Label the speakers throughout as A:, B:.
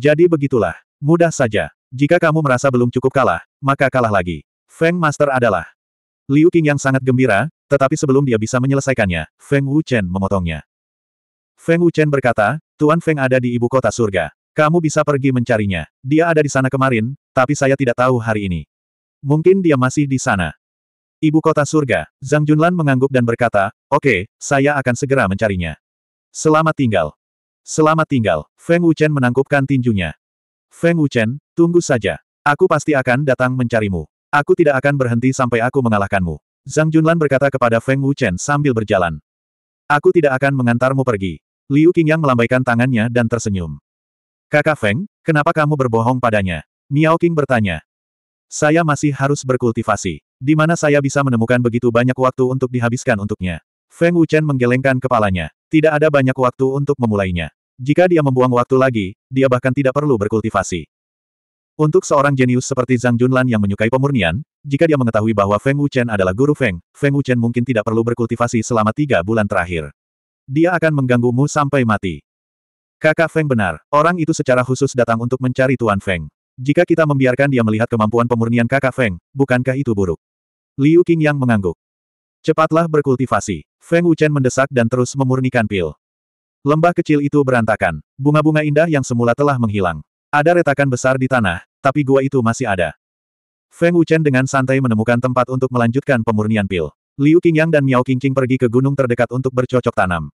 A: Jadi begitulah. Mudah saja. Jika kamu merasa belum cukup kalah, maka kalah lagi. Feng Master adalah Liu Qing yang sangat gembira, tetapi sebelum dia bisa menyelesaikannya, Feng Wuchen memotongnya. Feng Wuchen berkata, Tuan Feng ada di ibu kota surga. Kamu bisa pergi mencarinya. Dia ada di sana kemarin, tapi saya tidak tahu hari ini. Mungkin dia masih di sana. Ibu kota surga, Zhang Junlan mengangguk dan berkata, Oke, okay, saya akan segera mencarinya. Selamat tinggal. Selamat tinggal, Feng Wuchen menangkupkan tinjunya. Feng Wuchen, tunggu saja. Aku pasti akan datang mencarimu. Aku tidak akan berhenti sampai aku mengalahkanmu. Zhang Junlan berkata kepada Feng Wuchen sambil berjalan. Aku tidak akan mengantarmu pergi. Liu Qingyang melambaikan tangannya dan tersenyum. Kakak Feng, kenapa kamu berbohong padanya? Miao Qing bertanya. Saya masih harus berkultivasi. Di mana saya bisa menemukan begitu banyak waktu untuk dihabiskan untuknya? Feng Wuchen menggelengkan kepalanya. Tidak ada banyak waktu untuk memulainya. Jika dia membuang waktu lagi, dia bahkan tidak perlu berkultivasi. Untuk seorang jenius seperti Zhang Junlan yang menyukai pemurnian, jika dia mengetahui bahwa Feng Wuchen adalah guru Feng, Feng Wuchen mungkin tidak perlu berkultivasi selama tiga bulan terakhir. Dia akan mengganggumu sampai mati. Kakak Feng benar, orang itu secara khusus datang untuk mencari Tuan Feng. Jika kita membiarkan dia melihat kemampuan pemurnian kakak Feng, bukankah itu buruk? Liu yang mengangguk. Cepatlah berkultivasi. Feng Wuchen mendesak dan terus memurnikan pil. Lembah kecil itu berantakan. Bunga-bunga indah yang semula telah menghilang. Ada retakan besar di tanah, tapi gua itu masih ada. Feng Wuchen dengan santai menemukan tempat untuk melanjutkan pemurnian pil. Liu Qingyang dan Miao Qingqing pergi ke gunung terdekat untuk bercocok tanam.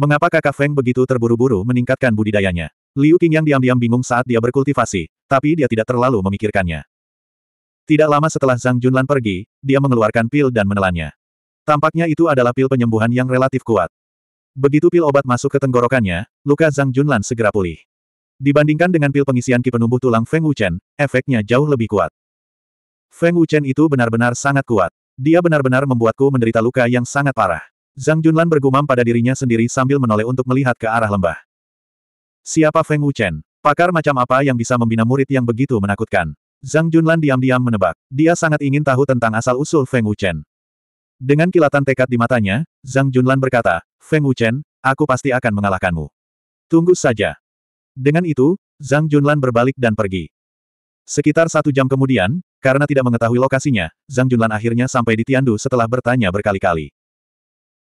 A: Mengapa kakak Feng begitu terburu-buru meningkatkan budidayanya? Liu Qingyang diam-diam bingung saat dia berkultivasi, tapi dia tidak terlalu memikirkannya. Tidak lama setelah Zhang Junlan pergi, dia mengeluarkan pil dan menelannya. Tampaknya itu adalah pil penyembuhan yang relatif kuat. Begitu pil obat masuk ke tenggorokannya, luka Zhang Junlan segera pulih. Dibandingkan dengan pil pengisian ki penumbuh tulang Feng Wuchen, efeknya jauh lebih kuat. Feng Wuchen itu benar-benar sangat kuat. Dia benar-benar membuatku menderita luka yang sangat parah. Zhang Junlan bergumam pada dirinya sendiri sambil menoleh untuk melihat ke arah lembah. Siapa Feng Wuchen? Pakar macam apa yang bisa membina murid yang begitu menakutkan? Zhang Junlan diam-diam menebak. Dia sangat ingin tahu tentang asal-usul Feng Wuchen. Dengan kilatan tekad di matanya, Zhang Junlan berkata, Feng Wuchen, aku pasti akan mengalahkanmu. Tunggu saja. Dengan itu, Zhang Junlan berbalik dan pergi. Sekitar satu jam kemudian, karena tidak mengetahui lokasinya, Zhang Junlan akhirnya sampai di Tiandu setelah bertanya berkali-kali.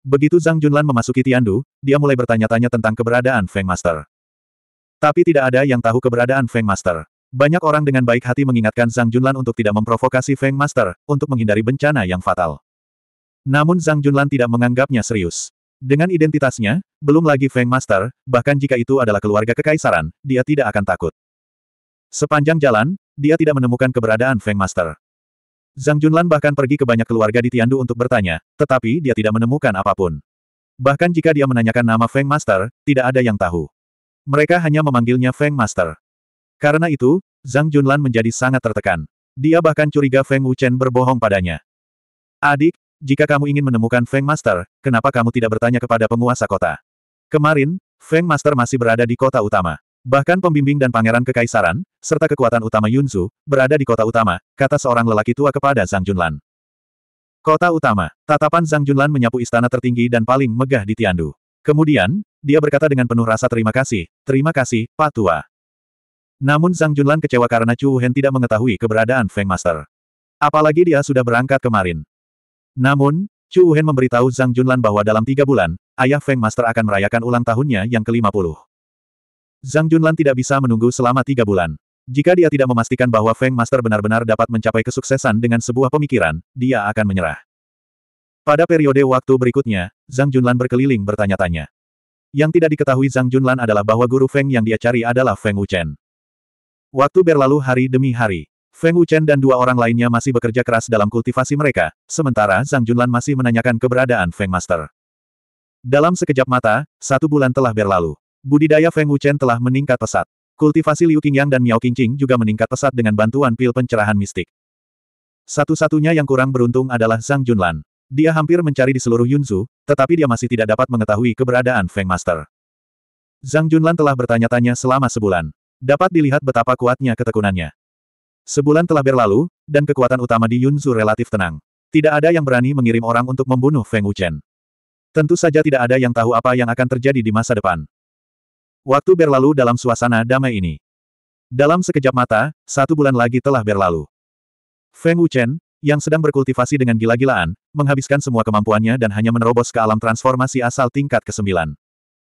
A: Begitu Zhang Junlan memasuki Tiandu, dia mulai bertanya-tanya tentang keberadaan Feng Master. Tapi tidak ada yang tahu keberadaan Feng Master. Banyak orang dengan baik hati mengingatkan Zhang Junlan untuk tidak memprovokasi Feng Master, untuk menghindari bencana yang fatal. Namun Zhang Junlan tidak menganggapnya serius. Dengan identitasnya, belum lagi Feng Master, bahkan jika itu adalah keluarga kekaisaran, dia tidak akan takut. Sepanjang jalan, dia tidak menemukan keberadaan Feng Master. Zhang Junlan bahkan pergi ke banyak keluarga di Tiandu untuk bertanya, tetapi dia tidak menemukan apapun. Bahkan jika dia menanyakan nama Feng Master, tidak ada yang tahu. Mereka hanya memanggilnya Feng Master. Karena itu, Zhang Junlan menjadi sangat tertekan. Dia bahkan curiga Feng Wuchen berbohong padanya. Adik, jika kamu ingin menemukan Feng Master, kenapa kamu tidak bertanya kepada penguasa kota? Kemarin, Feng Master masih berada di kota utama. Bahkan pembimbing dan pangeran kekaisaran, serta kekuatan utama Yunzu, berada di kota utama, kata seorang lelaki tua kepada Zhang Junlan. Kota utama, tatapan Zhang Junlan menyapu istana tertinggi dan paling megah di Tiandu. Kemudian, dia berkata dengan penuh rasa terima kasih, terima kasih, Pak Tua. Namun Zhang Junlan kecewa karena Chu Hen tidak mengetahui keberadaan Feng Master. Apalagi dia sudah berangkat kemarin. Namun, Chu Uhen memberitahu Zhang Junlan bahwa dalam tiga bulan, ayah Feng Master akan merayakan ulang tahunnya yang ke-50. Zhang Junlan tidak bisa menunggu selama tiga bulan. Jika dia tidak memastikan bahwa Feng Master benar-benar dapat mencapai kesuksesan dengan sebuah pemikiran, dia akan menyerah. Pada periode waktu berikutnya, Zhang Junlan berkeliling bertanya-tanya. Yang tidak diketahui Zhang Junlan adalah bahwa guru Feng yang dia cari adalah Feng Wuchen. Waktu berlalu hari demi hari. Feng Wuchen dan dua orang lainnya masih bekerja keras dalam kultivasi mereka, sementara Zhang Junlan masih menanyakan keberadaan Feng Master. Dalam sekejap mata, satu bulan telah berlalu. Budidaya Feng Wuchen telah meningkat pesat. Kultivasi Liu Qingyang dan Miao Qingqing juga meningkat pesat dengan bantuan pil pencerahan mistik. Satu-satunya yang kurang beruntung adalah Zhang Junlan. Dia hampir mencari di seluruh Yunzu, tetapi dia masih tidak dapat mengetahui keberadaan Feng Master. Zhang Junlan telah bertanya-tanya selama sebulan. Dapat dilihat betapa kuatnya ketekunannya. Sebulan telah berlalu, dan kekuatan utama di Yunzu relatif tenang. Tidak ada yang berani mengirim orang untuk membunuh Feng Wuchen. Tentu saja tidak ada yang tahu apa yang akan terjadi di masa depan. Waktu berlalu dalam suasana damai ini. Dalam sekejap mata, satu bulan lagi telah berlalu. Feng Wuchen, yang sedang berkultivasi dengan gila-gilaan, menghabiskan semua kemampuannya dan hanya menerobos ke alam transformasi asal tingkat ke-9.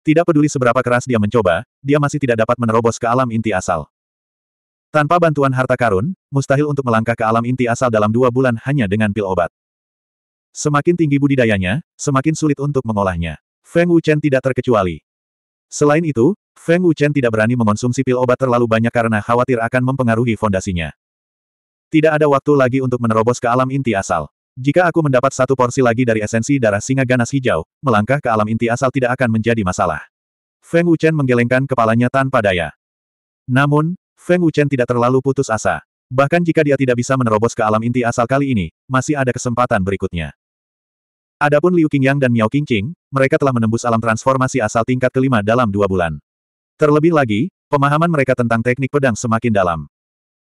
A: Tidak peduli seberapa keras dia mencoba, dia masih tidak dapat menerobos ke alam inti asal. Tanpa bantuan harta karun, mustahil untuk melangkah ke alam inti asal dalam dua bulan hanya dengan pil obat. Semakin tinggi budidayanya, semakin sulit untuk mengolahnya. Feng Wuchen tidak terkecuali. Selain itu, Feng Wuchen tidak berani mengonsumsi pil obat terlalu banyak karena khawatir akan mempengaruhi fondasinya. Tidak ada waktu lagi untuk menerobos ke alam inti asal. Jika aku mendapat satu porsi lagi dari esensi darah singa ganas hijau, melangkah ke alam inti asal tidak akan menjadi masalah. Feng Wuchen menggelengkan kepalanya tanpa daya. Namun, Feng Wuchen tidak terlalu putus asa. Bahkan jika dia tidak bisa menerobos ke alam inti asal kali ini, masih ada kesempatan berikutnya. Adapun Liu Qingyang dan Miao Qingqing, mereka telah menembus alam transformasi asal tingkat kelima dalam dua bulan. Terlebih lagi, pemahaman mereka tentang teknik pedang semakin dalam.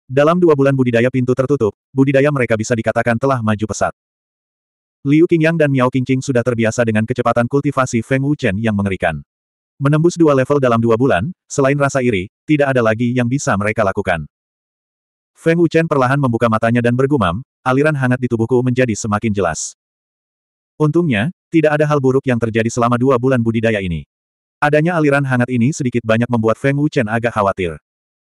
A: Dalam dua bulan budidaya pintu tertutup, budidaya mereka bisa dikatakan telah maju pesat. Liu Qingyang dan Miao Qingqing sudah terbiasa dengan kecepatan kultivasi Feng Wuchen yang mengerikan. Menembus dua level dalam dua bulan, selain rasa iri, tidak ada lagi yang bisa mereka lakukan. Feng Wuchen perlahan membuka matanya dan bergumam, aliran hangat di tubuhku menjadi semakin jelas. Untungnya, tidak ada hal buruk yang terjadi selama dua bulan budidaya ini. Adanya aliran hangat ini sedikit banyak membuat Feng Wuchen agak khawatir.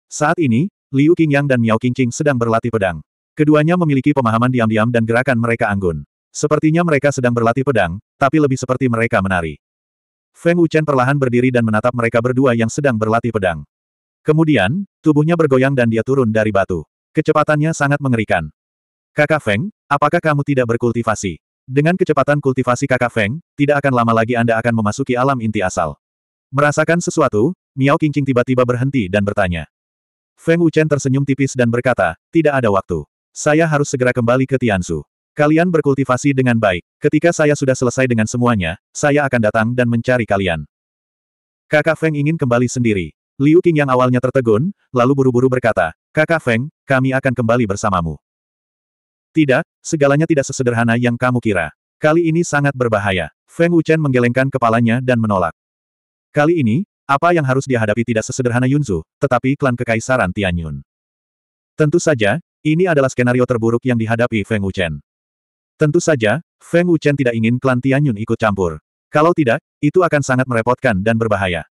A: Saat ini, Liu Qingyang dan Miao Qingqing sedang berlatih pedang. Keduanya memiliki pemahaman diam-diam dan gerakan mereka anggun. Sepertinya mereka sedang berlatih pedang, tapi lebih seperti mereka menari. Feng Wuchen perlahan berdiri dan menatap mereka berdua yang sedang berlatih pedang. Kemudian, tubuhnya bergoyang dan dia turun dari batu. Kecepatannya sangat mengerikan. Kakak Feng, apakah kamu tidak berkultivasi? Dengan kecepatan kultivasi kakak Feng, tidak akan lama lagi Anda akan memasuki alam inti asal. Merasakan sesuatu, Miao Qingqing tiba-tiba berhenti dan bertanya. Feng Wuchen tersenyum tipis dan berkata, tidak ada waktu. Saya harus segera kembali ke Tiansu. Kalian berkultivasi dengan baik. Ketika saya sudah selesai dengan semuanya, saya akan datang dan mencari kalian. Kakak Feng ingin kembali sendiri. Liu Qing yang awalnya tertegun, lalu buru-buru berkata, Kakak Feng, kami akan kembali bersamamu. Tidak, segalanya tidak sesederhana yang kamu kira. Kali ini sangat berbahaya. Feng Wuchen menggelengkan kepalanya dan menolak. Kali ini, apa yang harus dihadapi tidak sesederhana Yunzu, tetapi klan kekaisaran Tianyun. Tentu saja, ini adalah skenario terburuk yang dihadapi Feng Wuchen. Tentu saja, Feng Wuchen tidak ingin klan Tianyun ikut campur. Kalau tidak, itu akan sangat merepotkan dan berbahaya.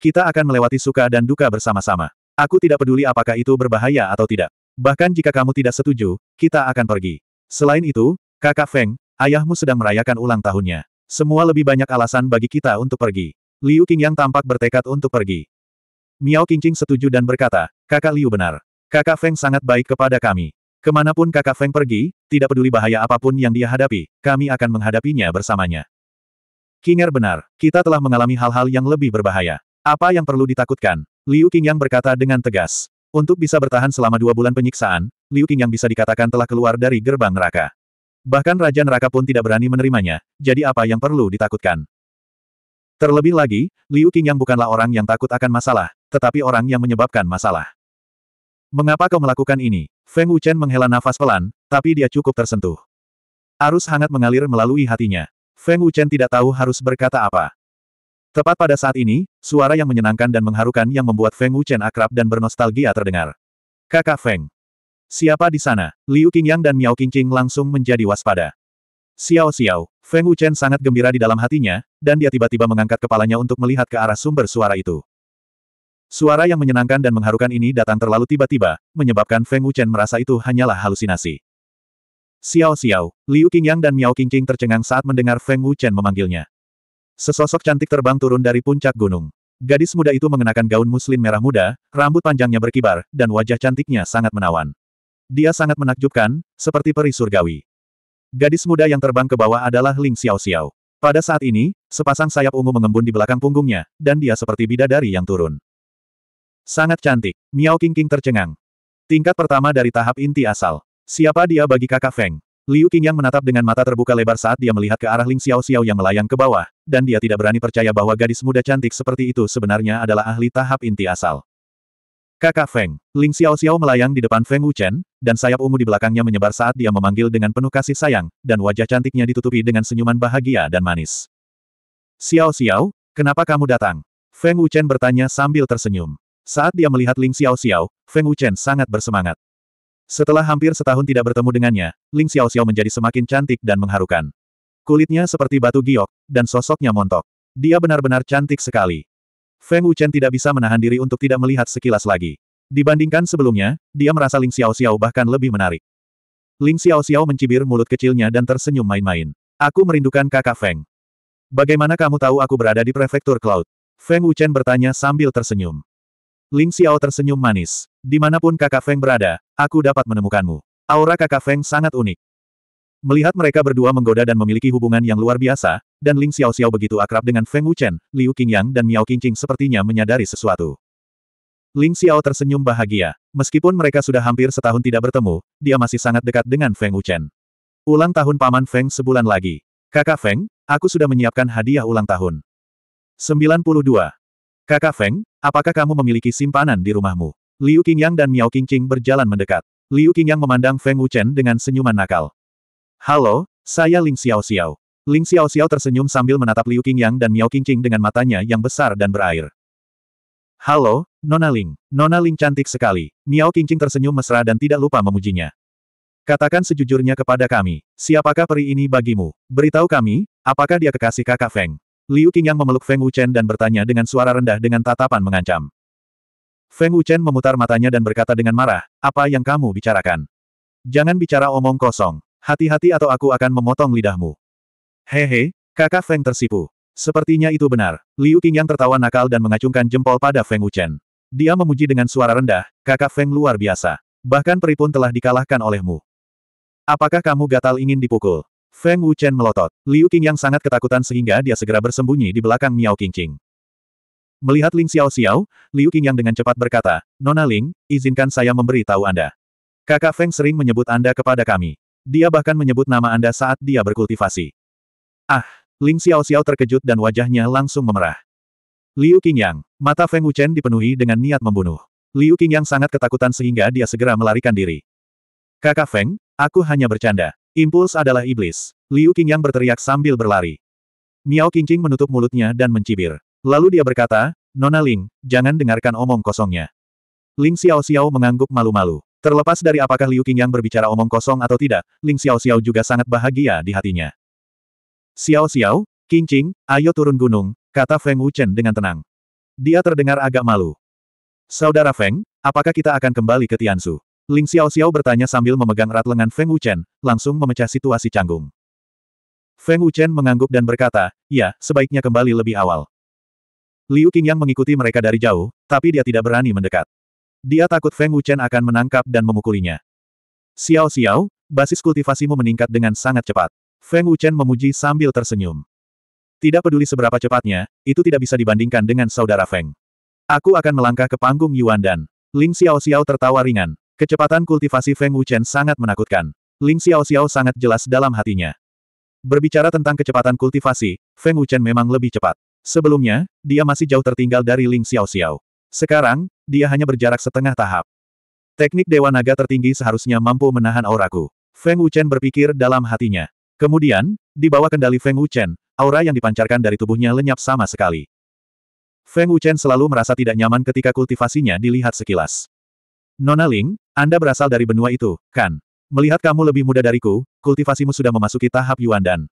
A: Kita akan melewati suka dan duka bersama-sama. Aku tidak peduli apakah itu berbahaya atau tidak. Bahkan jika kamu tidak setuju, kita akan pergi. Selain itu, kakak Feng, ayahmu sedang merayakan ulang tahunnya. Semua lebih banyak alasan bagi kita untuk pergi. Liu King yang tampak bertekad untuk pergi. Miao Qingqing setuju dan berkata, kakak Liu benar. Kakak Feng sangat baik kepada kami. Kemanapun kakak Feng pergi, tidak peduli bahaya apapun yang dia hadapi, kami akan menghadapinya bersamanya. Kinger benar, kita telah mengalami hal-hal yang lebih berbahaya. Apa yang perlu ditakutkan? Liu Qingyang berkata dengan tegas. Untuk bisa bertahan selama dua bulan penyiksaan, Liu Qingyang bisa dikatakan telah keluar dari gerbang neraka. Bahkan Raja Neraka pun tidak berani menerimanya, jadi apa yang perlu ditakutkan? Terlebih lagi, Liu Qingyang bukanlah orang yang takut akan masalah, tetapi orang yang menyebabkan masalah. Mengapa kau melakukan ini? Feng Wuchen menghela nafas pelan, tapi dia cukup tersentuh. Arus hangat mengalir melalui hatinya. Feng Wuchen tidak tahu harus berkata apa. Tepat pada saat ini, suara yang menyenangkan dan mengharukan yang membuat Feng Wuchen akrab dan bernostalgia terdengar. Kakak Feng. Siapa di sana? Liu Qingyang dan Miao Qingqing langsung menjadi waspada. Xiao Xiao, Feng Wuchen sangat gembira di dalam hatinya, dan dia tiba-tiba mengangkat kepalanya untuk melihat ke arah sumber suara itu. Suara yang menyenangkan dan mengharukan ini datang terlalu tiba-tiba, menyebabkan Feng Wuchen merasa itu hanyalah halusinasi. Xiao Xiao, Liu Qingyang dan Miao Qingqing tercengang saat mendengar Feng Wuchen memanggilnya. Sesosok cantik terbang turun dari puncak gunung. Gadis muda itu mengenakan gaun muslim merah muda, rambut panjangnya berkibar, dan wajah cantiknya sangat menawan. Dia sangat menakjubkan, seperti peri surgawi. Gadis muda yang terbang ke bawah adalah Ling Xiao Xiao. Pada saat ini, sepasang sayap ungu mengembun di belakang punggungnya, dan dia seperti bidadari yang turun. Sangat cantik. Miao King King tercengang. Tingkat pertama dari tahap inti asal. Siapa dia bagi kakak Feng? Liu King yang menatap dengan mata terbuka lebar saat dia melihat ke arah Ling Xiao Xiao yang melayang ke bawah, dan dia tidak berani percaya bahwa gadis muda cantik seperti itu sebenarnya adalah ahli tahap inti asal. Kakak Feng, Ling Xiao Xiao melayang di depan Feng Wuchen, dan sayap ungu di belakangnya menyebar saat dia memanggil dengan penuh kasih sayang, dan wajah cantiknya ditutupi dengan senyuman bahagia dan manis. Xiao Xiao, kenapa kamu datang? Feng Wuchen bertanya sambil tersenyum. Saat dia melihat Ling Xiao Xiao, Feng Wuchen sangat bersemangat. Setelah hampir setahun tidak bertemu dengannya, Ling Xiao Xiao menjadi semakin cantik dan mengharukan. Kulitnya seperti batu giok, dan sosoknya montok. Dia benar-benar cantik sekali. Feng Wuchen tidak bisa menahan diri untuk tidak melihat sekilas lagi. Dibandingkan sebelumnya, dia merasa Ling Xiao Xiao bahkan lebih menarik. Ling Xiao Xiao mencibir mulut kecilnya dan tersenyum main-main. Aku merindukan kakak Feng. Bagaimana kamu tahu aku berada di prefektur Cloud? Feng Wuchen bertanya sambil tersenyum. Ling Xiao tersenyum manis. Dimanapun kakak Feng berada, aku dapat menemukanmu. Aura kakak Feng sangat unik. Melihat mereka berdua menggoda dan memiliki hubungan yang luar biasa, dan Ling Xiao Xiao begitu akrab dengan Feng Wuchen, Liu Qingyang dan Miao Qingqing sepertinya menyadari sesuatu. Ling Xiao tersenyum bahagia. Meskipun mereka sudah hampir setahun tidak bertemu, dia masih sangat dekat dengan Feng Wuchen. Ulang tahun paman Feng sebulan lagi. Kakak Feng, aku sudah menyiapkan hadiah ulang tahun. 92. Kakak Feng, apakah kamu memiliki simpanan di rumahmu? Liu Qingyang dan Miao Qingqing berjalan mendekat. Liu Qingyang memandang Feng Wuchen dengan senyuman nakal. Halo, saya Ling Xiao Xiao. Ling Xiao Xiao tersenyum sambil menatap Liu Qingyang dan Miao Qingqing dengan matanya yang besar dan berair. Halo, Nona Ling. Nona Ling cantik sekali. Miao Qingqing tersenyum mesra dan tidak lupa memujinya. Katakan sejujurnya kepada kami, siapakah peri ini bagimu? Beritahu kami, apakah dia kekasih kakak Feng? Liu Qingyang memeluk Feng Wuchen dan bertanya dengan suara rendah dengan tatapan mengancam. Feng Wuchen memutar matanya dan berkata dengan marah, apa yang kamu bicarakan? Jangan bicara omong kosong. Hati-hati atau aku akan memotong lidahmu. Hehe, kakak Feng tersipu. Sepertinya itu benar. Liu Qingyang tertawa nakal dan mengacungkan jempol pada Feng Wuchen. Dia memuji dengan suara rendah, kakak Feng luar biasa. Bahkan peri pun telah dikalahkan olehmu. Apakah kamu gatal ingin dipukul? Feng Wuchen melotot. Liu Qing yang sangat ketakutan sehingga dia segera bersembunyi di belakang Miao Qingqing. Melihat Ling Xiao Xiao, Liu Qing yang dengan cepat berkata, Nona Ling, izinkan saya memberi tahu Anda. Kakak Feng sering menyebut Anda kepada kami. Dia bahkan menyebut nama Anda saat dia berkultivasi. Ah, Ling Xiao Xiao terkejut dan wajahnya langsung memerah. Liu Qingyang, mata Feng Wuchen dipenuhi dengan niat membunuh. Liu Yang sangat ketakutan sehingga dia segera melarikan diri. Kakak Feng, aku hanya bercanda. Impuls adalah iblis. Liu Qingyang berteriak sambil berlari. Miao Qingqing menutup mulutnya dan mencibir. Lalu dia berkata, Nona Ling, jangan dengarkan omong kosongnya. Ling Xiao Xiao mengangguk malu-malu. Terlepas dari apakah Liu Qingyang berbicara omong kosong atau tidak, Ling Xiao Xiao juga sangat bahagia di hatinya. Xiao Xiao, Qingqing, ayo turun gunung, kata Feng Wuchen dengan tenang. Dia terdengar agak malu. Saudara Feng, apakah kita akan kembali ke Tiansu? Ling Xiao Xiao bertanya sambil memegang erat lengan Feng Wuchen, langsung memecah situasi canggung. Feng Wuchen mengangguk dan berkata, ya, sebaiknya kembali lebih awal. Liu Qingyang mengikuti mereka dari jauh, tapi dia tidak berani mendekat. Dia takut Feng Wuchen akan menangkap dan memukulinya. Xiao Xiao, basis kultivasimu meningkat dengan sangat cepat. Feng Wuchen memuji sambil tersenyum. Tidak peduli seberapa cepatnya, itu tidak bisa dibandingkan dengan saudara Feng. Aku akan melangkah ke panggung Yuan dan Ling Xiao Xiao tertawa ringan, Kecepatan kultivasi Feng Wuchen sangat menakutkan. Ling Xiao Xiao sangat jelas dalam hatinya. Berbicara tentang kecepatan kultivasi, Feng Wuchen memang lebih cepat. Sebelumnya, dia masih jauh tertinggal dari Ling Xiao Xiao. Sekarang, dia hanya berjarak setengah tahap. Teknik Dewa Naga tertinggi seharusnya mampu menahan auraku. Feng Wuchen berpikir dalam hatinya. Kemudian, di bawah kendali Feng Wuchen, aura yang dipancarkan dari tubuhnya lenyap sama sekali. Feng Wuchen selalu merasa tidak nyaman ketika kultivasinya dilihat sekilas. Nona Ling, anda berasal dari benua itu, kan? Melihat kamu lebih muda dariku, kultivasimu sudah memasuki tahap Yuan dan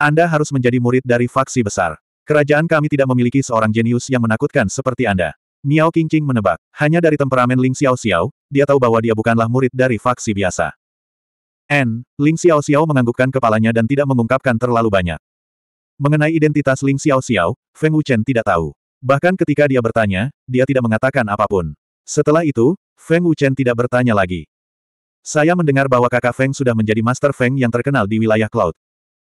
A: Anda harus menjadi murid dari faksi besar. Kerajaan kami tidak memiliki seorang jenius yang menakutkan seperti Anda. Miao Qingqing menebak, hanya dari temperamen Ling Xiao Xiao, dia tahu bahwa dia bukanlah murid dari faksi biasa. N. Ling Xiao Xiao menganggukkan kepalanya dan tidak mengungkapkan terlalu banyak. Mengenai identitas Ling Xiao Xiao, Feng Wuchen tidak tahu. Bahkan ketika dia bertanya, dia tidak mengatakan apapun. Setelah itu, Feng Wuchen tidak bertanya lagi. Saya mendengar bahwa kakak Feng sudah menjadi Master Feng yang terkenal di wilayah Cloud.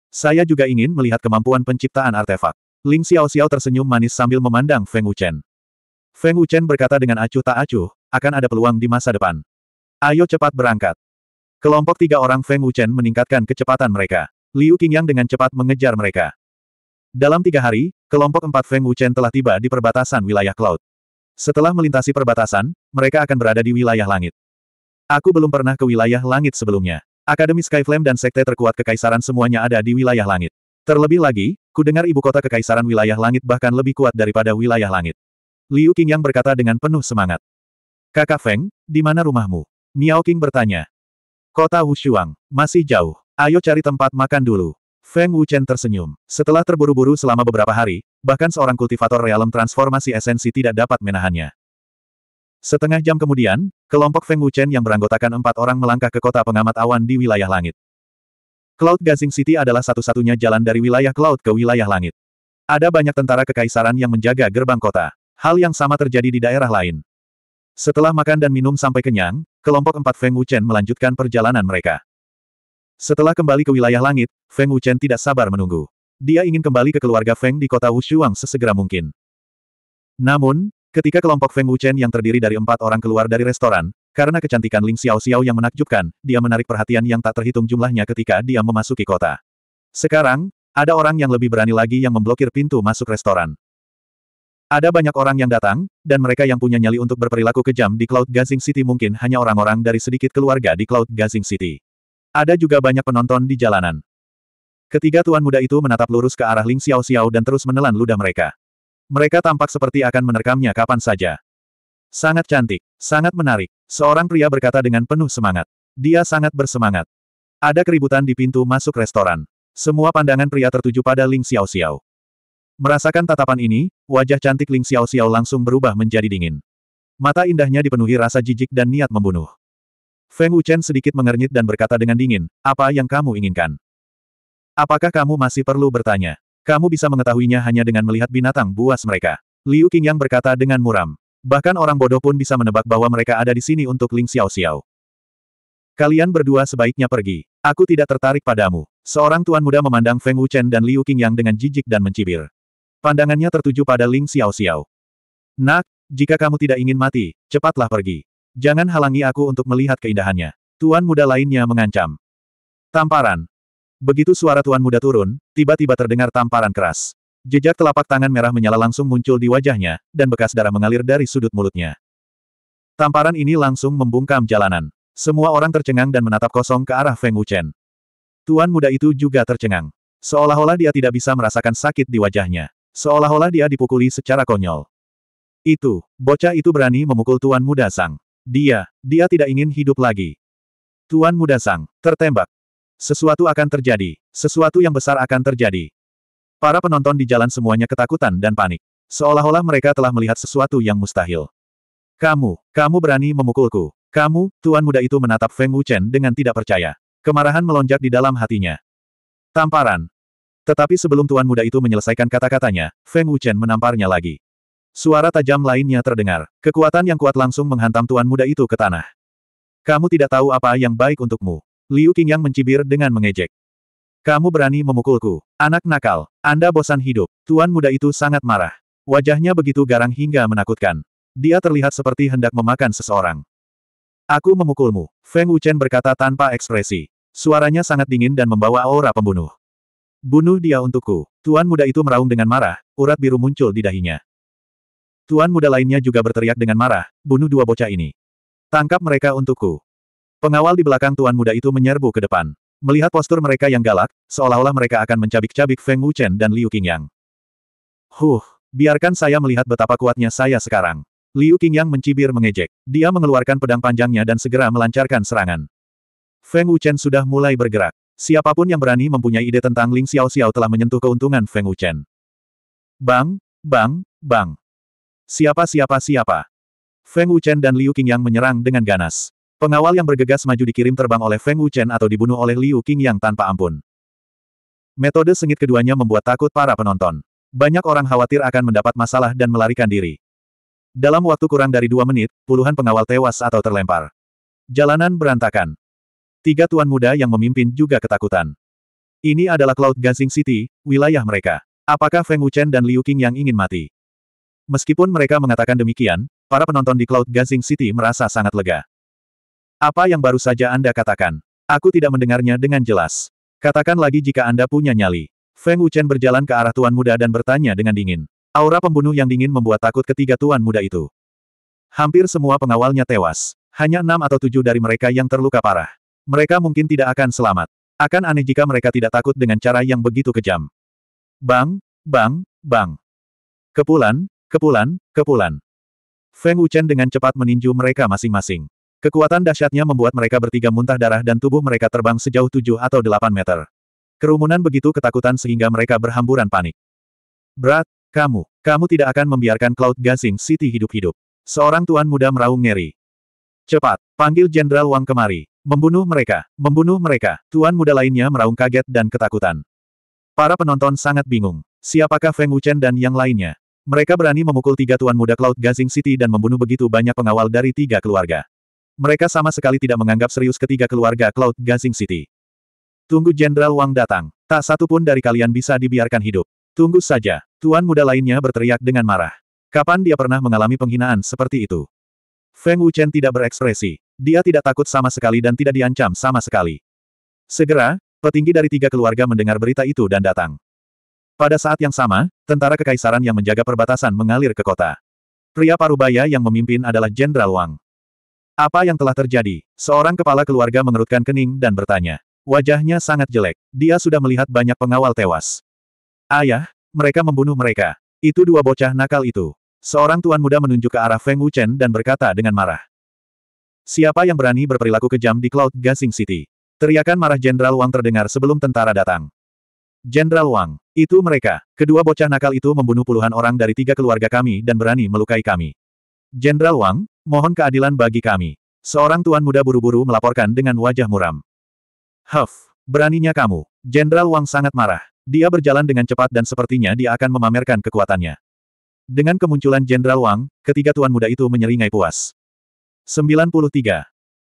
A: Saya juga ingin melihat kemampuan penciptaan artefak. Ling Xiao Xiao tersenyum manis sambil memandang Feng Wuchen. Feng Wuchen berkata dengan acuh tak acuh, akan ada peluang di masa depan. Ayo cepat berangkat. Kelompok tiga orang Feng Wuchen meningkatkan kecepatan mereka. Liu Qingyang dengan cepat mengejar mereka. Dalam tiga hari, kelompok empat Feng Wuchen telah tiba di perbatasan wilayah Cloud. Setelah melintasi perbatasan, mereka akan berada di wilayah langit. Aku belum pernah ke wilayah langit sebelumnya. Akademi Skyflame dan sekte terkuat kekaisaran semuanya ada di wilayah langit. Terlebih lagi, ku dengar ibu kota kekaisaran wilayah langit bahkan lebih kuat daripada wilayah langit. Liu Qingyang berkata dengan penuh semangat. Kakak Feng, di mana rumahmu? Miao Qing bertanya. Kota Wushuang, masih jauh. Ayo cari tempat makan dulu. Feng Wuchen tersenyum. Setelah terburu-buru selama beberapa hari, bahkan seorang kultivator realem transformasi esensi tidak dapat menahannya. Setengah jam kemudian, kelompok Feng Wuchen yang beranggotakan empat orang melangkah ke kota pengamat awan di wilayah langit. Cloud Gazing City adalah satu-satunya jalan dari wilayah cloud ke wilayah langit. Ada banyak tentara kekaisaran yang menjaga gerbang kota. Hal yang sama terjadi di daerah lain. Setelah makan dan minum sampai kenyang, kelompok empat Feng Wuchen melanjutkan perjalanan mereka. Setelah kembali ke wilayah langit, Feng Wuchen tidak sabar menunggu. Dia ingin kembali ke keluarga Feng di kota Wushuang sesegera mungkin. Namun, ketika kelompok Feng Wuchen yang terdiri dari empat orang keluar dari restoran, karena kecantikan Ling Xiao Xiao yang menakjubkan, dia menarik perhatian yang tak terhitung jumlahnya ketika dia memasuki kota. Sekarang, ada orang yang lebih berani lagi yang memblokir pintu masuk restoran. Ada banyak orang yang datang, dan mereka yang punya nyali untuk berperilaku kejam di Cloud Gazing City mungkin hanya orang-orang dari sedikit keluarga di Cloud Gazing City. Ada juga banyak penonton di jalanan. Ketiga tuan muda itu menatap lurus ke arah Ling Xiao Xiao dan terus menelan ludah mereka. Mereka tampak seperti akan menerkamnya kapan saja. Sangat cantik, sangat menarik, seorang pria berkata dengan penuh semangat. Dia sangat bersemangat. Ada keributan di pintu masuk restoran. Semua pandangan pria tertuju pada Ling Xiao Xiao. Merasakan tatapan ini, wajah cantik Ling Xiao Xiao langsung berubah menjadi dingin. Mata indahnya dipenuhi rasa jijik dan niat membunuh. Feng Wuchen sedikit mengernyit dan berkata dengan dingin, apa yang kamu inginkan? Apakah kamu masih perlu bertanya? Kamu bisa mengetahuinya hanya dengan melihat binatang buas mereka. Liu Qingyang berkata dengan muram. Bahkan orang bodoh pun bisa menebak bahwa mereka ada di sini untuk Ling Xiao Xiao. Kalian berdua sebaiknya pergi. Aku tidak tertarik padamu. Seorang tuan muda memandang Feng Wuchen dan Liu Qingyang dengan jijik dan mencibir. Pandangannya tertuju pada Ling Xiao Xiao. Nak, jika kamu tidak ingin mati, cepatlah pergi. Jangan halangi aku untuk melihat keindahannya. Tuan muda lainnya mengancam. Tamparan. Begitu suara tuan muda turun, tiba-tiba terdengar tamparan keras. Jejak telapak tangan merah menyala langsung muncul di wajahnya, dan bekas darah mengalir dari sudut mulutnya. Tamparan ini langsung membungkam jalanan. Semua orang tercengang dan menatap kosong ke arah Feng Wuchen. Tuan muda itu juga tercengang. Seolah-olah dia tidak bisa merasakan sakit di wajahnya. Seolah-olah dia dipukuli secara konyol. Itu, bocah itu berani memukul tuan muda sang. Dia, dia tidak ingin hidup lagi. Tuan Muda Sang, tertembak. Sesuatu akan terjadi, sesuatu yang besar akan terjadi. Para penonton di jalan semuanya ketakutan dan panik. Seolah-olah mereka telah melihat sesuatu yang mustahil. Kamu, kamu berani memukulku. Kamu, Tuan Muda itu menatap Feng Wuchen dengan tidak percaya. Kemarahan melonjak di dalam hatinya. Tamparan. Tetapi sebelum Tuan Muda itu menyelesaikan kata-katanya, Feng Wuchen menamparnya lagi. Suara tajam lainnya terdengar. Kekuatan yang kuat langsung menghantam tuan muda itu ke tanah. Kamu tidak tahu apa yang baik untukmu. Liu Qingyang mencibir dengan mengejek. Kamu berani memukulku. Anak nakal. Anda bosan hidup. Tuan muda itu sangat marah. Wajahnya begitu garang hingga menakutkan. Dia terlihat seperti hendak memakan seseorang. Aku memukulmu. Feng Wuchen berkata tanpa ekspresi. Suaranya sangat dingin dan membawa aura pembunuh. Bunuh dia untukku. Tuan muda itu meraung dengan marah, urat biru muncul di dahinya. Tuan muda lainnya juga berteriak dengan marah, bunuh dua bocah ini. Tangkap mereka untukku. Pengawal di belakang tuan muda itu menyerbu ke depan. Melihat postur mereka yang galak, seolah-olah mereka akan mencabik-cabik Feng Wuchen dan Liu Qingyang. Huh, biarkan saya melihat betapa kuatnya saya sekarang. Liu Qingyang mencibir mengejek. Dia mengeluarkan pedang panjangnya dan segera melancarkan serangan. Feng Wuchen sudah mulai bergerak. Siapapun yang berani mempunyai ide tentang Ling Xiao Xiao telah menyentuh keuntungan Feng Wuchen. Bang, bang, bang. Siapa-siapa-siapa. Feng Wuchen dan Liu Qingyang menyerang dengan ganas. Pengawal yang bergegas maju dikirim terbang oleh Feng Wuchen atau dibunuh oleh Liu Qingyang tanpa ampun. Metode sengit keduanya membuat takut para penonton. Banyak orang khawatir akan mendapat masalah dan melarikan diri. Dalam waktu kurang dari dua menit, puluhan pengawal tewas atau terlempar. Jalanan berantakan. Tiga tuan muda yang memimpin juga ketakutan. Ini adalah Cloud Gazing City, wilayah mereka. Apakah Feng Wuchen dan Liu Qingyang ingin mati? Meskipun mereka mengatakan demikian, para penonton di Cloud Gazing City merasa sangat lega. Apa yang baru saja Anda katakan? Aku tidak mendengarnya dengan jelas. Katakan lagi jika Anda punya nyali. Feng Wuchen berjalan ke arah Tuan Muda dan bertanya dengan dingin. Aura pembunuh yang dingin membuat takut ketiga Tuan Muda itu. Hampir semua pengawalnya tewas. Hanya enam atau tujuh dari mereka yang terluka parah. Mereka mungkin tidak akan selamat. Akan aneh jika mereka tidak takut dengan cara yang begitu kejam. Bang, bang, bang. Kepulan, Kepulan, kepulan. Feng Wuchen dengan cepat meninju mereka masing-masing. Kekuatan dahsyatnya membuat mereka bertiga muntah darah dan tubuh mereka terbang sejauh tujuh atau delapan meter. Kerumunan begitu ketakutan sehingga mereka berhamburan panik. Berat, kamu, kamu tidak akan membiarkan Cloud Gazing City hidup-hidup. Seorang tuan muda meraung ngeri. Cepat, panggil Jenderal Wang kemari. Membunuh mereka, membunuh mereka. Tuan muda lainnya meraung kaget dan ketakutan. Para penonton sangat bingung. Siapakah Feng Wuchen dan yang lainnya? Mereka berani memukul tiga tuan muda Cloud Gazing City dan membunuh begitu banyak pengawal dari tiga keluarga. Mereka sama sekali tidak menganggap serius ketiga keluarga Cloud Gazing City. Tunggu Jenderal Wang datang. Tak satu pun dari kalian bisa dibiarkan hidup. Tunggu saja. Tuan muda lainnya berteriak dengan marah. Kapan dia pernah mengalami penghinaan seperti itu? Feng Wuchen tidak berekspresi. Dia tidak takut sama sekali dan tidak diancam sama sekali. Segera, petinggi dari tiga keluarga mendengar berita itu dan datang. Pada saat yang sama, tentara kekaisaran yang menjaga perbatasan mengalir ke kota. Pria parubaya yang memimpin adalah Jenderal Wang. Apa yang telah terjadi? Seorang kepala keluarga mengerutkan kening dan bertanya. Wajahnya sangat jelek. Dia sudah melihat banyak pengawal tewas. Ayah, mereka membunuh mereka. Itu dua bocah nakal itu. Seorang tuan muda menunjuk ke arah Feng Wuchen dan berkata dengan marah. Siapa yang berani berperilaku kejam di Cloud Gasing City? Teriakan marah Jenderal Wang terdengar sebelum tentara datang. Jenderal Wang, itu mereka. Kedua bocah nakal itu membunuh puluhan orang dari tiga keluarga kami dan berani melukai kami. Jenderal Wang, mohon keadilan bagi kami. Seorang tuan muda buru-buru melaporkan dengan wajah muram. Huff, beraninya kamu. Jenderal Wang sangat marah. Dia berjalan dengan cepat dan sepertinya dia akan memamerkan kekuatannya. Dengan kemunculan Jenderal Wang, ketiga tuan muda itu menyeringai puas. 93.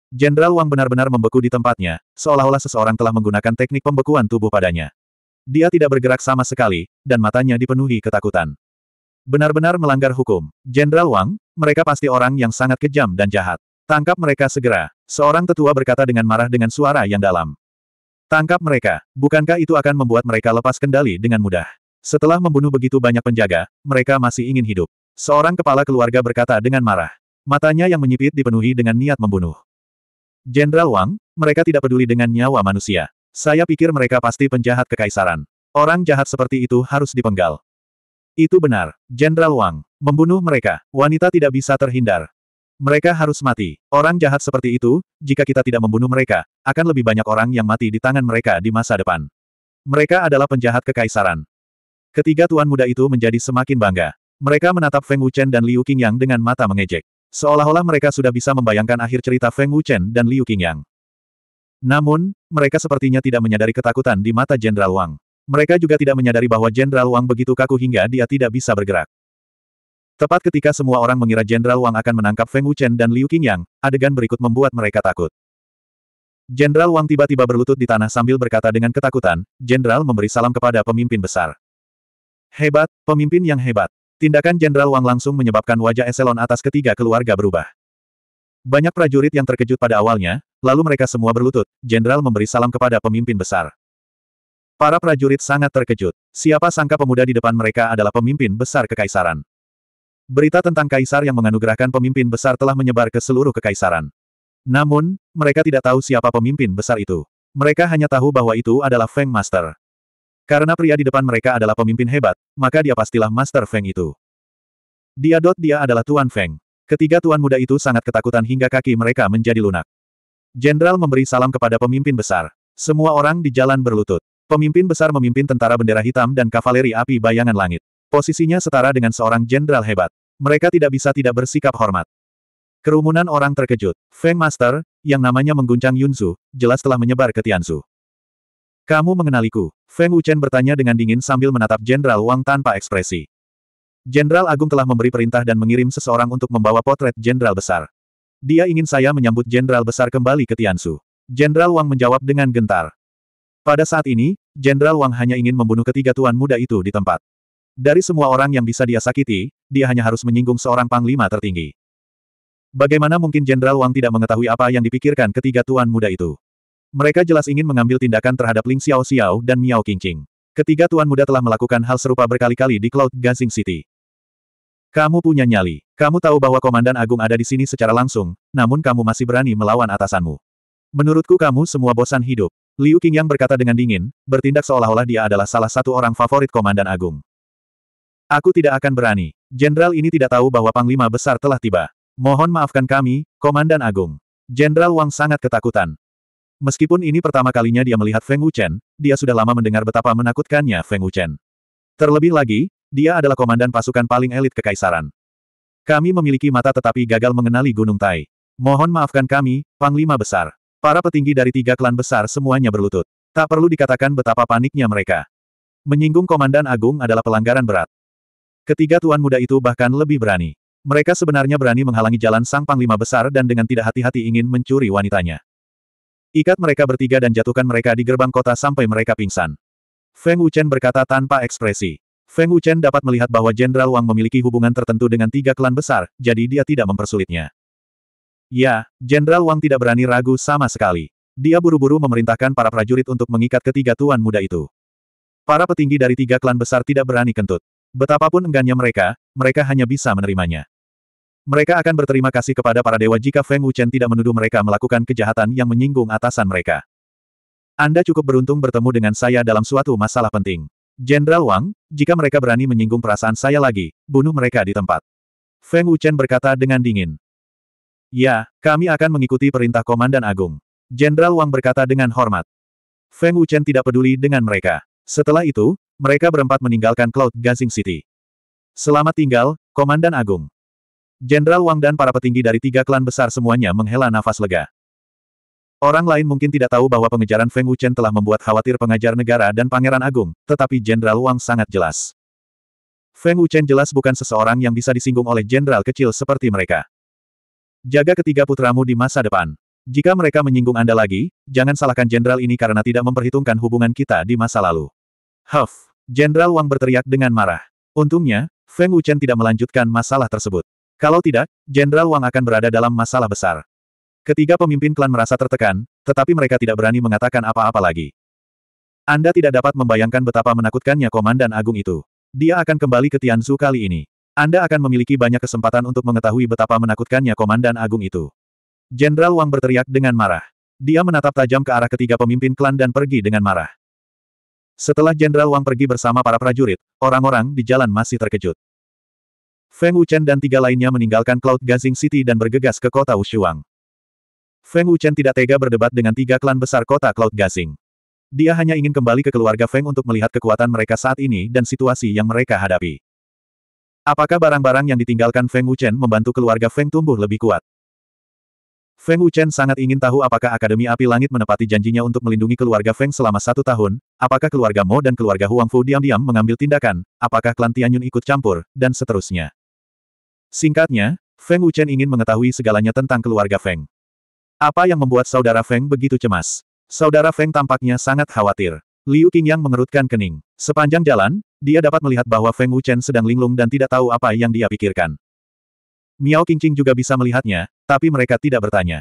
A: Jenderal Wang benar-benar membeku di tempatnya, seolah-olah seseorang telah menggunakan teknik pembekuan tubuh padanya. Dia tidak bergerak sama sekali, dan matanya dipenuhi ketakutan. Benar-benar melanggar hukum. Jenderal Wang, mereka pasti orang yang sangat kejam dan jahat. Tangkap mereka segera. Seorang tetua berkata dengan marah dengan suara yang dalam. Tangkap mereka. Bukankah itu akan membuat mereka lepas kendali dengan mudah? Setelah membunuh begitu banyak penjaga, mereka masih ingin hidup. Seorang kepala keluarga berkata dengan marah. Matanya yang menyipit dipenuhi dengan niat membunuh. Jenderal Wang, mereka tidak peduli dengan nyawa manusia. Saya pikir mereka pasti penjahat kekaisaran. Orang jahat seperti itu harus dipenggal. Itu benar, Jenderal Wang. Membunuh mereka, wanita tidak bisa terhindar. Mereka harus mati. Orang jahat seperti itu, jika kita tidak membunuh mereka, akan lebih banyak orang yang mati di tangan mereka di masa depan. Mereka adalah penjahat kekaisaran. Ketiga tuan muda itu menjadi semakin bangga. Mereka menatap Feng Wuchen dan Liu Qingyang dengan mata mengejek. Seolah-olah mereka sudah bisa membayangkan akhir cerita Feng Wuchen dan Liu Qingyang. Namun, mereka sepertinya tidak menyadari ketakutan di mata Jenderal Wang. Mereka juga tidak menyadari bahwa Jenderal Wang begitu kaku hingga dia tidak bisa bergerak. Tepat ketika semua orang mengira Jenderal Wang akan menangkap Feng Wuchen dan Liu Qingyang, adegan berikut membuat mereka takut. Jenderal Wang tiba-tiba berlutut di tanah sambil berkata dengan ketakutan, Jenderal memberi salam kepada pemimpin besar. Hebat, pemimpin yang hebat. Tindakan Jenderal Wang langsung menyebabkan wajah eselon atas ketiga keluarga berubah. Banyak prajurit yang terkejut pada awalnya, Lalu mereka semua berlutut, jenderal memberi salam kepada pemimpin besar. Para prajurit sangat terkejut. Siapa sangka pemuda di depan mereka adalah pemimpin besar kekaisaran. Berita tentang kaisar yang menganugerahkan pemimpin besar telah menyebar ke seluruh kekaisaran. Namun, mereka tidak tahu siapa pemimpin besar itu. Mereka hanya tahu bahwa itu adalah Feng Master. Karena pria di depan mereka adalah pemimpin hebat, maka dia pastilah Master Feng itu. Dia dot dia adalah Tuan Feng. Ketiga tuan muda itu sangat ketakutan hingga kaki mereka menjadi lunak. Jenderal memberi salam kepada pemimpin besar. Semua orang di jalan berlutut. Pemimpin besar memimpin tentara bendera hitam dan kavaleri api bayangan langit. Posisinya setara dengan seorang jenderal hebat. Mereka tidak bisa tidak bersikap hormat. Kerumunan orang terkejut. Feng Master, yang namanya mengguncang Yunzu, jelas telah menyebar ke Tianzu. Kamu mengenaliku? Feng Wuchen bertanya dengan dingin sambil menatap Jenderal Wang tanpa ekspresi. Jenderal Agung telah memberi perintah dan mengirim seseorang untuk membawa potret Jenderal Besar. Dia ingin saya menyambut jenderal besar kembali ke Tiansu. Jenderal Wang menjawab dengan gentar. Pada saat ini, Jenderal Wang hanya ingin membunuh ketiga tuan muda itu di tempat. Dari semua orang yang bisa dia sakiti, dia hanya harus menyinggung seorang panglima tertinggi. Bagaimana mungkin Jenderal Wang tidak mengetahui apa yang dipikirkan ketiga tuan muda itu? Mereka jelas ingin mengambil tindakan terhadap Ling Xiao Xiao dan Miao Qingqing. Ketiga tuan muda telah melakukan hal serupa berkali-kali di Cloud Gazing City. Kamu punya nyali. Kamu tahu bahwa Komandan Agung ada di sini secara langsung, namun kamu masih berani melawan atasanmu. Menurutku kamu semua bosan hidup. Liu Qingyang berkata dengan dingin, bertindak seolah-olah dia adalah salah satu orang favorit Komandan Agung. Aku tidak akan berani. Jenderal ini tidak tahu bahwa Panglima Besar telah tiba. Mohon maafkan kami, Komandan Agung. Jenderal Wang sangat ketakutan. Meskipun ini pertama kalinya dia melihat Feng Wuchen, dia sudah lama mendengar betapa menakutkannya Feng Wuchen. Terlebih lagi, dia adalah komandan pasukan paling elit kekaisaran. Kami memiliki mata tetapi gagal mengenali Gunung Tai. Mohon maafkan kami, Panglima Besar. Para petinggi dari tiga klan besar semuanya berlutut. Tak perlu dikatakan betapa paniknya mereka. Menyinggung Komandan Agung adalah pelanggaran berat. Ketiga tuan muda itu bahkan lebih berani. Mereka sebenarnya berani menghalangi jalan sang Panglima Besar dan dengan tidak hati-hati ingin mencuri wanitanya. Ikat mereka bertiga dan jatuhkan mereka di gerbang kota sampai mereka pingsan. Feng Wuchen berkata tanpa ekspresi. Feng Wuchen dapat melihat bahwa Jenderal Wang memiliki hubungan tertentu dengan tiga klan besar, jadi dia tidak mempersulitnya. Ya, Jenderal Wang tidak berani ragu sama sekali. Dia buru-buru memerintahkan para prajurit untuk mengikat ketiga tuan muda itu. Para petinggi dari tiga klan besar tidak berani kentut. Betapapun enggannya mereka, mereka hanya bisa menerimanya. Mereka akan berterima kasih kepada para dewa jika Feng Wuchen tidak menuduh mereka melakukan kejahatan yang menyinggung atasan mereka. Anda cukup beruntung bertemu dengan saya dalam suatu masalah penting. Jenderal Wang, jika mereka berani menyinggung perasaan saya lagi, bunuh mereka di tempat. Feng Wuchen berkata dengan dingin. Ya, kami akan mengikuti perintah Komandan Agung. Jenderal Wang berkata dengan hormat. Feng Wuchen tidak peduli dengan mereka. Setelah itu, mereka berempat meninggalkan Cloud Gansing City. Selamat tinggal, Komandan Agung. Jenderal Wang dan para petinggi dari tiga klan besar semuanya menghela nafas lega. Orang lain mungkin tidak tahu bahwa pengejaran Feng Wuchen telah membuat khawatir pengajar negara dan Pangeran Agung, tetapi Jenderal Wang sangat jelas. Feng Wuchen jelas bukan seseorang yang bisa disinggung oleh jenderal kecil seperti mereka. Jaga ketiga putramu di masa depan. Jika mereka menyinggung Anda lagi, jangan salahkan jenderal ini karena tidak memperhitungkan hubungan kita di masa lalu. Huff! Jenderal Wang berteriak dengan marah. Untungnya, Feng Wuchen tidak melanjutkan masalah tersebut. Kalau tidak, Jenderal Wang akan berada dalam masalah besar. Ketiga pemimpin klan merasa tertekan, tetapi mereka tidak berani mengatakan apa-apa lagi. Anda tidak dapat membayangkan betapa menakutkannya Komandan Agung itu. Dia akan kembali ke Tianzu kali ini. Anda akan memiliki banyak kesempatan untuk mengetahui betapa menakutkannya Komandan Agung itu. Jenderal Wang berteriak dengan marah. Dia menatap tajam ke arah ketiga pemimpin klan dan pergi dengan marah. Setelah Jenderal Wang pergi bersama para prajurit, orang-orang di jalan masih terkejut. Feng Wuchen dan tiga lainnya meninggalkan Cloud Gazing City dan bergegas ke kota Wushuang. Feng Wuchen tidak tega berdebat dengan tiga klan besar kota Cloud Gasing. Dia hanya ingin kembali ke keluarga Feng untuk melihat kekuatan mereka saat ini dan situasi yang mereka hadapi. Apakah barang-barang yang ditinggalkan Feng Wuchen membantu keluarga Feng tumbuh lebih kuat? Feng Wuchen sangat ingin tahu apakah Akademi Api Langit menepati janjinya untuk melindungi keluarga Feng selama satu tahun, apakah keluarga Mo dan keluarga Huang Fu diam-diam mengambil tindakan, apakah klan Tianyun ikut campur, dan seterusnya. Singkatnya, Feng Wuchen ingin mengetahui segalanya tentang keluarga Feng. Apa yang membuat saudara Feng begitu cemas? Saudara Feng tampaknya sangat khawatir. Liu Qingyang mengerutkan kening. Sepanjang jalan, dia dapat melihat bahwa Feng Wuchen sedang linglung dan tidak tahu apa yang dia pikirkan. Miao Qingqing juga bisa melihatnya, tapi mereka tidak bertanya.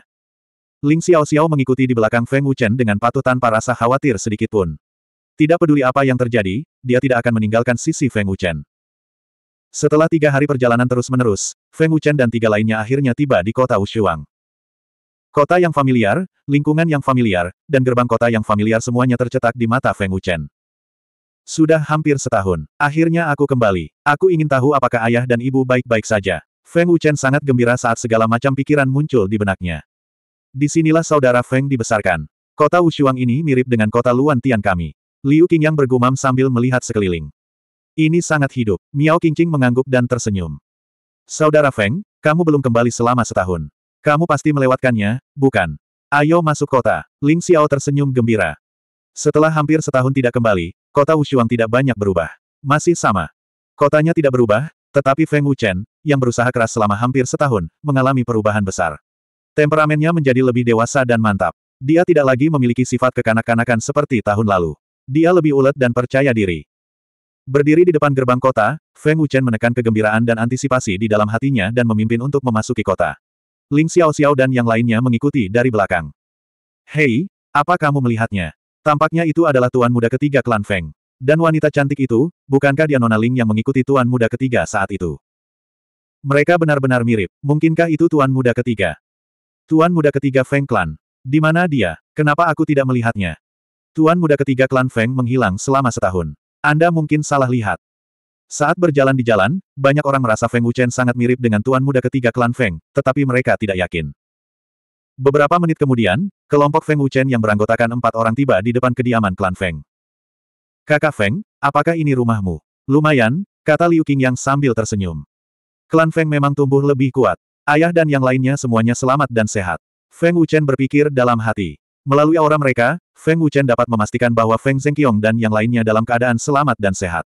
A: Ling Xiao Xiao mengikuti di belakang Feng Wuchen dengan patuh tanpa rasa khawatir sedikitpun. Tidak peduli apa yang terjadi, dia tidak akan meninggalkan sisi Feng Wuchen. Setelah tiga hari perjalanan terus-menerus, Feng Wuchen dan tiga lainnya akhirnya tiba di kota Ushuang. Kota yang familiar, lingkungan yang familiar, dan gerbang kota yang familiar semuanya tercetak di mata Feng Wuchen. Sudah hampir setahun. Akhirnya aku kembali. Aku ingin tahu apakah ayah dan ibu baik-baik saja. Feng Wuchen sangat gembira saat segala macam pikiran muncul di benaknya. Disinilah saudara Feng dibesarkan. Kota Wushuang ini mirip dengan kota Luan Tian kami. Liu Qingyang bergumam sambil melihat sekeliling. Ini sangat hidup. Miao Qingqing mengangguk dan tersenyum. Saudara Feng, kamu belum kembali selama setahun. Kamu pasti melewatkannya, bukan? Ayo masuk kota. Ling Xiao tersenyum gembira. Setelah hampir setahun tidak kembali, kota Wushuang tidak banyak berubah. Masih sama. Kotanya tidak berubah, tetapi Feng Wuchen, yang berusaha keras selama hampir setahun, mengalami perubahan besar. Temperamennya menjadi lebih dewasa dan mantap. Dia tidak lagi memiliki sifat kekanak-kanakan seperti tahun lalu. Dia lebih ulet dan percaya diri. Berdiri di depan gerbang kota, Feng Wuchen menekan kegembiraan dan antisipasi di dalam hatinya dan memimpin untuk memasuki kota. Ling Xiao Xiao dan yang lainnya mengikuti dari belakang. Hei, apa kamu melihatnya? Tampaknya itu adalah tuan muda ketiga klan Feng. Dan wanita cantik itu, bukankah dia nona Ling yang mengikuti tuan muda ketiga saat itu? Mereka benar-benar mirip. Mungkinkah itu tuan muda ketiga? Tuan muda ketiga Feng Klan. Di mana dia? Kenapa aku tidak melihatnya? Tuan muda ketiga klan Feng menghilang selama setahun. Anda mungkin salah lihat. Saat berjalan di jalan, banyak orang merasa Feng Wuchen sangat mirip dengan tuan muda ketiga klan Feng, tetapi mereka tidak yakin. Beberapa menit kemudian, kelompok Feng Wuchen yang beranggotakan empat orang tiba di depan kediaman klan Feng. Kakak Feng, apakah ini rumahmu? Lumayan, kata Liu yang sambil tersenyum. Klan Feng memang tumbuh lebih kuat. Ayah dan yang lainnya semuanya selamat dan sehat. Feng Wuchen berpikir dalam hati. Melalui aura mereka, Feng Wuchen dapat memastikan bahwa Feng Zhengqiong dan yang lainnya dalam keadaan selamat dan sehat.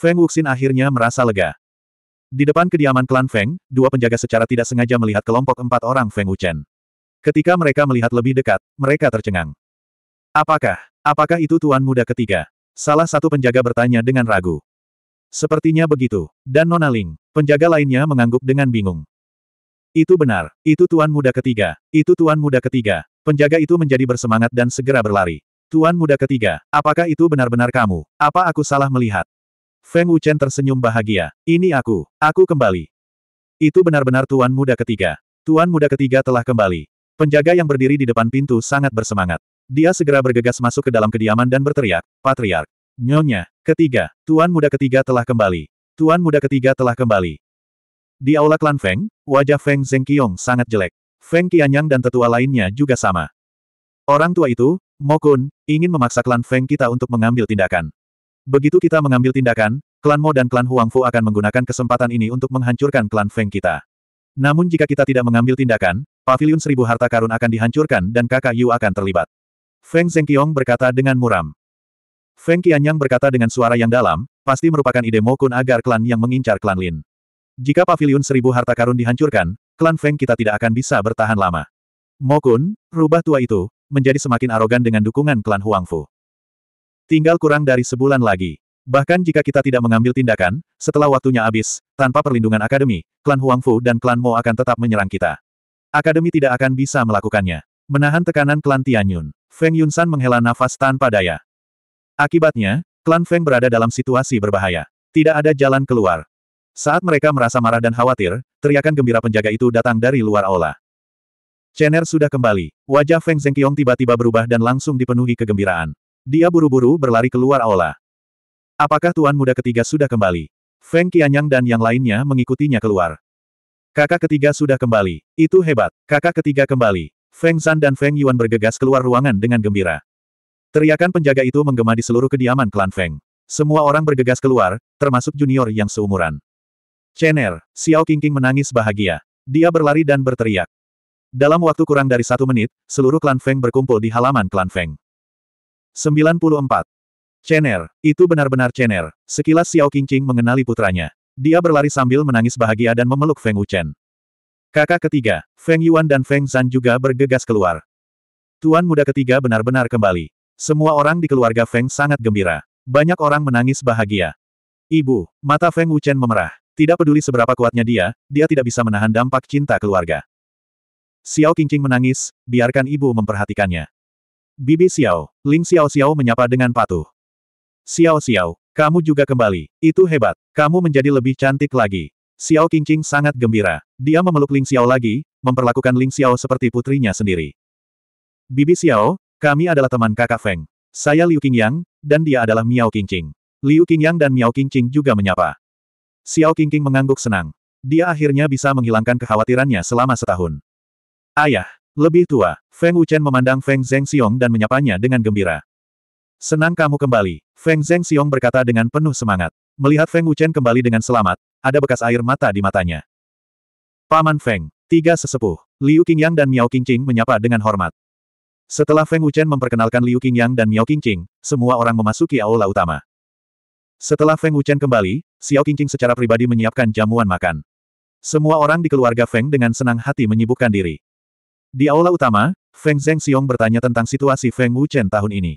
A: Feng Wuxin akhirnya merasa lega. Di depan kediaman klan Feng, dua penjaga secara tidak sengaja melihat kelompok empat orang Feng Wuchen. Ketika mereka melihat lebih dekat, mereka tercengang. Apakah, apakah itu tuan muda ketiga? Salah satu penjaga bertanya dengan ragu. Sepertinya begitu. Dan Nona Ling, penjaga lainnya mengangguk dengan bingung. Itu benar, itu tuan muda ketiga, itu tuan muda ketiga. Penjaga itu menjadi bersemangat dan segera berlari. Tuan muda ketiga, apakah itu benar-benar kamu? Apa aku salah melihat? Feng Wuchen tersenyum bahagia. Ini aku. Aku kembali. Itu benar-benar Tuan Muda ketiga. Tuan Muda ketiga telah kembali. Penjaga yang berdiri di depan pintu sangat bersemangat. Dia segera bergegas masuk ke dalam kediaman dan berteriak, Patriark. Nyonya, ketiga, Tuan Muda ketiga telah kembali. Tuan Muda ketiga telah kembali. Di aula klan Feng, wajah Feng Zengqiong sangat jelek. Feng Qianyang dan tetua lainnya juga sama. Orang tua itu, Mokun, ingin memaksa klan Feng kita untuk mengambil tindakan. Begitu kita mengambil tindakan, klan Mo dan klan Huangfu akan menggunakan kesempatan ini untuk menghancurkan klan Feng kita. Namun jika kita tidak mengambil tindakan, pavilion seribu harta karun akan dihancurkan dan kakak Yu akan terlibat. Feng Zhengqiong berkata dengan muram. Feng Qianyang berkata dengan suara yang dalam, pasti merupakan ide Mo Kun agar klan yang mengincar klan Lin. Jika pavilion seribu harta karun dihancurkan, klan Feng kita tidak akan bisa bertahan lama. Mo Kun, rubah tua itu, menjadi semakin arogan dengan dukungan klan Huangfu. Tinggal kurang dari sebulan lagi. Bahkan jika kita tidak mengambil tindakan, setelah waktunya habis, tanpa perlindungan akademi, klan Huangfu dan klan Mo akan tetap menyerang kita. Akademi tidak akan bisa melakukannya. Menahan tekanan klan Tianyun, Feng Yunsan menghela nafas tanpa daya. Akibatnya, klan Feng berada dalam situasi berbahaya. Tidak ada jalan keluar. Saat mereka merasa marah dan khawatir, teriakan gembira penjaga itu datang dari luar aula. Chener sudah kembali. Wajah Feng Zhengqiong tiba-tiba berubah dan langsung dipenuhi kegembiraan. Dia buru-buru berlari keluar aula. Apakah tuan muda ketiga sudah kembali? Feng Qianyang dan yang lainnya mengikutinya keluar. Kakak ketiga sudah kembali. Itu hebat. Kakak ketiga kembali. Feng San dan Feng Yuan bergegas keluar ruangan dengan gembira. Teriakan penjaga itu menggema di seluruh kediaman klan Feng. Semua orang bergegas keluar, termasuk junior yang seumuran. Er, Xiao Qingqing menangis bahagia. Dia berlari dan berteriak. Dalam waktu kurang dari satu menit, seluruh klan Feng berkumpul di halaman klan Feng. 94. Chener, itu benar-benar Chener. Sekilas Xiao Qingqing mengenali putranya. Dia berlari sambil menangis bahagia dan memeluk Feng Wuchen. Kakak ketiga, Feng Yuan dan Feng Zan juga bergegas keluar. Tuan muda ketiga benar-benar kembali. Semua orang di keluarga Feng sangat gembira. Banyak orang menangis bahagia. Ibu, mata Feng Wuchen memerah. Tidak peduli seberapa kuatnya dia, dia tidak bisa menahan dampak cinta keluarga. Xiao Qingqing menangis, biarkan ibu memperhatikannya. Bibi Xiao, Ling Xiao Xiao menyapa dengan patuh. Xiao Xiao, kamu juga kembali. Itu hebat. Kamu menjadi lebih cantik lagi. Xiao Qingqing sangat gembira. Dia memeluk Ling Xiao lagi, memperlakukan Ling Xiao seperti putrinya sendiri. Bibi Xiao, kami adalah teman kakak Feng. Saya Liu Qingyang, dan dia adalah Miao Qingqing. Liu Qingyang dan Miao Qingqing juga menyapa. Xiao Qingqing mengangguk senang. Dia akhirnya bisa menghilangkan kekhawatirannya selama setahun. Ayah, lebih tua, Feng Wuchen memandang Feng Zhengxiong dan menyapanya dengan gembira. Senang kamu kembali, Feng Zhengxiong berkata dengan penuh semangat. Melihat Feng Wuchen kembali dengan selamat, ada bekas air mata di matanya. Paman Feng, tiga sesepuh, Liu Qingyang dan Miao Qingqing menyapa dengan hormat. Setelah Feng Wuchen memperkenalkan Liu Qingyang dan Miao Qingqing, semua orang memasuki aula utama. Setelah Feng Wuchen kembali, Xiao Qingqing secara pribadi menyiapkan jamuan makan. Semua orang di keluarga Feng dengan senang hati menyibukkan diri. Di aula utama, Feng Zheng Xiong bertanya tentang situasi Feng Wuchen tahun ini.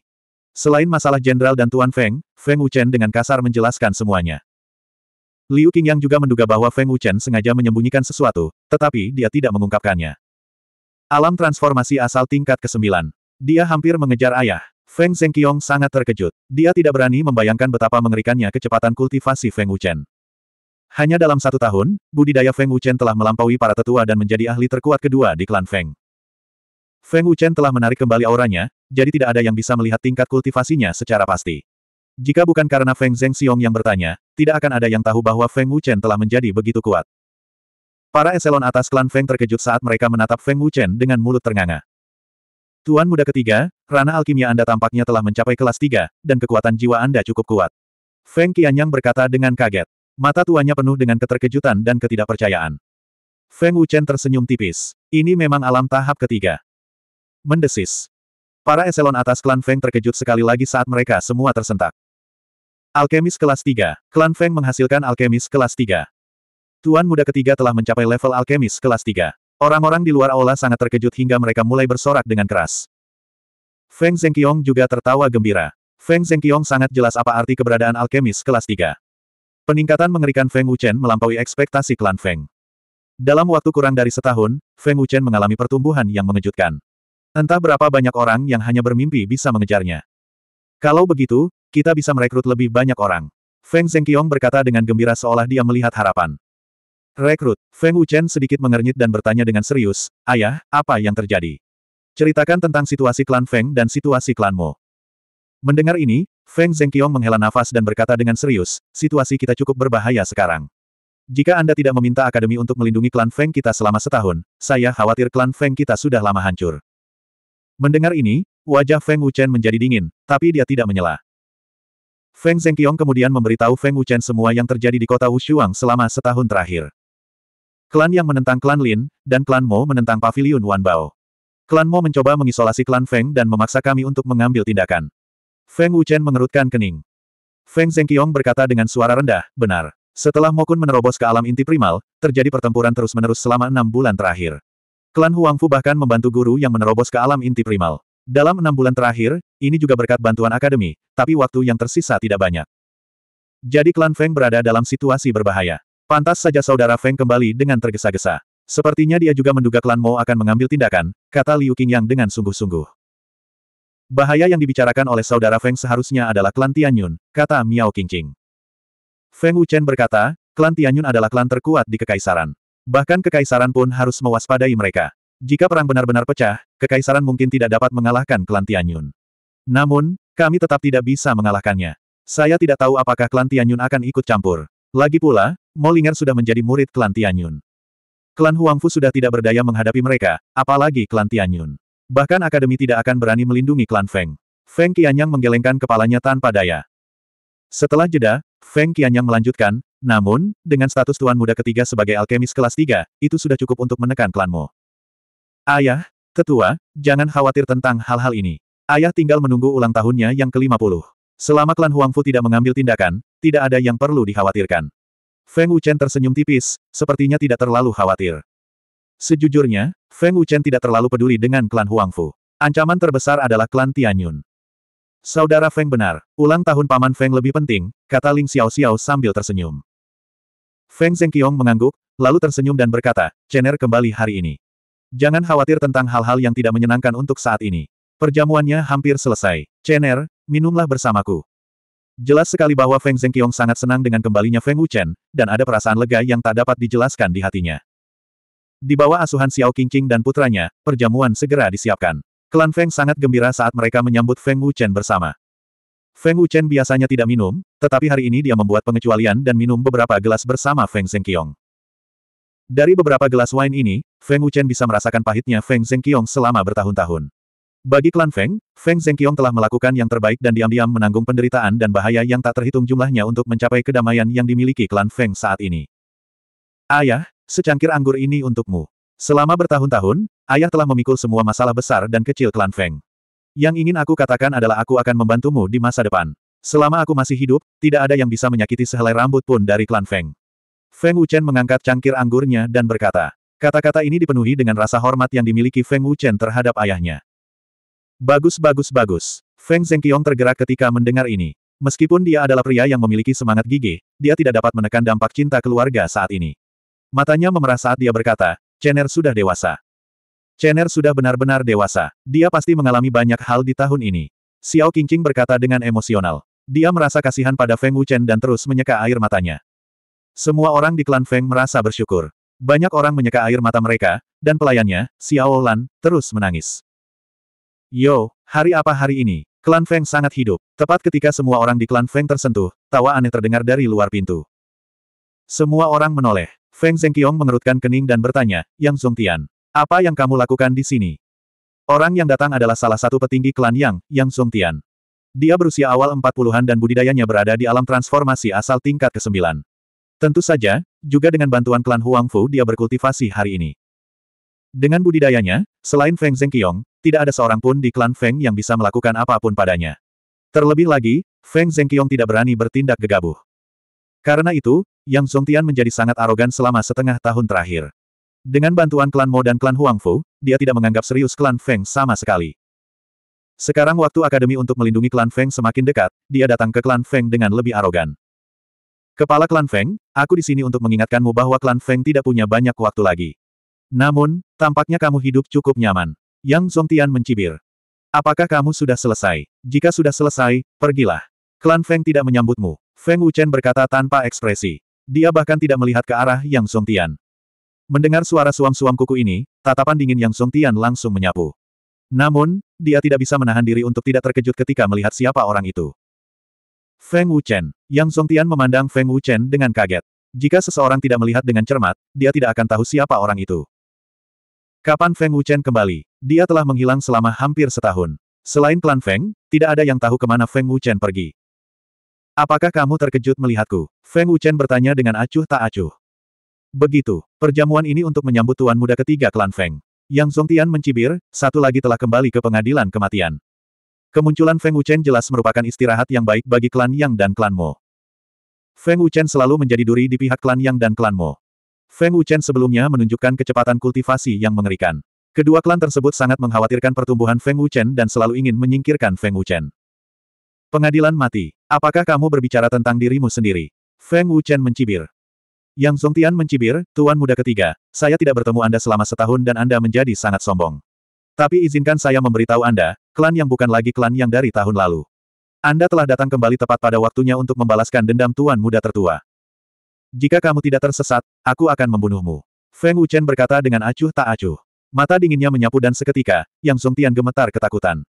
A: Selain masalah jenderal dan Tuan Feng, Feng Wuchen dengan kasar menjelaskan semuanya. Liu Qingyang juga menduga bahwa Feng Wuchen sengaja menyembunyikan sesuatu, tetapi dia tidak mengungkapkannya. Alam transformasi asal tingkat ke-9. Dia hampir mengejar ayah. Feng Zhengqiong sangat terkejut. Dia tidak berani membayangkan betapa mengerikannya kecepatan kultivasi Feng Wuchen. Hanya dalam satu tahun, budidaya Feng Wuchen telah melampaui para tetua dan menjadi ahli terkuat kedua di klan Feng. Feng Wuchen telah menarik kembali auranya, jadi tidak ada yang bisa melihat tingkat kultivasinya secara pasti. Jika bukan karena Feng Zheng Xiong yang bertanya, tidak akan ada yang tahu bahwa Feng Wuchen telah menjadi begitu kuat. Para eselon atas klan Feng terkejut saat mereka menatap Feng Wuchen dengan mulut ternganga. Tuan muda ketiga, rana alkimia Anda tampaknya telah mencapai kelas tiga, dan kekuatan jiwa Anda cukup kuat. Feng Qianyang berkata dengan kaget. Mata tuannya penuh dengan keterkejutan dan ketidakpercayaan. Feng Wuchen tersenyum tipis. Ini memang alam tahap ketiga. Mendesis. Para eselon atas klan Feng terkejut sekali lagi saat mereka semua tersentak. Alkemis kelas 3. Klan Feng menghasilkan alkemis kelas 3. Tuan muda ketiga telah mencapai level alkemis kelas 3. Orang-orang di luar aula sangat terkejut hingga mereka mulai bersorak dengan keras. Feng Zhengqiong juga tertawa gembira. Feng Zhengqiong sangat jelas apa arti keberadaan alkemis kelas 3. Peningkatan mengerikan Feng Wuchen melampaui ekspektasi klan Feng. Dalam waktu kurang dari setahun, Feng Wuchen mengalami pertumbuhan yang mengejutkan. Entah berapa banyak orang yang hanya bermimpi bisa mengejarnya. Kalau begitu, kita bisa merekrut lebih banyak orang. Feng Zhengqiong berkata dengan gembira seolah dia melihat harapan. Rekrut, Feng Wuchen sedikit mengernyit dan bertanya dengan serius, Ayah, apa yang terjadi? Ceritakan tentang situasi klan Feng dan situasi klanmu. Mendengar ini, Feng Zhengqiong menghela nafas dan berkata dengan serius, situasi kita cukup berbahaya sekarang. Jika Anda tidak meminta Akademi untuk melindungi klan Feng kita selama setahun, saya khawatir klan Feng kita sudah lama hancur. Mendengar ini, wajah Feng Wuchen menjadi dingin, tapi dia tidak menyela. Feng Zhengqiong kemudian memberitahu Feng Wuchen semua yang terjadi di kota Wushuang selama setahun terakhir. Klan yang menentang klan Lin, dan klan Mo menentang pavilion Wanbao. Klan Mo mencoba mengisolasi klan Feng dan memaksa kami untuk mengambil tindakan. Feng Wuchen mengerutkan kening. Feng Zhengqiong berkata dengan suara rendah, benar. Setelah Mokun menerobos ke alam inti primal, terjadi pertempuran terus-menerus selama enam bulan terakhir. Klan Huangfu bahkan membantu guru yang menerobos ke alam inti primal. Dalam enam bulan terakhir, ini juga berkat bantuan akademi, tapi waktu yang tersisa tidak banyak. Jadi klan Feng berada dalam situasi berbahaya. Pantas saja saudara Feng kembali dengan tergesa-gesa. Sepertinya dia juga menduga klan Mo akan mengambil tindakan, kata Liu Qingyang dengan sungguh-sungguh. Bahaya yang dibicarakan oleh saudara Feng seharusnya adalah klan Tianyun, kata Miao Qingqing. Feng Wuchen berkata, klan Tianyun adalah klan terkuat di kekaisaran. Bahkan kekaisaran pun harus mewaspadai mereka. Jika perang benar-benar pecah, kekaisaran mungkin tidak dapat mengalahkan klan Tianyun. Namun, kami tetap tidak bisa mengalahkannya. Saya tidak tahu apakah klan Tianyun akan ikut campur. Lagi pula, Molinger sudah menjadi murid klan Tianyun. Klan Huangfu sudah tidak berdaya menghadapi mereka, apalagi klan Tianyun. Bahkan akademi tidak akan berani melindungi klan Feng. Feng Qianyang menggelengkan kepalanya tanpa daya. Setelah jeda, Feng Qianyang melanjutkan, namun, dengan status tuan muda ketiga sebagai alkemis kelas tiga, itu sudah cukup untuk menekan klanmu. Ayah, ketua, jangan khawatir tentang hal-hal ini. Ayah tinggal menunggu ulang tahunnya yang ke-50. Selama klan Huangfu tidak mengambil tindakan, tidak ada yang perlu dikhawatirkan. Feng Wuchen tersenyum tipis, sepertinya tidak terlalu khawatir. Sejujurnya, Feng Wuchen tidak terlalu peduli dengan klan Huangfu. Ancaman terbesar adalah klan Tianyun. Saudara Feng benar, ulang tahun paman Feng lebih penting, kata Ling Xiao Xiao sambil tersenyum. Feng Zhengqiong mengangguk, lalu tersenyum dan berkata, Chener kembali hari ini. Jangan khawatir tentang hal-hal yang tidak menyenangkan untuk saat ini. Perjamuannya hampir selesai. Chener, minumlah bersamaku. Jelas sekali bahwa Feng Zhengqiong sangat senang dengan kembalinya Feng Wuchen, dan ada perasaan lega yang tak dapat dijelaskan di hatinya. Di bawah asuhan Xiao Qingqing dan putranya, perjamuan segera disiapkan. Klan Feng sangat gembira saat mereka menyambut Feng Wuchen bersama. Feng Wuchen biasanya tidak minum, tetapi hari ini dia membuat pengecualian dan minum beberapa gelas bersama Feng Zhengqiong. Dari beberapa gelas wine ini, Feng Wuchen bisa merasakan pahitnya Feng Zhengqiong selama bertahun-tahun. Bagi klan Feng, Feng Zhengqiong telah melakukan yang terbaik dan diam-diam menanggung penderitaan dan bahaya yang tak terhitung jumlahnya untuk mencapai kedamaian yang dimiliki klan Feng saat ini. Ayah, secangkir anggur ini untukmu. Selama bertahun-tahun, ayah telah memikul semua masalah besar dan kecil klan Feng. Yang ingin aku katakan adalah aku akan membantumu di masa depan. Selama aku masih hidup, tidak ada yang bisa menyakiti sehelai rambut pun dari klan Feng. Feng Wuchen mengangkat cangkir anggurnya dan berkata, kata-kata ini dipenuhi dengan rasa hormat yang dimiliki Feng Wuchen terhadap ayahnya. Bagus bagus bagus. Feng Zhengqiong tergerak ketika mendengar ini. Meskipun dia adalah pria yang memiliki semangat gigih, dia tidak dapat menekan dampak cinta keluarga saat ini. Matanya memerah saat dia berkata, Chen Er sudah dewasa. Chener sudah benar-benar dewasa. Dia pasti mengalami banyak hal di tahun ini. Xiao Qingqing berkata dengan emosional. Dia merasa kasihan pada Feng Wuchen dan terus menyeka air matanya. Semua orang di klan Feng merasa bersyukur. Banyak orang menyeka air mata mereka, dan pelayannya, Xiao Lan, terus menangis. Yo, hari apa hari ini? Klan Feng sangat hidup. Tepat ketika semua orang di klan Feng tersentuh, tawa aneh terdengar dari luar pintu. Semua orang menoleh. Feng Zhengqiong mengerutkan kening dan bertanya, Yang Zhongtian. Apa yang kamu lakukan di sini? Orang yang datang adalah salah satu petinggi klan Yang, Yang Songtian. Dia berusia awal empat puluhan dan budidayanya berada di alam transformasi asal tingkat ke-9. Tentu saja, juga dengan bantuan klan Huangfu dia berkultivasi hari ini. Dengan budidayanya, selain Feng Zhengqiong, tidak ada seorang pun di klan Feng yang bisa melakukan apapun padanya. Terlebih lagi, Feng Zhengqiong tidak berani bertindak gegabah. Karena itu, Yang Songtian menjadi sangat arogan selama setengah tahun terakhir. Dengan bantuan klan Mo dan klan Huangfu, dia tidak menganggap serius klan Feng sama sekali. Sekarang waktu akademi untuk melindungi klan Feng semakin dekat, dia datang ke klan Feng dengan lebih arogan. Kepala klan Feng, aku di sini untuk mengingatkanmu bahwa klan Feng tidak punya banyak waktu lagi. Namun, tampaknya kamu hidup cukup nyaman. Yang Zongtian mencibir. Apakah kamu sudah selesai? Jika sudah selesai, pergilah. Klan Feng tidak menyambutmu. Feng Wuchen berkata tanpa ekspresi. Dia bahkan tidak melihat ke arah Yang Zongtian. Mendengar suara suam-suam kuku ini, tatapan dingin Yang Song Tian langsung menyapu. Namun, dia tidak bisa menahan diri untuk tidak terkejut ketika melihat siapa orang itu. Feng Wuchen. Yang Song Tian memandang Feng Wuchen dengan kaget. Jika seseorang tidak melihat dengan cermat, dia tidak akan tahu siapa orang itu. Kapan Feng Wuchen kembali? Dia telah menghilang selama hampir setahun. Selain klan Feng, tidak ada yang tahu kemana Feng Wuchen pergi. Apakah kamu terkejut melihatku? Feng Wuchen bertanya dengan acuh tak acuh. Begitu, perjamuan ini untuk menyambut tuan muda ketiga klan Feng. Yang Zongtian mencibir, satu lagi telah kembali ke pengadilan kematian. Kemunculan Feng Wuchen jelas merupakan istirahat yang baik bagi klan Yang dan klan Mo. Feng Wuchen selalu menjadi duri di pihak klan Yang dan klan Mo. Feng Wuchen sebelumnya menunjukkan kecepatan kultivasi yang mengerikan. Kedua klan tersebut sangat mengkhawatirkan pertumbuhan Feng Wuchen dan selalu ingin menyingkirkan Feng Wuchen. Pengadilan mati. Apakah kamu berbicara tentang dirimu sendiri? Feng Wuchen mencibir. Yang Songtian mencibir, Tuan Muda ketiga, saya tidak bertemu Anda selama setahun dan Anda menjadi sangat sombong. Tapi izinkan saya memberitahu Anda, klan yang bukan lagi klan yang dari tahun lalu. Anda telah datang kembali tepat pada waktunya untuk membalaskan dendam Tuan Muda tertua. Jika kamu tidak tersesat, aku akan membunuhmu. Feng Wuchen berkata dengan acuh tak acuh. Mata dinginnya menyapu dan seketika, Yang Songtian gemetar ketakutan.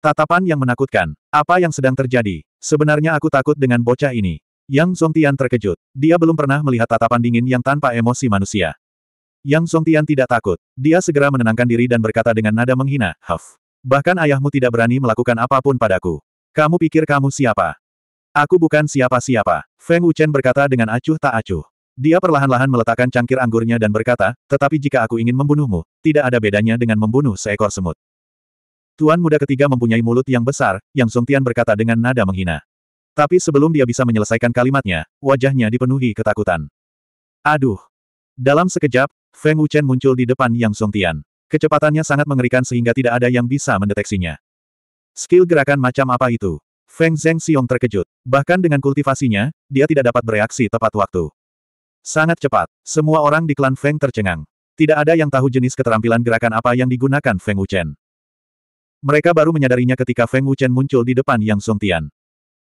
A: Tatapan yang menakutkan. Apa yang sedang terjadi? Sebenarnya aku takut dengan bocah ini. Yang Zongtian terkejut. Dia belum pernah melihat tatapan dingin yang tanpa emosi manusia. Yang Zongtian tidak takut. Dia segera menenangkan diri dan berkata dengan nada menghina, Huff. Bahkan ayahmu tidak berani melakukan apapun padaku. Kamu pikir kamu siapa? Aku bukan siapa-siapa. Feng Wuchen berkata dengan acuh tak acuh. Dia perlahan-lahan meletakkan cangkir anggurnya dan berkata, tetapi jika aku ingin membunuhmu, tidak ada bedanya dengan membunuh seekor semut. Tuan muda ketiga mempunyai mulut yang besar, yang Zongtian berkata dengan nada menghina. Tapi sebelum dia bisa menyelesaikan kalimatnya, wajahnya dipenuhi ketakutan. Aduh! Dalam sekejap, Feng Wuchen muncul di depan Yang Songtian. Kecepatannya sangat mengerikan sehingga tidak ada yang bisa mendeteksinya. Skill gerakan macam apa itu? Feng Zheng Xiong terkejut. Bahkan dengan kultivasinya, dia tidak dapat bereaksi tepat waktu. Sangat cepat, semua orang di klan Feng tercengang. Tidak ada yang tahu jenis keterampilan gerakan apa yang digunakan Feng Wuchen. Mereka baru menyadarinya ketika Feng Wuchen muncul di depan Yang Songtian.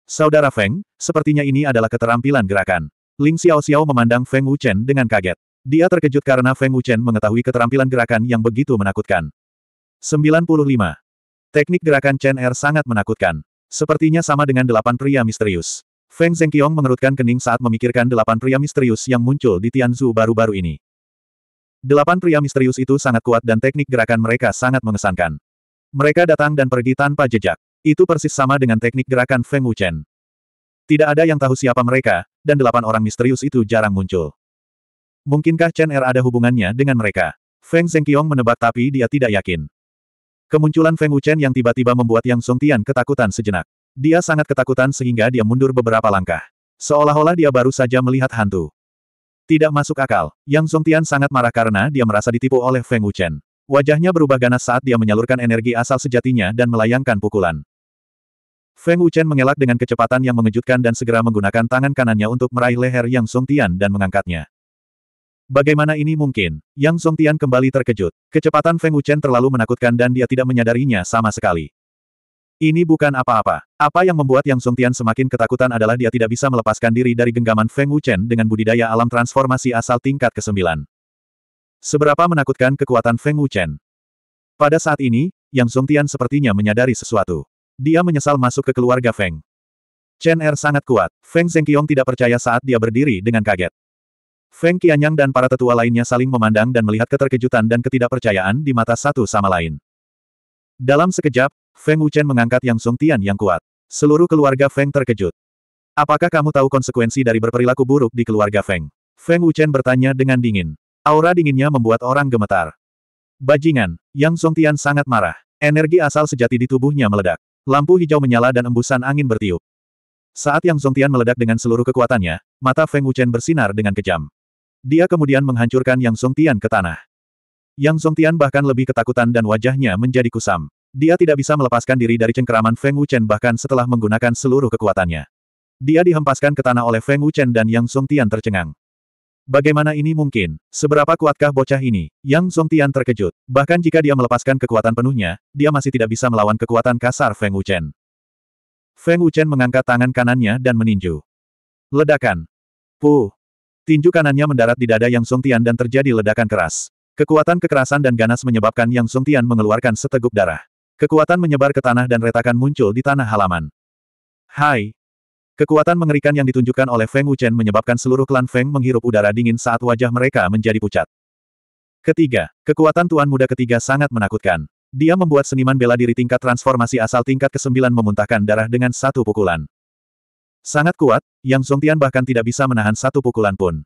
A: Saudara Feng, sepertinya ini adalah keterampilan gerakan. Ling Xiao Xiao memandang Feng Wuchen dengan kaget. Dia terkejut karena Feng Wuchen mengetahui keterampilan gerakan yang begitu menakutkan. 95. Teknik gerakan Chen Er sangat menakutkan. Sepertinya sama dengan delapan pria misterius. Feng Zhengqiong mengerutkan kening saat memikirkan delapan pria misterius yang muncul di Tianzhu baru-baru ini. Delapan pria misterius itu sangat kuat dan teknik gerakan mereka sangat mengesankan. Mereka datang dan pergi tanpa jejak. Itu persis sama dengan teknik gerakan Feng Wuchen. Tidak ada yang tahu siapa mereka, dan delapan orang misterius itu jarang muncul. Mungkinkah Chen Er ada hubungannya dengan mereka? Feng Zhengqiong menebak tapi dia tidak yakin. Kemunculan Feng Wuchen yang tiba-tiba membuat Yang Song Tian ketakutan sejenak. Dia sangat ketakutan sehingga dia mundur beberapa langkah. Seolah-olah dia baru saja melihat hantu. Tidak masuk akal, Yang Song Tian sangat marah karena dia merasa ditipu oleh Feng Wuchen. Wajahnya berubah ganas saat dia menyalurkan energi asal sejatinya dan melayangkan pukulan. Feng Wuchen mengelak dengan kecepatan yang mengejutkan dan segera menggunakan tangan kanannya untuk meraih leher Yang Songtian dan mengangkatnya. Bagaimana ini mungkin? Yang Songtian kembali terkejut. Kecepatan Feng Wuchen terlalu menakutkan dan dia tidak menyadarinya sama sekali. Ini bukan apa-apa. Apa yang membuat Yang Songtian semakin ketakutan adalah dia tidak bisa melepaskan diri dari genggaman Feng Wuchen dengan budidaya alam transformasi asal tingkat ke-9. Seberapa menakutkan kekuatan Feng Wuchen? Pada saat ini, Yang Songtian sepertinya menyadari sesuatu. Dia menyesal masuk ke keluarga Feng. Chen Er sangat kuat. Feng Zhengqiong tidak percaya saat dia berdiri dengan kaget. Feng Qianyang dan para tetua lainnya saling memandang dan melihat keterkejutan dan ketidakpercayaan di mata satu sama lain. Dalam sekejap, Feng Wuchen mengangkat Yang Song Tian yang kuat. Seluruh keluarga Feng terkejut. Apakah kamu tahu konsekuensi dari berperilaku buruk di keluarga Feng? Feng Wuchen bertanya dengan dingin. Aura dinginnya membuat orang gemetar. Bajingan, Yang Song Tian sangat marah. Energi asal sejati di tubuhnya meledak. Lampu hijau menyala dan embusan angin bertiup. Saat yang Zongtian meledak dengan seluruh kekuatannya, mata Feng Wuchen bersinar dengan kejam. Dia kemudian menghancurkan Yang Zongtian ke tanah. Yang Zongtian bahkan lebih ketakutan dan wajahnya menjadi kusam. Dia tidak bisa melepaskan diri dari cengkeraman Feng Wuchen bahkan setelah menggunakan seluruh kekuatannya. Dia dihempaskan ke tanah oleh Feng Wuchen dan Yang Zongtian tercengang. Bagaimana ini mungkin? Seberapa kuatkah bocah ini? Yang Songtian terkejut. Bahkan jika dia melepaskan kekuatan penuhnya, dia masih tidak bisa melawan kekuatan kasar Feng Wuchen. Feng Wuchen mengangkat tangan kanannya dan meninju. Ledakan. Puh. Tinju kanannya mendarat di dada Yang Songtian dan terjadi ledakan keras. Kekuatan kekerasan dan ganas menyebabkan Yang Songtian mengeluarkan seteguk darah. Kekuatan menyebar ke tanah dan retakan muncul di tanah halaman. Hai, Kekuatan mengerikan yang ditunjukkan oleh Feng Wuchen menyebabkan seluruh klan Feng menghirup udara dingin saat wajah mereka menjadi pucat. Ketiga, kekuatan Tuan Muda ketiga sangat menakutkan. Dia membuat seniman bela diri tingkat transformasi asal tingkat ke-9 memuntahkan darah dengan satu pukulan. Sangat kuat, Yang Zongtian bahkan tidak bisa menahan satu pukulan pun.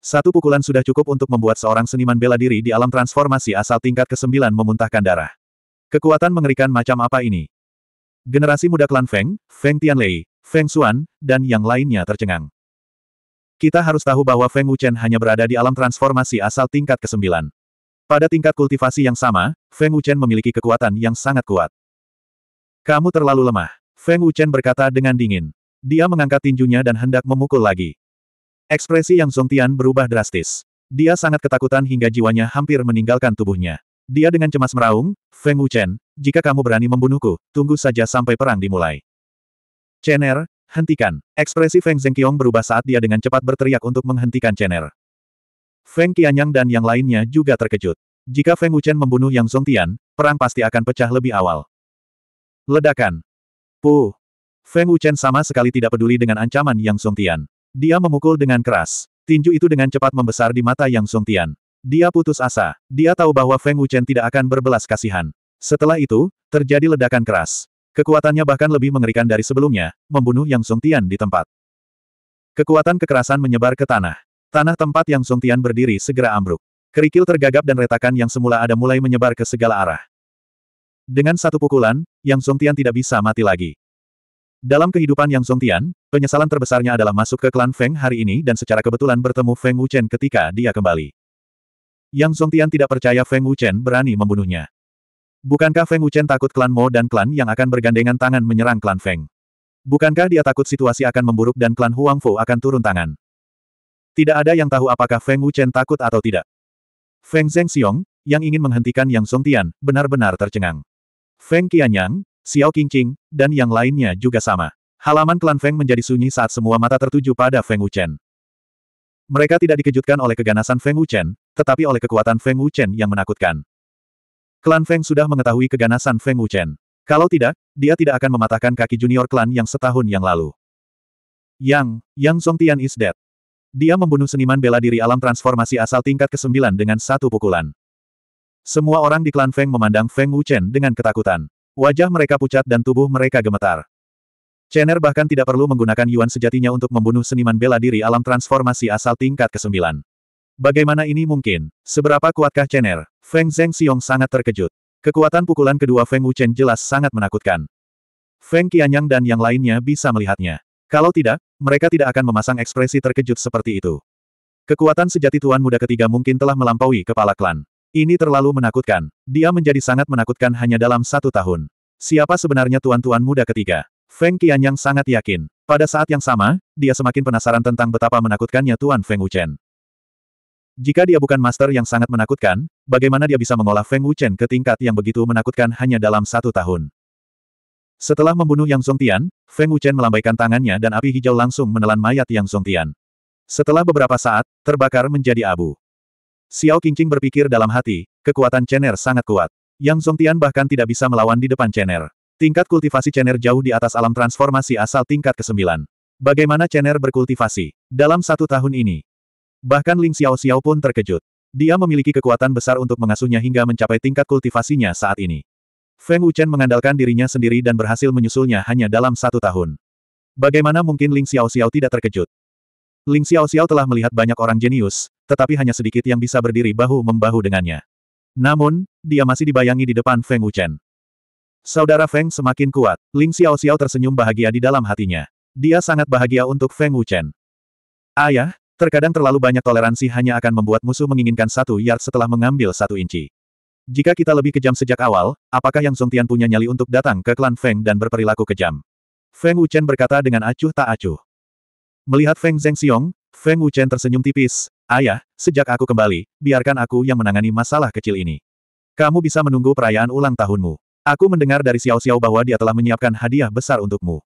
A: Satu pukulan sudah cukup untuk membuat seorang seniman bela diri di alam transformasi asal tingkat ke-9 memuntahkan darah. Kekuatan mengerikan macam apa ini? Generasi muda klan Feng, Feng Tianlei, Feng Xuan, dan yang lainnya tercengang. Kita harus tahu bahwa Feng Wuchen hanya berada di alam transformasi asal tingkat ke-9. Pada tingkat kultivasi yang sama, Feng Wuchen memiliki kekuatan yang sangat kuat. Kamu terlalu lemah. Feng Wuchen berkata dengan dingin. Dia mengangkat tinjunya dan hendak memukul lagi. Ekspresi Yang Tian berubah drastis. Dia sangat ketakutan hingga jiwanya hampir meninggalkan tubuhnya. Dia dengan cemas meraung, Feng Wuchen, jika kamu berani membunuhku, tunggu saja sampai perang dimulai. Chener, hentikan. Ekspresi Feng Zhengqiong berubah saat dia dengan cepat berteriak untuk menghentikan Chener. Feng Qianyang dan yang lainnya juga terkejut. Jika Feng Wuchen membunuh Yang Songtian, perang pasti akan pecah lebih awal. Ledakan. Puh. Feng Wuchen sama sekali tidak peduli dengan ancaman Yang Songtian. Dia memukul dengan keras. Tinju itu dengan cepat membesar di mata Yang Songtian. Dia putus asa. Dia tahu bahwa Feng Wuchen tidak akan berbelas kasihan. Setelah itu, terjadi ledakan keras. Kekuatannya bahkan lebih mengerikan dari sebelumnya, membunuh Yang Songtian di tempat. Kekuatan kekerasan menyebar ke tanah. Tanah tempat Yang Songtian berdiri segera ambruk. Kerikil tergagap dan retakan yang semula ada mulai menyebar ke segala arah. Dengan satu pukulan, Yang Songtian tidak bisa mati lagi. Dalam kehidupan Yang Songtian, penyesalan terbesarnya adalah masuk ke klan Feng hari ini dan secara kebetulan bertemu Feng Wuchen ketika dia kembali. Yang Songtian tidak percaya Feng Wuchen berani membunuhnya. Bukankah Feng Wuchen takut klan Mo dan klan yang akan bergandengan tangan menyerang klan Feng? Bukankah dia takut situasi akan memburuk dan klan Huang Fu akan turun tangan? Tidak ada yang tahu apakah Feng Wuchen takut atau tidak. Feng Zhengxiong, yang ingin menghentikan Yang Songtian, benar-benar tercengang. Feng Qianyang, Xiao Qingqing, dan yang lainnya juga sama. Halaman klan Feng menjadi sunyi saat semua mata tertuju pada Feng Wuchen. Mereka tidak dikejutkan oleh keganasan Feng Wuchen, tetapi oleh kekuatan Feng Wuchen yang menakutkan. Klan Feng sudah mengetahui keganasan Feng Wuchen. Kalau tidak, dia tidak akan mematahkan kaki junior klan yang setahun yang lalu. Yang, Yang Songtian is dead. Dia membunuh seniman bela diri alam transformasi asal tingkat ke-9 dengan satu pukulan. Semua orang di klan Feng memandang Feng Wuchen dengan ketakutan. Wajah mereka pucat dan tubuh mereka gemetar. Chener bahkan tidak perlu menggunakan Yuan sejatinya untuk membunuh seniman bela diri alam transformasi asal tingkat ke-9. Bagaimana ini mungkin? Seberapa kuatkah Chener? Feng Zeng Xiong sangat terkejut. Kekuatan pukulan kedua Feng Wuchen jelas sangat menakutkan. Feng Qianyang dan yang lainnya bisa melihatnya. Kalau tidak, mereka tidak akan memasang ekspresi terkejut seperti itu. Kekuatan sejati Tuan Muda ketiga mungkin telah melampaui kepala klan. Ini terlalu menakutkan. Dia menjadi sangat menakutkan hanya dalam satu tahun. Siapa sebenarnya tuan-tuan muda ketiga? Feng Qianyang sangat yakin. Pada saat yang sama, dia semakin penasaran tentang betapa menakutkannya Tuan Feng Wuchen. Jika dia bukan master yang sangat menakutkan, bagaimana dia bisa mengolah Feng Wuchen ke tingkat yang begitu menakutkan hanya dalam satu tahun? Setelah membunuh Yang Zongtian, Feng Wuchen melambaikan tangannya dan api hijau langsung menelan mayat Yang Zongtian. Setelah beberapa saat, terbakar menjadi abu. Xiao Qingqing berpikir dalam hati, kekuatan Chener sangat kuat. Yang Zongtian bahkan tidak bisa melawan di depan Chener. Tingkat kultivasi Chener jauh di atas alam transformasi asal tingkat ke-9. Bagaimana Chener berkultivasi? Dalam satu tahun ini, Bahkan Ling Xiao Xiao pun terkejut. Dia memiliki kekuatan besar untuk mengasuhnya hingga mencapai tingkat kultivasinya saat ini. Feng Wuchen mengandalkan dirinya sendiri dan berhasil menyusulnya hanya dalam satu tahun. Bagaimana mungkin Ling Xiao Xiao tidak terkejut? Ling Xiao Xiao telah melihat banyak orang jenius, tetapi hanya sedikit yang bisa berdiri bahu-membahu dengannya. Namun, dia masih dibayangi di depan Feng Wuchen. Saudara Feng semakin kuat, Ling Xiao Xiao tersenyum bahagia di dalam hatinya. Dia sangat bahagia untuk Feng Wuchen. Ayah, Terkadang terlalu banyak toleransi hanya akan membuat musuh menginginkan satu yard setelah mengambil satu inci. Jika kita lebih kejam sejak awal, apakah Yang Song Tian punya nyali untuk datang ke klan Feng dan berperilaku kejam? Feng Wuchen berkata dengan acuh tak acuh. Melihat Feng Zheng Xiong, Feng Wuchen tersenyum tipis. Ayah, sejak aku kembali, biarkan aku yang menangani masalah kecil ini. Kamu bisa menunggu perayaan ulang tahunmu. Aku mendengar dari Xiao Xiao bahwa dia telah menyiapkan hadiah besar untukmu.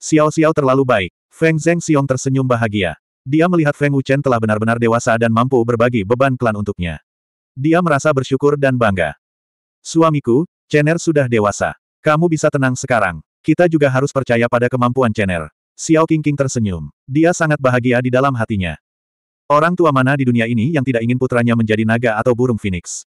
A: Xiao Xiao terlalu baik. Feng Zheng Xiong tersenyum bahagia. Dia melihat Feng Wuchen telah benar-benar dewasa dan mampu berbagi beban klan untuknya. Dia merasa bersyukur dan bangga. Suamiku, Chener sudah dewasa. Kamu bisa tenang sekarang. Kita juga harus percaya pada kemampuan Chener. Xiao Qingqing tersenyum. Dia sangat bahagia di dalam hatinya. Orang tua mana di dunia ini yang tidak ingin putranya menjadi naga atau burung phoenix?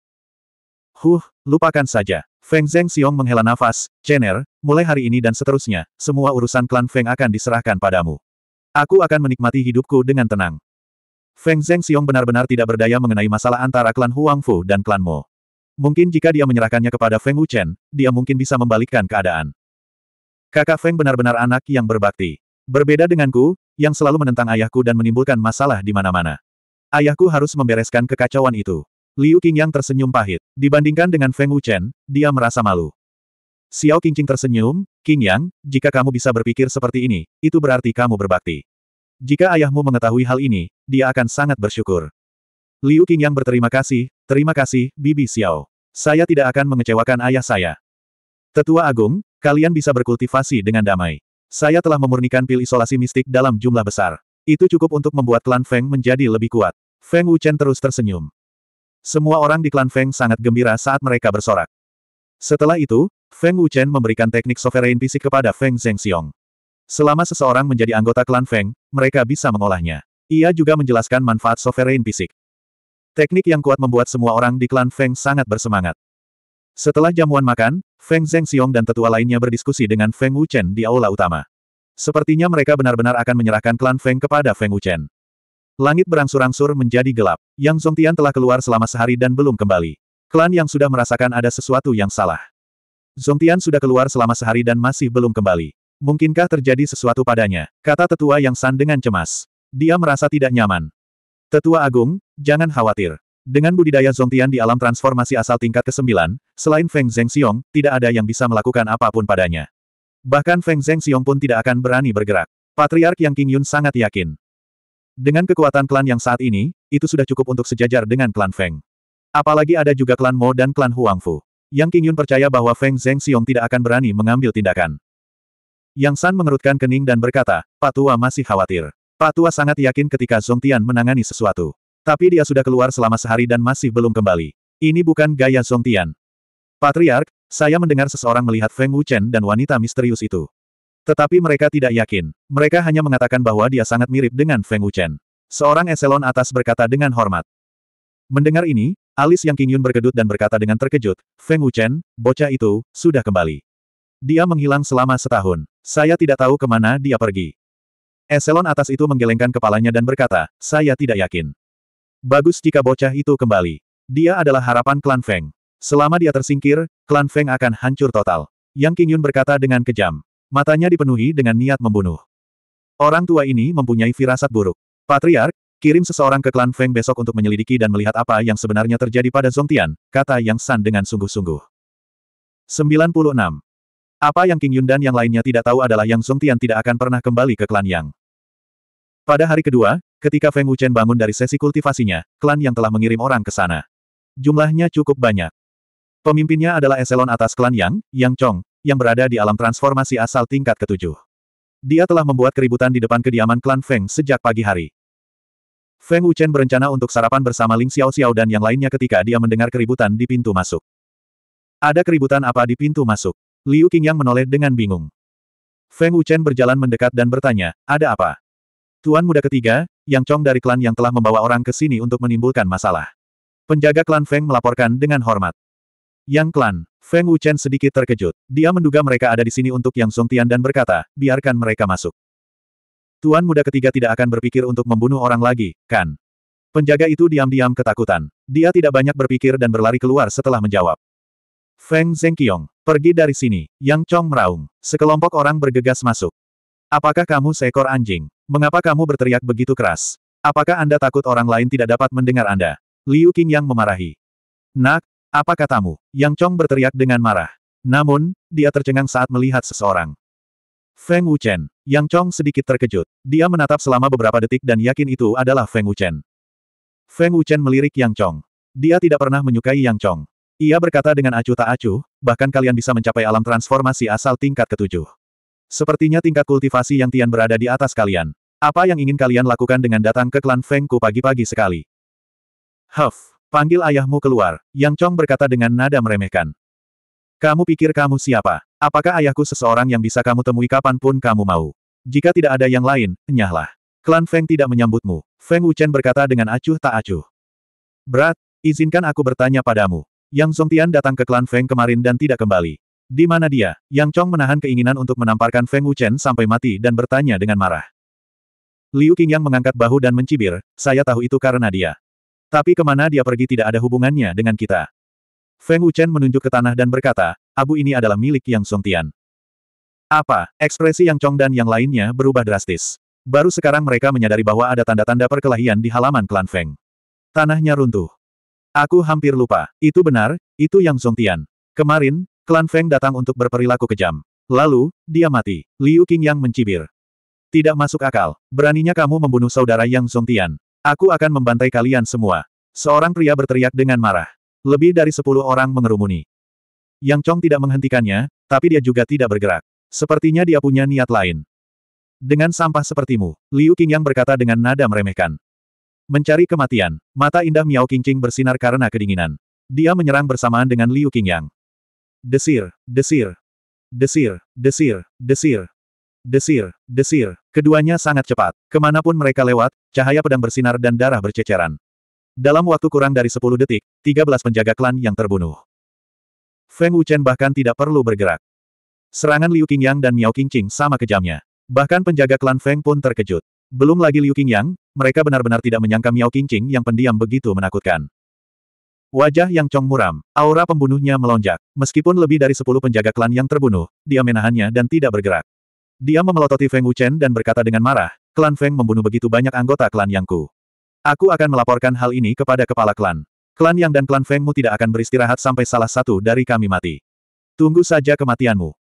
A: Huh, lupakan saja. Feng Zeng Xiong menghela nafas, Chener, mulai hari ini dan seterusnya, semua urusan klan Feng akan diserahkan padamu. Aku akan menikmati hidupku dengan tenang. Feng Zeng Xiong benar-benar tidak berdaya mengenai masalah antara klan Huang Fu dan klan Mo. Mungkin jika dia menyerahkannya kepada Feng Wuchen, dia mungkin bisa membalikkan keadaan. Kakak Feng benar-benar anak yang berbakti. Berbeda denganku, yang selalu menentang ayahku dan menimbulkan masalah di mana-mana. Ayahku harus membereskan kekacauan itu. Liu yang tersenyum pahit. Dibandingkan dengan Feng Wuchen, dia merasa malu. Xiao Qingqing tersenyum, King Yang, jika kamu bisa berpikir seperti ini, itu berarti kamu berbakti. Jika ayahmu mengetahui hal ini, dia akan sangat bersyukur. Liu King Yang berterima kasih, terima kasih, Bibi Xiao. Saya tidak akan mengecewakan ayah saya. Tetua Agung, kalian bisa berkultivasi dengan damai. Saya telah memurnikan pil isolasi mistik dalam jumlah besar. Itu cukup untuk membuat klan Feng menjadi lebih kuat. Feng Wuchen terus tersenyum. Semua orang di klan Feng sangat gembira saat mereka bersorak. Setelah itu, Feng Wuchen memberikan teknik sovereign fisik kepada Feng Zhengxiong. Selama seseorang menjadi anggota klan Feng, mereka bisa mengolahnya. Ia juga menjelaskan manfaat sovereign fisik. Teknik yang kuat membuat semua orang di klan Feng sangat bersemangat. Setelah jamuan makan, Feng Zhengxiong dan tetua lainnya berdiskusi dengan Feng Wuchen di aula utama. Sepertinya mereka benar-benar akan menyerahkan klan Feng kepada Feng Wuchen. Langit berangsur-angsur menjadi gelap. Yang Zhongtian telah keluar selama sehari dan belum kembali. Klan yang sudah merasakan ada sesuatu yang salah. Zongtian sudah keluar selama sehari dan masih belum kembali. Mungkinkah terjadi sesuatu padanya? Kata tetua yang san dengan cemas. Dia merasa tidak nyaman. Tetua Agung, jangan khawatir. Dengan budidaya Zongtian di alam transformasi asal tingkat ke-9, selain Feng Zhengxiong, tidak ada yang bisa melakukan apapun padanya. Bahkan Feng Zhengxiong pun tidak akan berani bergerak. Patriark Yang King Yun sangat yakin. Dengan kekuatan klan yang saat ini, itu sudah cukup untuk sejajar dengan klan Feng. Apalagi ada juga klan Mo dan klan Huangfu. Yang Qingyun percaya bahwa Feng Zheng Xiong tidak akan berani mengambil tindakan. Yang San mengerutkan kening dan berkata, Patua masih khawatir. Patua sangat yakin ketika Zong Tian menangani sesuatu. Tapi dia sudah keluar selama sehari dan masih belum kembali. Ini bukan gaya Zong Tian. Patriark, saya mendengar seseorang melihat Feng Wuchen dan wanita misterius itu. Tetapi mereka tidak yakin. Mereka hanya mengatakan bahwa dia sangat mirip dengan Feng Wuchen. Seorang eselon atas berkata dengan hormat. Mendengar ini, Alis yang Qingyun berkedut dan berkata dengan terkejut, Feng Wuchen, bocah itu, sudah kembali. Dia menghilang selama setahun. Saya tidak tahu kemana dia pergi. Eselon atas itu menggelengkan kepalanya dan berkata, saya tidak yakin. Bagus jika bocah itu kembali. Dia adalah harapan klan Feng. Selama dia tersingkir, klan Feng akan hancur total. Yang Qingyun berkata dengan kejam. Matanya dipenuhi dengan niat membunuh. Orang tua ini mempunyai firasat buruk. Patriark, Kirim seseorang ke klan Feng besok untuk menyelidiki dan melihat apa yang sebenarnya terjadi pada Zongtian, kata Yang San dengan sungguh-sungguh. 96. Apa yang King Yun dan yang lainnya tidak tahu adalah Yang Zongtian tidak akan pernah kembali ke klan Yang. Pada hari kedua, ketika Feng Wuchen bangun dari sesi kultivasinya, klan yang telah mengirim orang ke sana. Jumlahnya cukup banyak. Pemimpinnya adalah eselon atas klan Yang, Yang Chong, yang berada di alam transformasi asal tingkat ketujuh. Dia telah membuat keributan di depan kediaman klan Feng sejak pagi hari. Feng Wuchen berencana untuk sarapan bersama Ling Xiao Xiao dan yang lainnya ketika dia mendengar keributan di pintu masuk. Ada keributan apa di pintu masuk? Liu Qingyang menoleh dengan bingung. Feng Wuchen berjalan mendekat dan bertanya, ada apa? Tuan muda ketiga, Yang Chong dari klan yang telah membawa orang ke sini untuk menimbulkan masalah. Penjaga klan Feng melaporkan dengan hormat. Yang klan, Feng Wuchen sedikit terkejut. Dia menduga mereka ada di sini untuk Yang Song Tian dan berkata, biarkan mereka masuk. Tuan muda ketiga tidak akan berpikir untuk membunuh orang lagi, kan? Penjaga itu diam-diam ketakutan. Dia tidak banyak berpikir dan berlari keluar setelah menjawab. Feng Zhengqiong, pergi dari sini, Yang Chong meraung. Sekelompok orang bergegas masuk. Apakah kamu seekor anjing? Mengapa kamu berteriak begitu keras? Apakah Anda takut orang lain tidak dapat mendengar Anda? Liu yang memarahi. Nak, apa katamu? Yang Chong berteriak dengan marah. Namun, dia tercengang saat melihat seseorang. Feng Wuchen. Yang Chong sedikit terkejut. Dia menatap selama beberapa detik dan yakin itu adalah Feng Wuchen. Feng Wuchen melirik Yang Chong. Dia tidak pernah menyukai Yang Chong. Ia berkata dengan acuh tak acuh, bahkan kalian bisa mencapai alam transformasi asal tingkat ketujuh. Sepertinya tingkat kultivasi yang Tian berada di atas kalian. Apa yang ingin kalian lakukan dengan datang ke klan Fengku pagi-pagi sekali? Huff, panggil ayahmu keluar, Yang Chong berkata dengan nada meremehkan. Kamu pikir kamu siapa? Apakah ayahku seseorang yang bisa kamu temui kapanpun kamu mau? Jika tidak ada yang lain, nyahlah. Klan Feng tidak menyambutmu. Feng Wuchen berkata dengan acuh tak acuh. Berat, izinkan aku bertanya padamu. Yang Zongtian datang ke klan Feng kemarin dan tidak kembali. Di mana dia? Yang Chong menahan keinginan untuk menamparkan Feng Wuchen sampai mati dan bertanya dengan marah. Liu Qingyang mengangkat bahu dan mencibir, saya tahu itu karena dia. Tapi kemana dia pergi tidak ada hubungannya dengan kita. Feng Wuchen menunjuk ke tanah dan berkata, abu ini adalah milik Yang Song Tian. Apa? Ekspresi Yang Chong dan yang lainnya berubah drastis. Baru sekarang mereka menyadari bahwa ada tanda-tanda perkelahian di halaman klan Feng. Tanahnya runtuh. Aku hampir lupa. Itu benar, itu Yang Song Tian. Kemarin, klan Feng datang untuk berperilaku kejam. Lalu, dia mati. Liu Yang mencibir. Tidak masuk akal. Beraninya kamu membunuh saudara Yang Song Tian. Aku akan membantai kalian semua. Seorang pria berteriak dengan marah. Lebih dari sepuluh orang mengerumuni. Yang Chong tidak menghentikannya, tapi dia juga tidak bergerak. Sepertinya dia punya niat lain. Dengan sampah sepertimu, Liu Qingyang berkata dengan nada meremehkan. Mencari kematian, mata indah Miao Qingqing bersinar karena kedinginan. Dia menyerang bersamaan dengan Liu Qingyang. Desir, desir, desir, desir, desir, desir, desir. Keduanya sangat cepat. Kemanapun mereka lewat, cahaya pedang bersinar dan darah berceceran. Dalam waktu kurang dari 10 detik, 13 penjaga klan yang terbunuh. Feng Wuchen bahkan tidak perlu bergerak. Serangan Liu Qingyang dan Miao Qingqing sama kejamnya. Bahkan penjaga klan Feng pun terkejut. Belum lagi Liu Qingyang, mereka benar-benar tidak menyangka Miao Qingqing yang pendiam begitu menakutkan. Wajah yang cong muram, aura pembunuhnya melonjak. Meskipun lebih dari 10 penjaga klan yang terbunuh, dia menahannya dan tidak bergerak. Dia memelototi Feng Wuchen dan berkata dengan marah, klan Feng membunuh begitu banyak anggota klan Yangku. Aku akan melaporkan hal ini kepada kepala klan. Klan Yang dan klan Fengmu tidak akan beristirahat sampai salah satu dari kami mati. Tunggu saja kematianmu.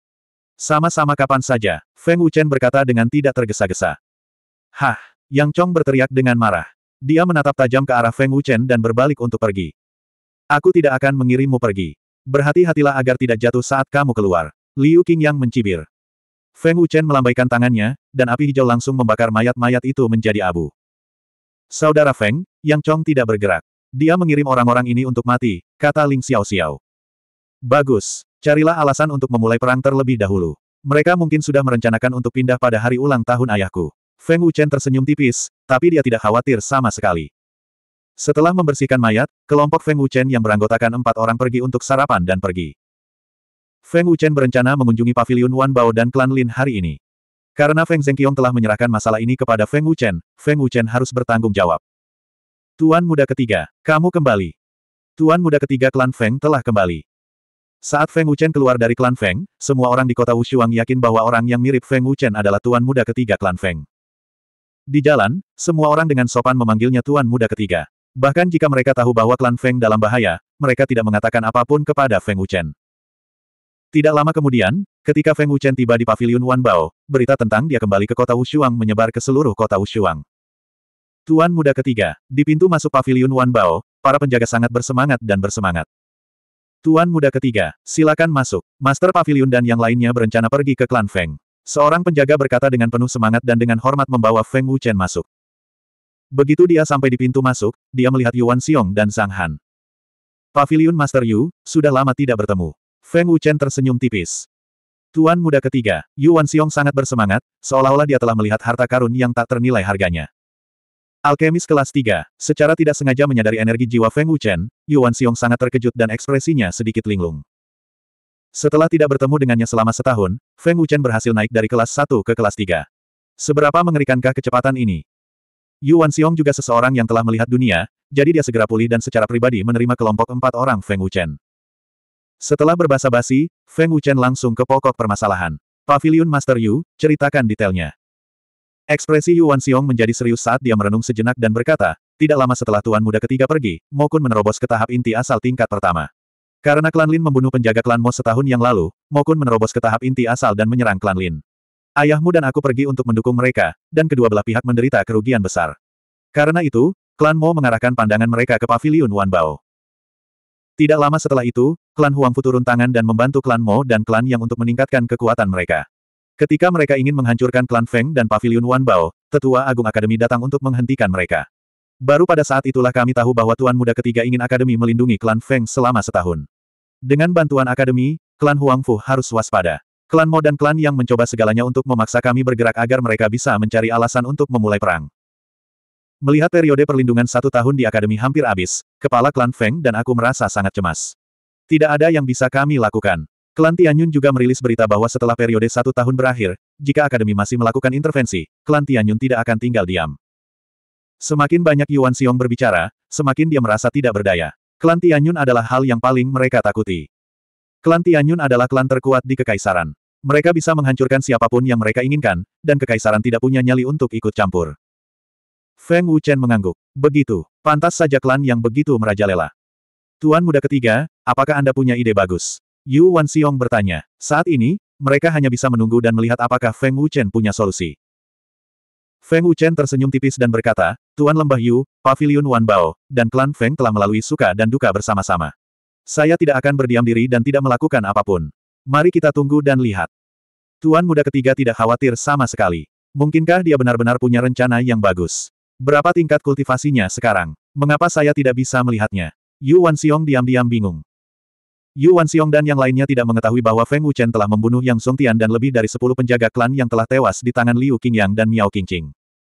A: Sama-sama kapan saja, Feng Wuchen berkata dengan tidak tergesa-gesa. Hah, Yang Chong berteriak dengan marah. Dia menatap tajam ke arah Feng Wuchen dan berbalik untuk pergi. Aku tidak akan mengirimmu pergi. Berhati-hatilah agar tidak jatuh saat kamu keluar. Liu Yang mencibir. Feng Wuchen melambaikan tangannya, dan api hijau langsung membakar mayat-mayat itu menjadi abu. Saudara Feng, Yang Chong tidak bergerak. Dia mengirim orang-orang ini untuk mati, kata Ling Xiao Xiao. Bagus, carilah alasan untuk memulai perang terlebih dahulu. Mereka mungkin sudah merencanakan untuk pindah pada hari ulang tahun ayahku. Feng Wuchen tersenyum tipis, tapi dia tidak khawatir sama sekali. Setelah membersihkan mayat, kelompok Feng Wuchen yang beranggotakan empat orang pergi untuk sarapan dan pergi. Feng Wuchen berencana mengunjungi pavilion Wan Bao dan klan Lin hari ini. Karena Feng Zhengqiong telah menyerahkan masalah ini kepada Feng Wuchen, Feng Wuchen harus bertanggung jawab. Tuan muda ketiga, kamu kembali. Tuan muda ketiga klan Feng telah kembali. Saat Feng Wuchen keluar dari klan Feng, semua orang di kota Wushuang yakin bahwa orang yang mirip Feng Wuchen adalah tuan muda ketiga klan Feng. Di jalan, semua orang dengan sopan memanggilnya tuan muda ketiga. Bahkan jika mereka tahu bahwa klan Feng dalam bahaya, mereka tidak mengatakan apapun kepada Feng Wuchen. Tidak lama kemudian, ketika Feng Wuchen tiba di pavilion Wanbao, berita tentang dia kembali ke kota Wushuang menyebar ke seluruh kota Wushuang. Tuan muda ketiga, di pintu masuk pavilion Wanbao, para penjaga sangat bersemangat dan bersemangat. Tuan muda ketiga, silakan masuk. Master Paviliun dan yang lainnya berencana pergi ke klan Feng. Seorang penjaga berkata dengan penuh semangat dan dengan hormat membawa Feng Wuchen masuk. Begitu dia sampai di pintu masuk, dia melihat Yuan Xiong dan Sang Han. Pavilion Master Yu, sudah lama tidak bertemu. Feng Wuchen tersenyum tipis. Tuan muda ketiga, Yuan Xiong sangat bersemangat, seolah-olah dia telah melihat harta karun yang tak ternilai harganya. Alkemis kelas 3, secara tidak sengaja menyadari energi jiwa Feng Wuchen, Yuan Xiong sangat terkejut dan ekspresinya sedikit linglung. Setelah tidak bertemu dengannya selama setahun, Feng Wuchen berhasil naik dari kelas 1 ke kelas 3. Seberapa mengerikankah kecepatan ini? Yuan Xiong juga seseorang yang telah melihat dunia, jadi dia segera pulih dan secara pribadi menerima kelompok empat orang Feng Wuchen. Setelah berbahasa basi, Feng Wuchen langsung ke pokok permasalahan. Pavilion Master Yu, ceritakan detailnya. Ekspresi Yuan Xiong menjadi serius saat dia merenung sejenak dan berkata, tidak lama setelah tuan muda ketiga pergi, Mokun menerobos ke tahap inti asal tingkat pertama. Karena klan Lin membunuh penjaga klan Mo setahun yang lalu, Mokun menerobos ke tahap inti asal dan menyerang klan Lin. Ayahmu dan aku pergi untuk mendukung mereka, dan kedua belah pihak menderita kerugian besar. Karena itu, klan Mo mengarahkan pandangan mereka ke pavilion Wan Bao. Tidak lama setelah itu, klan Huangfu turun tangan dan membantu klan Mo dan klan Yang untuk meningkatkan kekuatan mereka. Ketika mereka ingin menghancurkan klan Feng dan Pavilion Wan Bao, Tetua Agung Akademi datang untuk menghentikan mereka. Baru pada saat itulah kami tahu bahwa Tuan Muda ketiga ingin Akademi melindungi klan Feng selama setahun. Dengan bantuan Akademi, klan Huangfu harus waspada. Klan Mo dan klan Yang mencoba segalanya untuk memaksa kami bergerak agar mereka bisa mencari alasan untuk memulai perang. Melihat periode perlindungan satu tahun di akademi hampir habis, kepala klan Feng dan aku merasa sangat cemas. Tidak ada yang bisa kami lakukan. Klan Tianyun juga merilis berita bahwa setelah periode satu tahun berakhir, jika akademi masih melakukan intervensi, klan Tianyun tidak akan tinggal diam. Semakin banyak Yuan Xiong berbicara, semakin dia merasa tidak berdaya. Klan Tianyun adalah hal yang paling mereka takuti. Klan Tianyun adalah klan terkuat di Kekaisaran. Mereka bisa menghancurkan siapapun yang mereka inginkan, dan Kekaisaran tidak punya nyali untuk ikut campur. Feng Wuchen mengangguk. Begitu, pantas saja klan yang begitu merajalela. Tuan muda ketiga, apakah Anda punya ide bagus? Yu Wan Xiong bertanya. Saat ini, mereka hanya bisa menunggu dan melihat apakah Feng Wuchen punya solusi. Feng Wuchen tersenyum tipis dan berkata, Tuan Lembah Yu, Pavilion Wan Bao, dan klan Feng telah melalui suka dan duka bersama-sama. Saya tidak akan berdiam diri dan tidak melakukan apapun. Mari kita tunggu dan lihat. Tuan muda ketiga tidak khawatir sama sekali. Mungkinkah dia benar-benar punya rencana yang bagus? Berapa tingkat kultivasinya sekarang? Mengapa saya tidak bisa melihatnya? Yu Xiong diam-diam bingung. Yu Xiong dan yang lainnya tidak mengetahui bahwa Feng Wuchen telah membunuh Yang Song Tian dan lebih dari 10 penjaga klan yang telah tewas di tangan Liu Qingyang dan Miao Qingqing.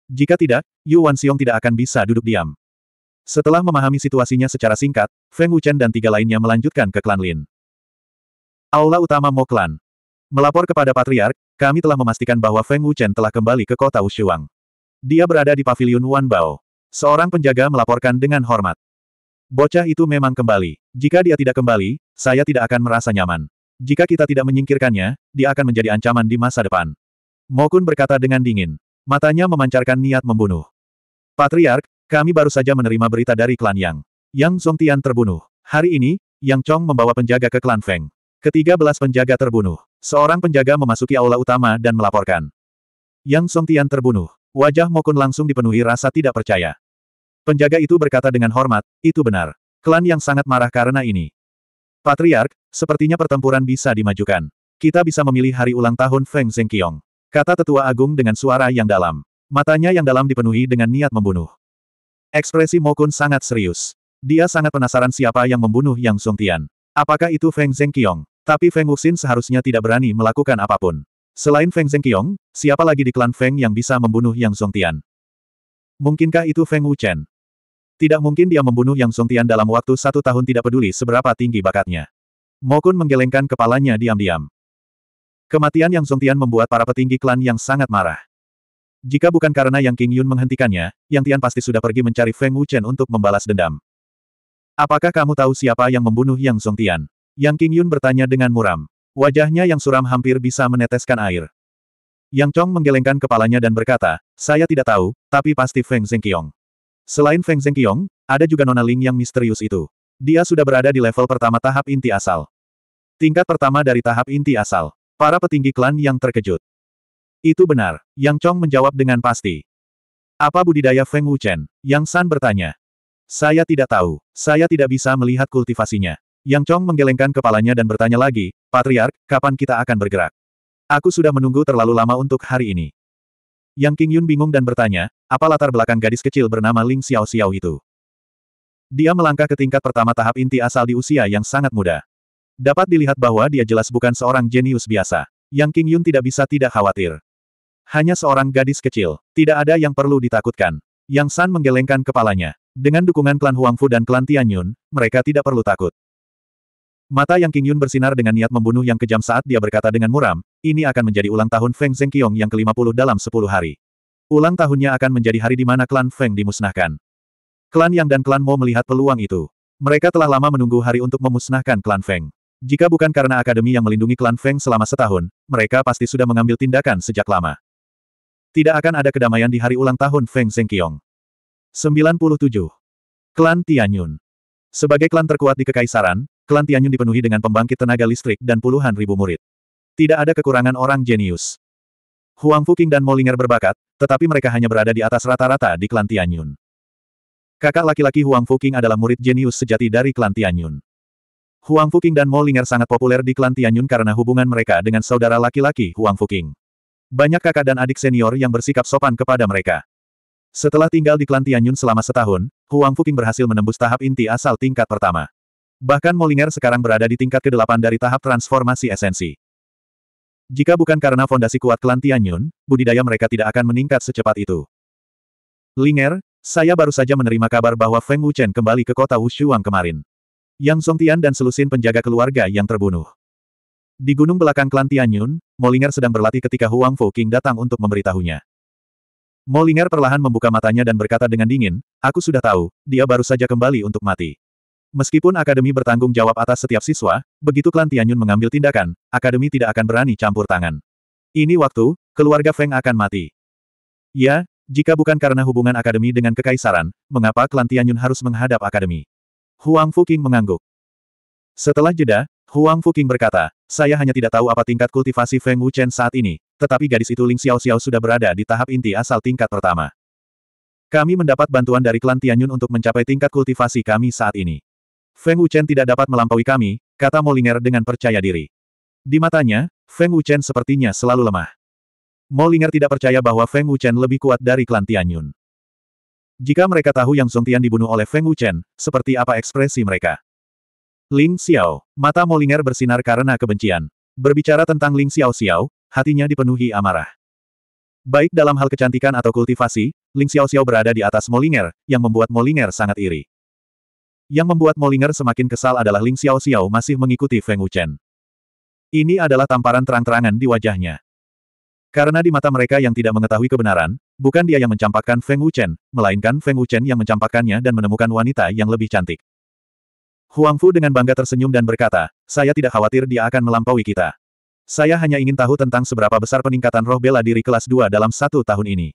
A: Jika tidak, Yu Xiong tidak akan bisa duduk diam. Setelah memahami situasinya secara singkat, Feng Wuchen dan tiga lainnya melanjutkan ke klan Lin. Aula utama Mo Klan. Melapor kepada Patriark, kami telah memastikan bahwa Feng Wuchen telah kembali ke kota Wushuang. Dia berada di pavilion Bao. Seorang penjaga melaporkan dengan hormat. Bocah itu memang kembali. Jika dia tidak kembali, saya tidak akan merasa nyaman. Jika kita tidak menyingkirkannya, dia akan menjadi ancaman di masa depan. Mokun berkata dengan dingin. Matanya memancarkan niat membunuh. Patriark, kami baru saja menerima berita dari klan Yang. Yang Songtian terbunuh. Hari ini, Yang Chong membawa penjaga ke klan Feng. Ketiga belas penjaga terbunuh. Seorang penjaga memasuki aula utama dan melaporkan. Yang Songtian terbunuh. Wajah Mokun langsung dipenuhi rasa tidak percaya. Penjaga itu berkata dengan hormat, itu benar. Klan yang sangat marah karena ini. Patriark, sepertinya pertempuran bisa dimajukan. Kita bisa memilih hari ulang tahun Feng Zhengqiong. Kata tetua agung dengan suara yang dalam. Matanya yang dalam dipenuhi dengan niat membunuh. Ekspresi Mokun sangat serius. Dia sangat penasaran siapa yang membunuh Yang Songtian. Apakah itu Feng Zhengqiong? Tapi Feng Wuxin seharusnya tidak berani melakukan apapun. Selain Feng Zhengqiong, siapa lagi di klan Feng yang bisa membunuh Yang Tian? Mungkinkah itu Feng Wuchen? Tidak mungkin dia membunuh Yang Tian dalam waktu satu tahun tidak peduli seberapa tinggi bakatnya. Mokun menggelengkan kepalanya diam-diam. Kematian Yang Tian membuat para petinggi klan yang sangat marah. Jika bukan karena Yang King Yun menghentikannya, Yang Tian pasti sudah pergi mencari Feng Wuchen untuk membalas dendam. Apakah kamu tahu siapa yang membunuh Yang Tian? Yang King Yun bertanya dengan muram. Wajahnya yang suram hampir bisa meneteskan air. Yang Chong menggelengkan kepalanya dan berkata, saya tidak tahu, tapi pasti Feng Zhengqiong. Selain Feng Zhengqiong, ada juga Nona Ling yang misterius itu. Dia sudah berada di level pertama tahap inti asal. Tingkat pertama dari tahap inti asal. Para petinggi klan yang terkejut. Itu benar, Yang Chong menjawab dengan pasti. Apa budidaya Feng Wuchen? Yang San bertanya. Saya tidak tahu, saya tidak bisa melihat kultivasinya. Yang Chong menggelengkan kepalanya dan bertanya lagi, Patriark, kapan kita akan bergerak? Aku sudah menunggu terlalu lama untuk hari ini. Yang King Yun bingung dan bertanya, apa latar belakang gadis kecil bernama Ling Xiao Xiao itu? Dia melangkah ke tingkat pertama tahap inti asal di usia yang sangat muda. Dapat dilihat bahwa dia jelas bukan seorang jenius biasa. Yang King Yun tidak bisa tidak khawatir. Hanya seorang gadis kecil, tidak ada yang perlu ditakutkan. Yang San menggelengkan kepalanya. Dengan dukungan klan Huangfu dan klan Tianyun, mereka tidak perlu takut. Mata Yang King Yun bersinar dengan niat membunuh yang kejam saat dia berkata dengan muram, ini akan menjadi ulang tahun Feng Zhengqiong yang ke-50 dalam 10 hari. Ulang tahunnya akan menjadi hari di mana klan Feng dimusnahkan. Klan Yang dan klan Mo melihat peluang itu. Mereka telah lama menunggu hari untuk memusnahkan klan Feng. Jika bukan karena akademi yang melindungi klan Feng selama setahun, mereka pasti sudah mengambil tindakan sejak lama. Tidak akan ada kedamaian di hari ulang tahun Feng Zhengqiong. 97. Klan Tianyun Sebagai klan terkuat di Kekaisaran, Klan Tianyun dipenuhi dengan pembangkit tenaga listrik dan puluhan ribu murid. Tidak ada kekurangan orang jenius. Huang Fuking dan Molinger berbakat, tetapi mereka hanya berada di atas rata-rata di klan Tianyun. Kakak laki-laki Huang Fuking adalah murid jenius sejati dari klan Tianyun. Huang Fuking dan Molinger sangat populer di klan Tianyun karena hubungan mereka dengan saudara laki-laki Huang Fuking. Banyak kakak dan adik senior yang bersikap sopan kepada mereka. Setelah tinggal di klan Tianyun selama setahun, Huang Fuking berhasil menembus tahap inti asal tingkat pertama. Bahkan Molinger sekarang berada di tingkat ke-8 dari tahap transformasi esensi. Jika bukan karena fondasi kuat klan Tianyun, budidaya mereka tidak akan meningkat secepat itu. Linger, saya baru saja menerima kabar bahwa Feng Wuchen kembali ke kota Wushuang kemarin. Yang Songtian dan selusin penjaga keluarga yang terbunuh. Di gunung belakang klan Tianyun, Molinger sedang berlatih ketika Huang Fu King datang untuk memberitahunya. Molinger perlahan membuka matanya dan berkata dengan dingin, Aku sudah tahu, dia baru saja kembali untuk mati. Meskipun akademi bertanggung jawab atas setiap siswa, begitu klan Tianyun mengambil tindakan, akademi tidak akan berani campur tangan. Ini waktu, keluarga Feng akan mati. Ya, jika bukan karena hubungan akademi dengan kekaisaran, mengapa klan Tianyun harus menghadap akademi? Huang Fuking mengangguk. Setelah jeda, Huang Fuking berkata, saya hanya tidak tahu apa tingkat kultivasi Feng Wuchen saat ini, tetapi gadis itu Ling Xiao Xiao sudah berada di tahap inti asal tingkat pertama. Kami mendapat bantuan dari klan Tianyun untuk mencapai tingkat kultivasi kami saat ini. Feng Wuchen tidak dapat melampaui kami, kata Molinger dengan percaya diri. Di matanya, Feng Wuchen sepertinya selalu lemah. Molinger tidak percaya bahwa Feng Wuchen lebih kuat dari klan Tianyun. Jika mereka tahu yang Song Tian dibunuh oleh Feng Wuchen, seperti apa ekspresi mereka? Ling Xiao, mata Molinger bersinar karena kebencian. Berbicara tentang Ling Xiao Xiao, hatinya dipenuhi amarah. Baik dalam hal kecantikan atau kultivasi, Ling Xiao Xiao berada di atas Molinger, yang membuat Molinger sangat iri. Yang membuat Molinger semakin kesal adalah Ling Xiao Xiao masih mengikuti Feng Wuchen. Ini adalah tamparan terang-terangan di wajahnya. Karena di mata mereka yang tidak mengetahui kebenaran, bukan dia yang mencampakkan Feng Wuchen, melainkan Feng Wuchen yang mencampakkannya dan menemukan wanita yang lebih cantik. Huang Fu dengan bangga tersenyum dan berkata, saya tidak khawatir dia akan melampaui kita. Saya hanya ingin tahu tentang seberapa besar peningkatan roh bela diri kelas 2 dalam satu tahun ini.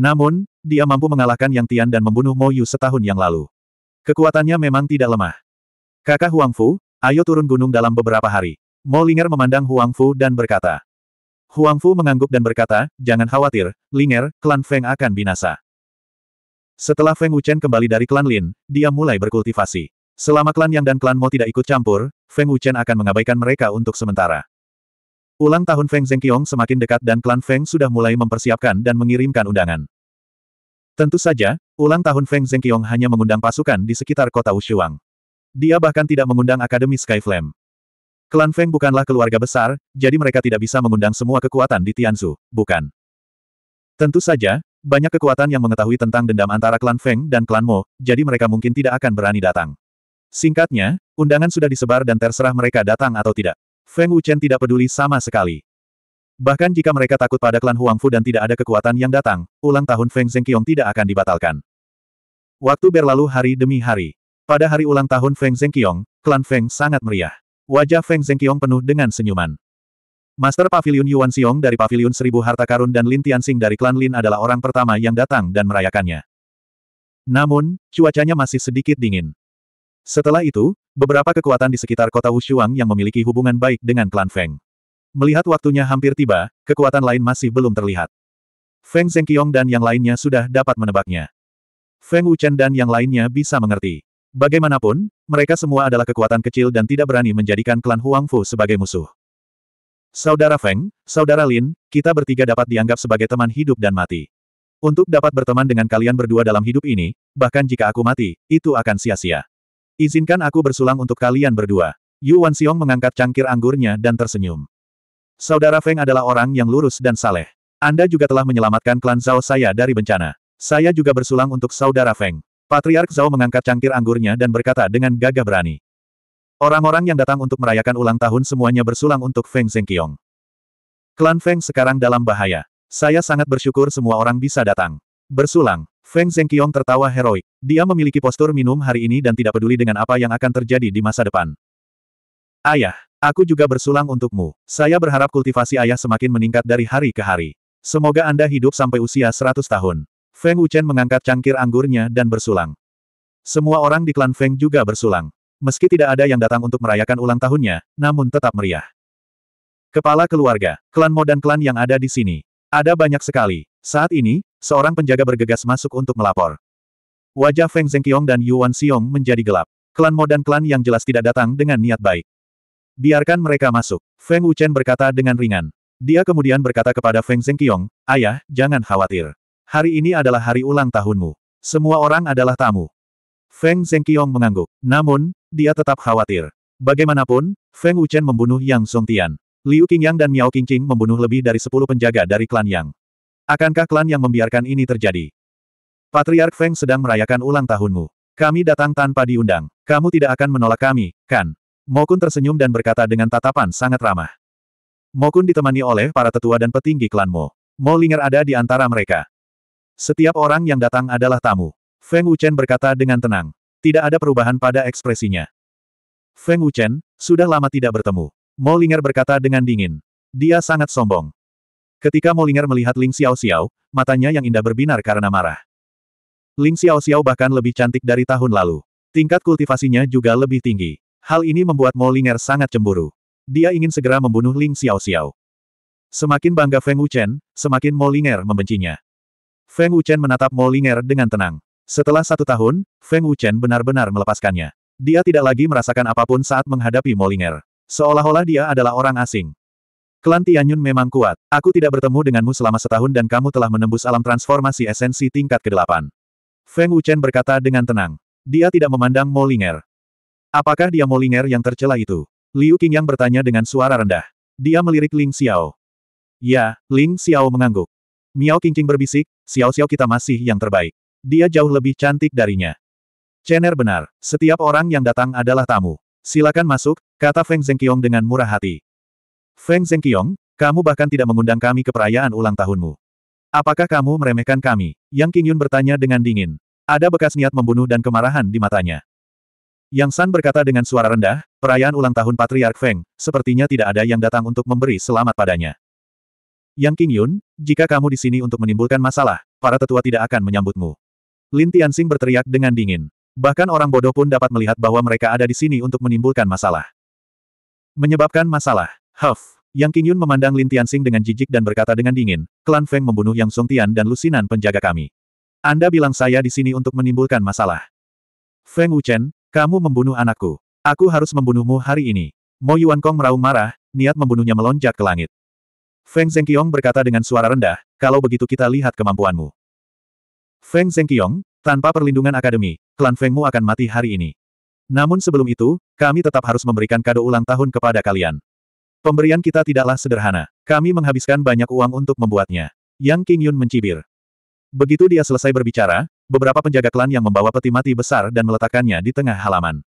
A: Namun, dia mampu mengalahkan Yang Tian dan membunuh Mo Yu setahun yang lalu. Kekuatannya memang tidak lemah. Kakak Huang Fu, ayo turun gunung dalam beberapa hari. Mo Linger memandang Huang Fu dan berkata. Huang Fu mengangguk dan berkata, jangan khawatir, Linger, klan Feng akan binasa. Setelah Feng Wuchen kembali dari klan Lin, dia mulai berkultivasi. Selama klan Yang dan klan Mo tidak ikut campur, Feng Wuchen akan mengabaikan mereka untuk sementara. Ulang tahun Feng Zhengqiong semakin dekat dan klan Feng sudah mulai mempersiapkan dan mengirimkan undangan. Tentu saja, Ulang tahun Feng Zhengqiong hanya mengundang pasukan di sekitar kota Wushuang. Dia bahkan tidak mengundang Akademi Skyflame. Klan Feng bukanlah keluarga besar, jadi mereka tidak bisa mengundang semua kekuatan di Tianzu, bukan? Tentu saja, banyak kekuatan yang mengetahui tentang dendam antara klan Feng dan klan Mo, jadi mereka mungkin tidak akan berani datang. Singkatnya, undangan sudah disebar dan terserah mereka datang atau tidak. Feng Wuchen tidak peduli sama sekali. Bahkan jika mereka takut pada klan Huangfu dan tidak ada kekuatan yang datang, ulang tahun Feng Zhengqiong tidak akan dibatalkan. Waktu berlalu hari demi hari. Pada hari ulang tahun Feng Zhengqiong, klan Feng sangat meriah. Wajah Feng Zhengqiong penuh dengan senyuman. Master Pavilion Yuan Xiong dari Pavilion Seribu Harta Karun dan Lin Tianxing dari klan Lin adalah orang pertama yang datang dan merayakannya. Namun, cuacanya masih sedikit dingin. Setelah itu, beberapa kekuatan di sekitar kota Wushuang yang memiliki hubungan baik dengan klan Feng. Melihat waktunya hampir tiba, kekuatan lain masih belum terlihat. Feng Zhengqiong dan yang lainnya sudah dapat menebaknya. Feng Wuchen dan yang lainnya bisa mengerti. Bagaimanapun, mereka semua adalah kekuatan kecil dan tidak berani menjadikan klan Huang Fu sebagai musuh. Saudara Feng, Saudara Lin, kita bertiga dapat dianggap sebagai teman hidup dan mati. Untuk dapat berteman dengan kalian berdua dalam hidup ini, bahkan jika aku mati, itu akan sia-sia. Izinkan aku bersulang untuk kalian berdua. Yu Xiong mengangkat cangkir anggurnya dan tersenyum. Saudara Feng adalah orang yang lurus dan saleh. Anda juga telah menyelamatkan klan Zhao saya dari bencana. Saya juga bersulang untuk saudara Feng. Patriark Zhao mengangkat cangkir anggurnya dan berkata dengan gagah berani. Orang-orang yang datang untuk merayakan ulang tahun semuanya bersulang untuk Feng Zhengqiong. Klan Feng sekarang dalam bahaya. Saya sangat bersyukur semua orang bisa datang. Bersulang, Feng Zhengqiong tertawa heroik. Dia memiliki postur minum hari ini dan tidak peduli dengan apa yang akan terjadi di masa depan. Ayah, aku juga bersulang untukmu. Saya berharap kultivasi ayah semakin meningkat dari hari ke hari. Semoga Anda hidup sampai usia 100 tahun. Feng Wuchen mengangkat cangkir anggurnya dan bersulang. Semua orang di klan Feng juga bersulang. Meski tidak ada yang datang untuk merayakan ulang tahunnya, namun tetap meriah. Kepala keluarga, klan Mo dan klan yang ada di sini. Ada banyak sekali. Saat ini, seorang penjaga bergegas masuk untuk melapor. Wajah Feng Zhengqiong dan Yuan Xiong menjadi gelap. Klan Mo dan klan yang jelas tidak datang dengan niat baik. Biarkan mereka masuk. Feng Wuchen berkata dengan ringan. Dia kemudian berkata kepada Feng Zhengqiong, Ayah, jangan khawatir. Hari ini adalah hari ulang tahunmu. Semua orang adalah tamu. Feng Zhengqiong mengangguk. Namun, dia tetap khawatir. Bagaimanapun, Feng Wuchen membunuh Yang Songtian. Liu Qingyang dan Miao Qingqing membunuh lebih dari sepuluh penjaga dari klan Yang. Akankah klan yang membiarkan ini terjadi? Patriark Feng sedang merayakan ulang tahunmu. Kami datang tanpa diundang. Kamu tidak akan menolak kami, kan? Mokun tersenyum dan berkata dengan tatapan sangat ramah. Mokun ditemani oleh para tetua dan petinggi klan Mo. Mo Linger ada di antara mereka. Setiap orang yang datang adalah tamu. Feng Wuchen berkata dengan tenang. Tidak ada perubahan pada ekspresinya. Feng Wuchen, sudah lama tidak bertemu. Molinger berkata dengan dingin. Dia sangat sombong. Ketika Molinger melihat Ling Xiao Xiao, matanya yang indah berbinar karena marah. Ling Xiao Xiao bahkan lebih cantik dari tahun lalu. Tingkat kultivasinya juga lebih tinggi. Hal ini membuat Molinger sangat cemburu. Dia ingin segera membunuh Ling Xiao Xiao. Semakin bangga Feng Wuchen, semakin Molinger membencinya. Feng Wuchen menatap Molinger dengan tenang. Setelah satu tahun, Feng Wuchen benar-benar melepaskannya. Dia tidak lagi merasakan apapun saat menghadapi Molinger. Seolah-olah dia adalah orang asing. Klan Tianyun memang kuat. Aku tidak bertemu denganmu selama setahun dan kamu telah menembus alam transformasi esensi tingkat ke-8. Feng Wuchen berkata dengan tenang. Dia tidak memandang Molinger. Apakah dia Molinger yang tercela itu? Liu Qingyang bertanya dengan suara rendah. Dia melirik Ling Xiao. Ya, Ling Xiao mengangguk. Miao Qingqing berbisik, Xiao Xiao kita masih yang terbaik. Dia jauh lebih cantik darinya. Chener benar, setiap orang yang datang adalah tamu. Silakan masuk, kata Feng Zhengqiong dengan murah hati. Feng Zhengqiong, kamu bahkan tidak mengundang kami ke perayaan ulang tahunmu. Apakah kamu meremehkan kami? Yang King bertanya dengan dingin. Ada bekas niat membunuh dan kemarahan di matanya. Yang San berkata dengan suara rendah, perayaan ulang tahun Patriark Feng, sepertinya tidak ada yang datang untuk memberi selamat padanya. Yang King Yun, jika kamu di sini untuk menimbulkan masalah, para tetua tidak akan menyambutmu. Lin Tianxing berteriak dengan dingin. Bahkan orang bodoh pun dapat melihat bahwa mereka ada di sini untuk menimbulkan masalah. Menyebabkan masalah. Huff. Yang King Yun memandang Lin Tianxing dengan jijik dan berkata dengan dingin, klan Feng membunuh Yang Song Tian dan Lusinan penjaga kami. Anda bilang saya di sini untuk menimbulkan masalah. Feng Wuchen, kamu membunuh anakku. Aku harus membunuhmu hari ini. Mo Yuan Kong meraung marah, niat membunuhnya melonjak ke langit. Feng Zhengqiong berkata dengan suara rendah, kalau begitu kita lihat kemampuanmu. Feng Zhengqiong, tanpa perlindungan akademi, klan Fengmu akan mati hari ini. Namun sebelum itu, kami tetap harus memberikan kado ulang tahun kepada kalian. Pemberian kita tidaklah sederhana. Kami menghabiskan banyak uang untuk membuatnya. Yang King Yun mencibir. Begitu dia selesai berbicara, beberapa penjaga klan yang membawa peti mati besar dan meletakkannya di tengah halaman.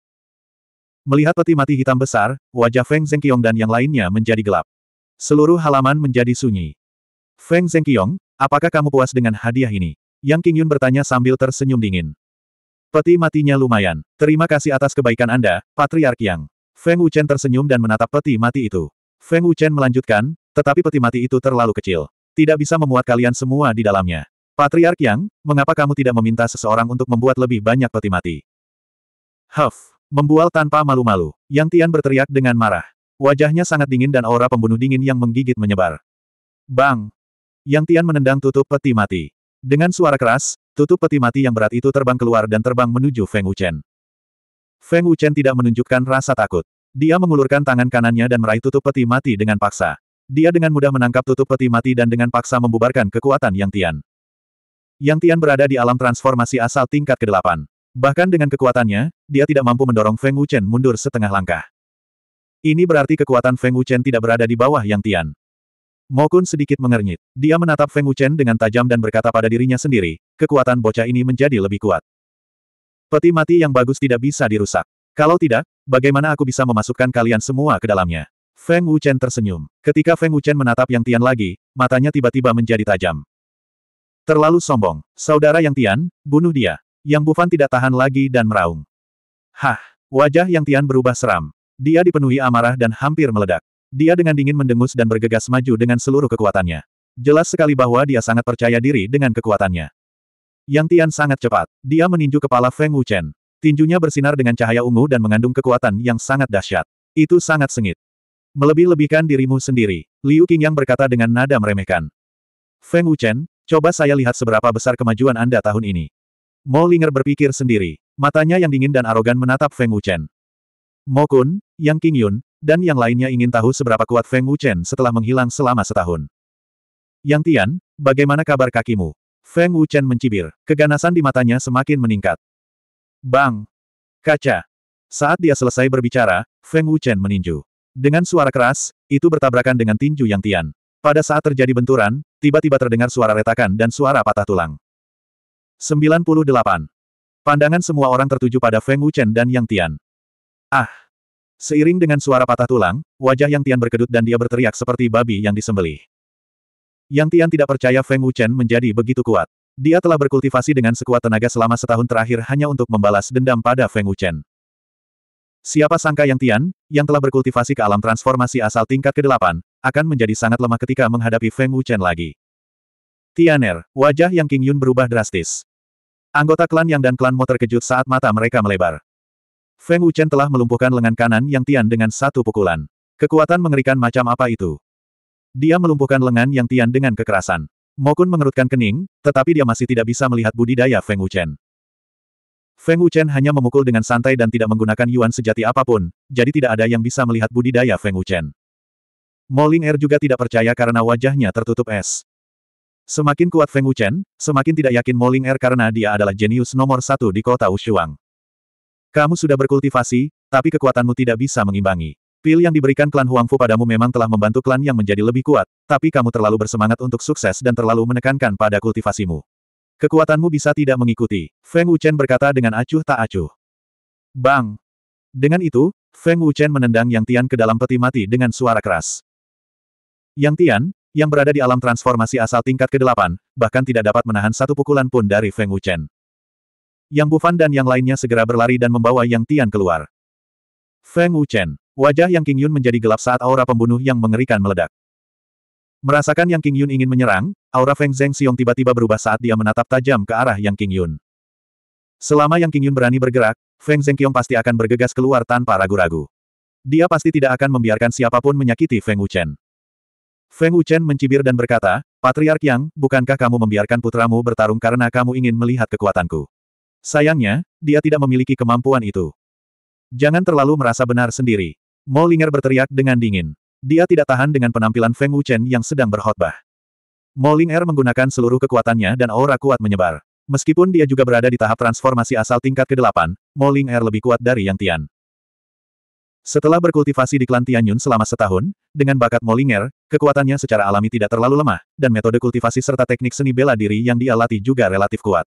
A: Melihat peti mati hitam besar, wajah Feng Zhengqiong dan yang lainnya menjadi gelap. Seluruh halaman menjadi sunyi. Feng Zhengqiong, apakah kamu puas dengan hadiah ini? Yang King Yun bertanya sambil tersenyum dingin. Peti matinya lumayan. Terima kasih atas kebaikan Anda, Patriark Yang. Feng Wuchen tersenyum dan menatap peti mati itu. Feng Wuchen melanjutkan, tetapi peti mati itu terlalu kecil. Tidak bisa memuat kalian semua di dalamnya. Patriark Yang, mengapa kamu tidak meminta seseorang untuk membuat lebih banyak peti mati? Huff, membual tanpa malu-malu. Yang Tian berteriak dengan marah. Wajahnya sangat dingin dan aura pembunuh dingin yang menggigit menyebar. Bang! Yang Tian menendang tutup peti mati. Dengan suara keras, tutup peti mati yang berat itu terbang keluar dan terbang menuju Feng Wuchen. Feng Wuchen tidak menunjukkan rasa takut. Dia mengulurkan tangan kanannya dan meraih tutup peti mati dengan paksa. Dia dengan mudah menangkap tutup peti mati dan dengan paksa membubarkan kekuatan Yang Tian. Yang Tian berada di alam transformasi asal tingkat ke-8. Bahkan dengan kekuatannya, dia tidak mampu mendorong Feng Wuchen mundur setengah langkah. Ini berarti kekuatan Feng Wuchen tidak berada di bawah Yang Tian. Mokun sedikit mengernyit. Dia menatap Feng Wuchen dengan tajam dan berkata pada dirinya sendiri, kekuatan bocah ini menjadi lebih kuat. Peti mati yang bagus tidak bisa dirusak. Kalau tidak, bagaimana aku bisa memasukkan kalian semua ke dalamnya? Feng Wuchen tersenyum. Ketika Feng Wuchen menatap Yang Tian lagi, matanya tiba-tiba menjadi tajam. Terlalu sombong. Saudara Yang Tian, bunuh dia. Yang Bufan tidak tahan lagi dan meraung. Hah! Wajah Yang Tian berubah seram. Dia dipenuhi amarah dan hampir meledak. Dia dengan dingin mendengus dan bergegas maju dengan seluruh kekuatannya. Jelas sekali bahwa dia sangat percaya diri dengan kekuatannya. Yang Tian sangat cepat. Dia meninju kepala Feng Wuchen. Tinjunya bersinar dengan cahaya ungu dan mengandung kekuatan yang sangat dahsyat. Itu sangat sengit. Melebih-lebihkan dirimu sendiri, Liu yang berkata dengan nada meremehkan. Feng Wuchen, coba saya lihat seberapa besar kemajuan Anda tahun ini. Mo Linger berpikir sendiri, matanya yang dingin dan arogan menatap Feng Wuchen. Mo Kun, Yang King Yun, dan yang lainnya ingin tahu seberapa kuat Feng Wuchen setelah menghilang selama setahun. Yang Tian, bagaimana kabar kakimu? Feng Wuchen mencibir, keganasan di matanya semakin meningkat. Bang! Kaca! Saat dia selesai berbicara, Feng Wuchen meninju. Dengan suara keras, itu bertabrakan dengan tinju Yang Tian. Pada saat terjadi benturan, tiba-tiba terdengar suara retakan dan suara patah tulang. 98. Pandangan semua orang tertuju pada Feng Wuchen dan Yang Tian. Ah! Seiring dengan suara patah tulang, wajah Yang Tian berkedut dan dia berteriak seperti babi yang disembelih. Yang Tian tidak percaya Feng Wuchen menjadi begitu kuat. Dia telah berkultivasi dengan sekuat tenaga selama setahun terakhir hanya untuk membalas dendam pada Feng Wuchen. Siapa sangka Yang Tian, yang telah berkultivasi ke alam transformasi asal tingkat ke-8, akan menjadi sangat lemah ketika menghadapi Feng Wuchen lagi. Tianer, wajah Yang King Yun berubah drastis. Anggota klan Yang dan klan Mo terkejut saat mata mereka melebar. Feng Wuchen telah melumpuhkan lengan kanan Yang Tian dengan satu pukulan. Kekuatan mengerikan macam apa itu? Dia melumpuhkan lengan Yang Tian dengan kekerasan. Mokun mengerutkan kening, tetapi dia masih tidak bisa melihat budidaya Feng Wuchen. Feng Wuchen hanya memukul dengan santai dan tidak menggunakan yuan sejati apapun, jadi tidak ada yang bisa melihat budidaya Feng Wuchen. Moling Er juga tidak percaya karena wajahnya tertutup es. Semakin kuat Feng Wuchen, semakin tidak yakin Moling Er karena dia adalah jenius nomor satu di kota Ushuang. Kamu sudah berkultivasi, tapi kekuatanmu tidak bisa mengimbangi. Pil yang diberikan klan Huangfu padamu memang telah membantu klan yang menjadi lebih kuat, tapi kamu terlalu bersemangat untuk sukses dan terlalu menekankan pada kultivasimu. Kekuatanmu bisa tidak mengikuti, Feng Wuchen berkata dengan acuh tak acuh. Bang! Dengan itu, Feng Wuchen menendang Yang Tian ke dalam peti mati dengan suara keras. Yang Tian, yang berada di alam transformasi asal tingkat ke-8, bahkan tidak dapat menahan satu pukulan pun dari Feng Wuchen. Yang Bufan dan yang lainnya segera berlari dan membawa Yang Tian keluar. Feng Wuchen, wajah Yang King Yun menjadi gelap saat aura pembunuh yang mengerikan meledak. Merasakan Yang King Yun ingin menyerang, aura Feng Zeng Xiong tiba-tiba berubah saat dia menatap tajam ke arah Yang King Yun. Selama Yang King Yun berani bergerak, Feng Zeng Xiong pasti akan bergegas keluar tanpa ragu-ragu. Dia pasti tidak akan membiarkan siapapun menyakiti Feng Wuchen. Feng Wuchen mencibir dan berkata, Patriark Yang, bukankah kamu membiarkan putramu bertarung karena kamu ingin melihat kekuatanku? Sayangnya, dia tidak memiliki kemampuan itu. Jangan terlalu merasa benar sendiri. Mo Linger berteriak dengan dingin. Dia tidak tahan dengan penampilan Feng Wuchen yang sedang berkhotbah. Mo Linger menggunakan seluruh kekuatannya dan aura kuat menyebar. Meskipun dia juga berada di tahap transformasi asal tingkat ke-8, Mo Linger lebih kuat dari Yang Tian. Setelah berkultivasi di klan Tianyun selama setahun, dengan bakat Molinger, kekuatannya secara alami tidak terlalu lemah, dan metode kultivasi serta teknik seni bela diri yang dia latih juga relatif kuat.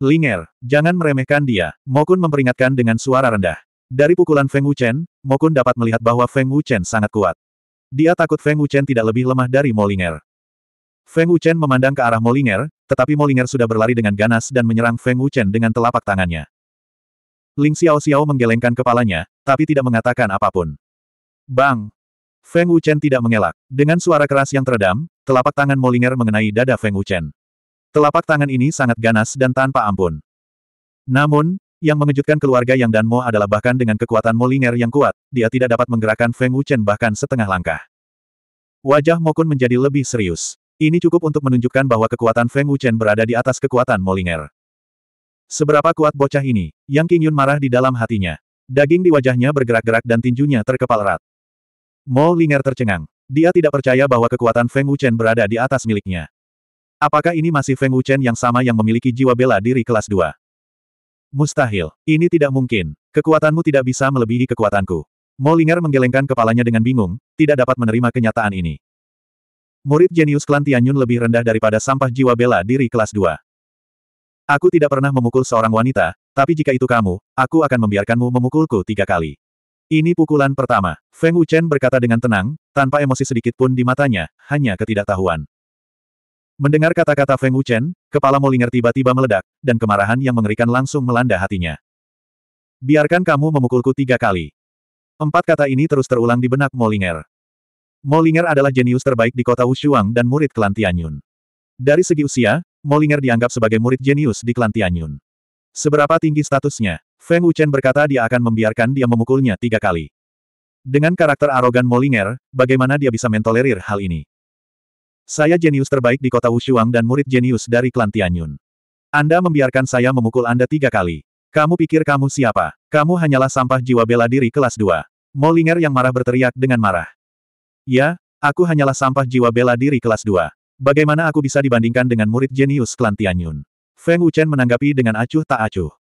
A: Linger, jangan meremehkan dia, Mokun memperingatkan dengan suara rendah. Dari pukulan Feng Wuchen, Mokun dapat melihat bahwa Feng Wuchen sangat kuat. Dia takut Feng Wuchen tidak lebih lemah dari Molinger. Feng Wuchen memandang ke arah Molinger, tetapi Molinger sudah berlari dengan ganas dan menyerang Feng Wuchen dengan telapak tangannya. Ling Xiao Xiao menggelengkan kepalanya, tapi tidak mengatakan apapun. Bang! Feng Wuchen tidak mengelak. Dengan suara keras yang teredam, telapak tangan Molinger mengenai dada Feng Wuchen. Telapak tangan ini sangat ganas dan tanpa ampun. Namun, yang mengejutkan keluarga Yang Danmo adalah bahkan dengan kekuatan Molinger yang kuat, dia tidak dapat menggerakkan Feng Wuchen bahkan setengah langkah. Wajah Mokun menjadi lebih serius. Ini cukup untuk menunjukkan bahwa kekuatan Feng Wuchen berada di atas kekuatan Molinger. Seberapa kuat bocah ini, Yang King Yun marah di dalam hatinya. Daging di wajahnya bergerak-gerak dan tinjunya terkepal erat. Mo Linger tercengang. Dia tidak percaya bahwa kekuatan Feng Wuchen berada di atas miliknya. Apakah ini masih Feng Wuchen yang sama yang memiliki jiwa bela diri kelas 2? Mustahil. Ini tidak mungkin. Kekuatanmu tidak bisa melebihi kekuatanku. Molinger menggelengkan kepalanya dengan bingung, tidak dapat menerima kenyataan ini. Murid jenius klan Tianyun lebih rendah daripada sampah jiwa bela diri kelas 2. Aku tidak pernah memukul seorang wanita, tapi jika itu kamu, aku akan membiarkanmu memukulku tiga kali. Ini pukulan pertama. Feng Wuchen berkata dengan tenang, tanpa emosi sedikit pun di matanya, hanya ketidaktahuan. Mendengar kata-kata Feng Wuchen, kepala Molinger tiba-tiba meledak, dan kemarahan yang mengerikan langsung melanda hatinya. Biarkan kamu memukulku tiga kali. Empat kata ini terus terulang di benak Molinger. Molinger adalah jenius terbaik di kota Wushuang dan murid klan Tianyun. Dari segi usia, Molinger dianggap sebagai murid jenius di klan Tianyun. Seberapa tinggi statusnya? Feng Wuchen berkata dia akan membiarkan dia memukulnya tiga kali. Dengan karakter arogan Molinger, bagaimana dia bisa mentolerir hal ini? Saya jenius terbaik di kota Wushuang dan murid jenius dari klan Tianyun. Anda membiarkan saya memukul Anda tiga kali. Kamu pikir kamu siapa? Kamu hanyalah sampah jiwa bela diri kelas 2. Molinger yang marah berteriak dengan marah. Ya, aku hanyalah sampah jiwa bela diri kelas 2. Bagaimana aku bisa dibandingkan dengan murid jenius klan Tianyun? Feng Wuchen menanggapi dengan acuh tak acuh.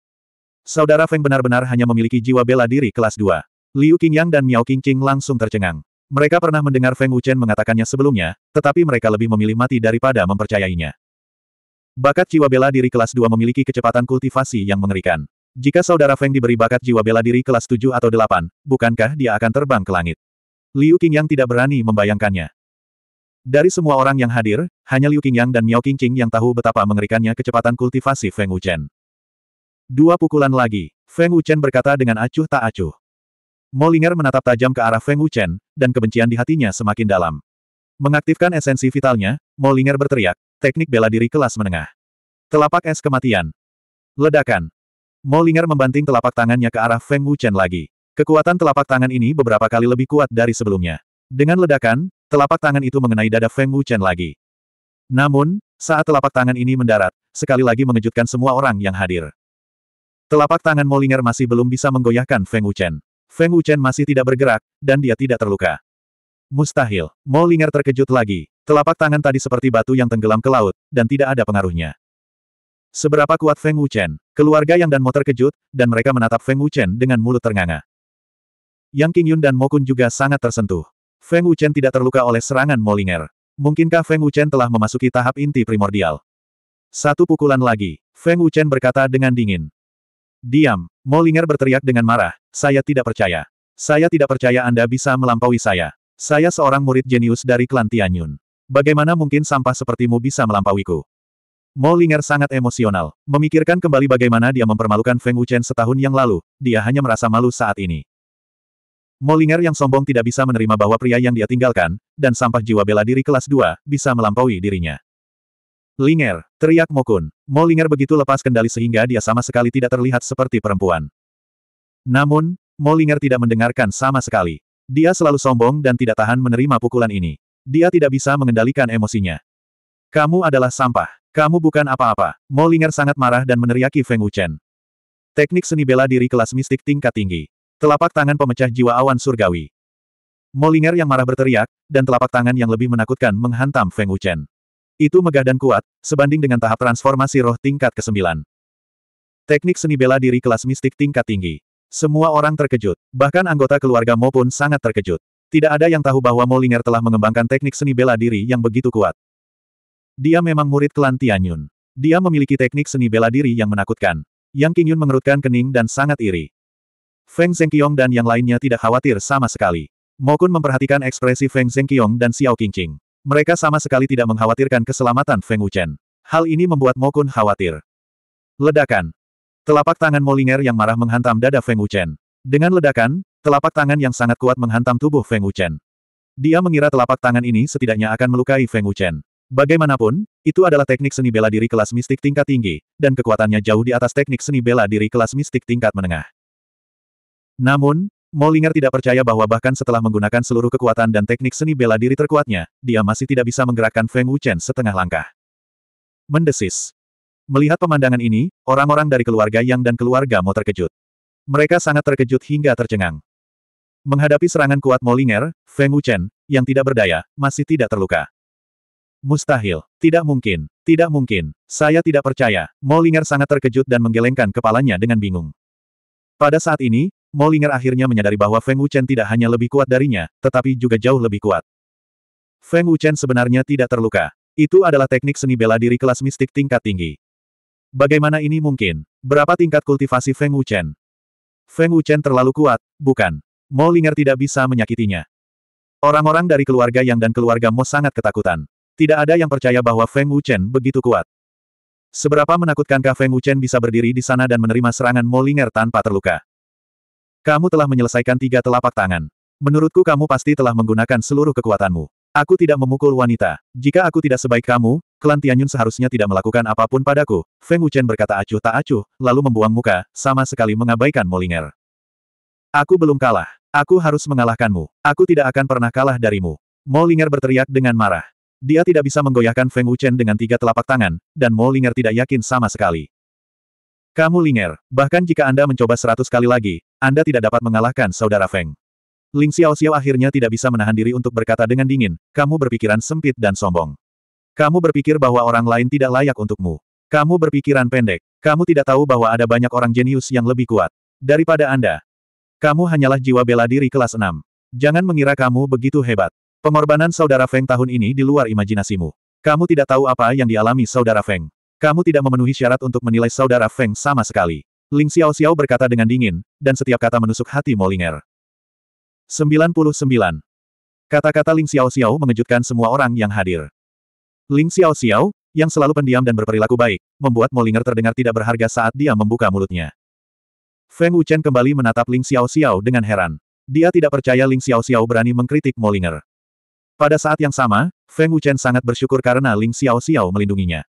A: Saudara Feng benar-benar hanya memiliki jiwa bela diri kelas 2. Liu Qingyang dan Miao Qingqing langsung tercengang. Mereka pernah mendengar Feng Wuchen mengatakannya sebelumnya, tetapi mereka lebih memilih mati daripada mempercayainya. Bakat jiwa bela diri kelas 2 memiliki kecepatan kultivasi yang mengerikan. Jika saudara Feng diberi bakat jiwa bela diri kelas 7 atau 8, bukankah dia akan terbang ke langit? Liu Qingyang tidak berani membayangkannya. Dari semua orang yang hadir, hanya Liu Qingyang dan Miao Qingqing yang tahu betapa mengerikannya kecepatan kultivasi Feng Wuchen. Dua pukulan lagi, Feng Wuchen berkata dengan acuh tak acuh. Molinger menatap tajam ke arah Feng Wuchen, dan kebencian di hatinya semakin dalam. Mengaktifkan esensi vitalnya, Molinger berteriak, teknik bela diri kelas menengah. Telapak es kematian. Ledakan. Molinger membanting telapak tangannya ke arah Feng Wuchen lagi. Kekuatan telapak tangan ini beberapa kali lebih kuat dari sebelumnya. Dengan ledakan, telapak tangan itu mengenai dada Feng Wuchen lagi. Namun, saat telapak tangan ini mendarat, sekali lagi mengejutkan semua orang yang hadir. Telapak tangan Molinger masih belum bisa menggoyahkan Feng Wuchen. Feng Wuchen masih tidak bergerak, dan dia tidak terluka. Mustahil, Mo Linger terkejut lagi. Telapak tangan tadi seperti batu yang tenggelam ke laut, dan tidak ada pengaruhnya. Seberapa kuat Feng Wuchen, keluarga Yang dan Mo terkejut, dan mereka menatap Feng Wuchen dengan mulut ternganga. Yang Qingyun dan Mo Kun juga sangat tersentuh. Feng Wuchen tidak terluka oleh serangan Mo Linger. Mungkinkah Feng Wuchen telah memasuki tahap inti primordial? Satu pukulan lagi, Feng Wuchen berkata dengan dingin. Diam, Molinger berteriak dengan marah, saya tidak percaya. Saya tidak percaya Anda bisa melampaui saya. Saya seorang murid jenius dari klan Tianyun. Bagaimana mungkin sampah sepertimu bisa melampauiku? Molinger sangat emosional, memikirkan kembali bagaimana dia mempermalukan Feng Wuchen setahun yang lalu, dia hanya merasa malu saat ini. Molinger yang sombong tidak bisa menerima bahwa pria yang dia tinggalkan, dan sampah jiwa bela diri kelas 2, bisa melampaui dirinya. Linger, teriak Mokun. Mo Linger begitu lepas kendali sehingga dia sama sekali tidak terlihat seperti perempuan. Namun, Mo Linger tidak mendengarkan sama sekali. Dia selalu sombong dan tidak tahan menerima pukulan ini. Dia tidak bisa mengendalikan emosinya. Kamu adalah sampah. Kamu bukan apa-apa. Mo Linger sangat marah dan meneriaki Feng Wuchen. Teknik seni bela diri kelas mistik tingkat tinggi. Telapak tangan pemecah jiwa awan surgawi. Molinger yang marah berteriak, dan telapak tangan yang lebih menakutkan menghantam Feng Wuchen. Itu megah dan kuat, sebanding dengan tahap transformasi roh tingkat ke-9. Teknik seni bela diri kelas mistik tingkat tinggi. Semua orang terkejut, bahkan anggota keluarga Mo pun sangat terkejut. Tidak ada yang tahu bahwa Mo Linger telah mengembangkan teknik seni bela diri yang begitu kuat. Dia memang murid klan Tianyun. Dia memiliki teknik seni bela diri yang menakutkan. Yang King Yun mengerutkan kening dan sangat iri. Feng Zhengqiong dan yang lainnya tidak khawatir sama sekali. Mo Kun memperhatikan ekspresi Feng Zhengqiong dan Xiao Qingqing. Mereka sama sekali tidak mengkhawatirkan keselamatan Feng Wuchen. Hal ini membuat Mokun khawatir. Ledakan. Telapak tangan Molinger yang marah menghantam dada Feng Wuchen. Dengan ledakan, telapak tangan yang sangat kuat menghantam tubuh Feng Wuchen. Dia mengira telapak tangan ini setidaknya akan melukai Feng Wuchen. Bagaimanapun, itu adalah teknik seni bela diri kelas mistik tingkat tinggi, dan kekuatannya jauh di atas teknik seni bela diri kelas mistik tingkat menengah. Namun, Molinger tidak percaya bahwa bahkan setelah menggunakan seluruh kekuatan dan teknik seni bela diri terkuatnya, dia masih tidak bisa menggerakkan Feng Wuchen setengah langkah. Mendesis. Melihat pemandangan ini, orang-orang dari keluarga Yang dan keluarga Mo terkejut. Mereka sangat terkejut hingga tercengang. Menghadapi serangan kuat Molinger, Feng Wuchen, yang tidak berdaya, masih tidak terluka. Mustahil. Tidak mungkin. Tidak mungkin. Saya tidak percaya. Molinger sangat terkejut dan menggelengkan kepalanya dengan bingung. Pada saat ini, Molinger akhirnya menyadari bahwa Feng Wuchen tidak hanya lebih kuat darinya, tetapi juga jauh lebih kuat. Feng Wuchen sebenarnya tidak terluka. Itu adalah teknik seni bela diri kelas mistik tingkat tinggi. Bagaimana ini mungkin? Berapa tingkat kultivasi Feng Wuchen? Feng Wuchen terlalu kuat, bukan? Molinger tidak bisa menyakitinya. Orang-orang dari keluarga Yang dan keluarga Mo sangat ketakutan. Tidak ada yang percaya bahwa Feng Wuchen begitu kuat. Seberapa menakutkankah Feng Wuchen bisa berdiri di sana dan menerima serangan Molinger tanpa terluka? Kamu telah menyelesaikan tiga telapak tangan. Menurutku kamu pasti telah menggunakan seluruh kekuatanmu. Aku tidak memukul wanita. Jika aku tidak sebaik kamu, klan Tianyun seharusnya tidak melakukan apapun padaku. Feng Wuchen berkata acuh tak acuh, lalu membuang muka, sama sekali mengabaikan Molinger. Aku belum kalah. Aku harus mengalahkanmu. Aku tidak akan pernah kalah darimu. Molinger berteriak dengan marah. Dia tidak bisa menggoyahkan Feng Wuchen dengan tiga telapak tangan, dan Molinger tidak yakin sama sekali. Kamu Linger, bahkan jika Anda mencoba seratus kali lagi, Anda tidak dapat mengalahkan saudara Feng. Ling Xiao Xiao akhirnya tidak bisa menahan diri untuk berkata dengan dingin, kamu berpikiran sempit dan sombong. Kamu berpikir bahwa orang lain tidak layak untukmu. Kamu berpikiran pendek. Kamu tidak tahu bahwa ada banyak orang jenius yang lebih kuat daripada Anda. Kamu hanyalah jiwa bela diri kelas 6. Jangan mengira kamu begitu hebat. Pengorbanan saudara Feng tahun ini di luar imajinasimu. Kamu tidak tahu apa yang dialami saudara Feng. Kamu tidak memenuhi syarat untuk menilai saudara Feng sama sekali. Ling Xiao Xiao berkata dengan dingin, dan setiap kata menusuk hati Molinger. 99. Kata-kata Ling Xiao Xiao mengejutkan semua orang yang hadir. Ling Xiao Xiao, yang selalu pendiam dan berperilaku baik, membuat Molinger terdengar tidak berharga saat dia membuka mulutnya. Feng Wuchen kembali menatap Ling Xiao Xiao dengan heran. Dia tidak percaya Ling Xiao Xiao berani mengkritik Molinger. Pada saat yang sama, Feng Wuchen sangat bersyukur karena Ling Xiao Xiao melindunginya.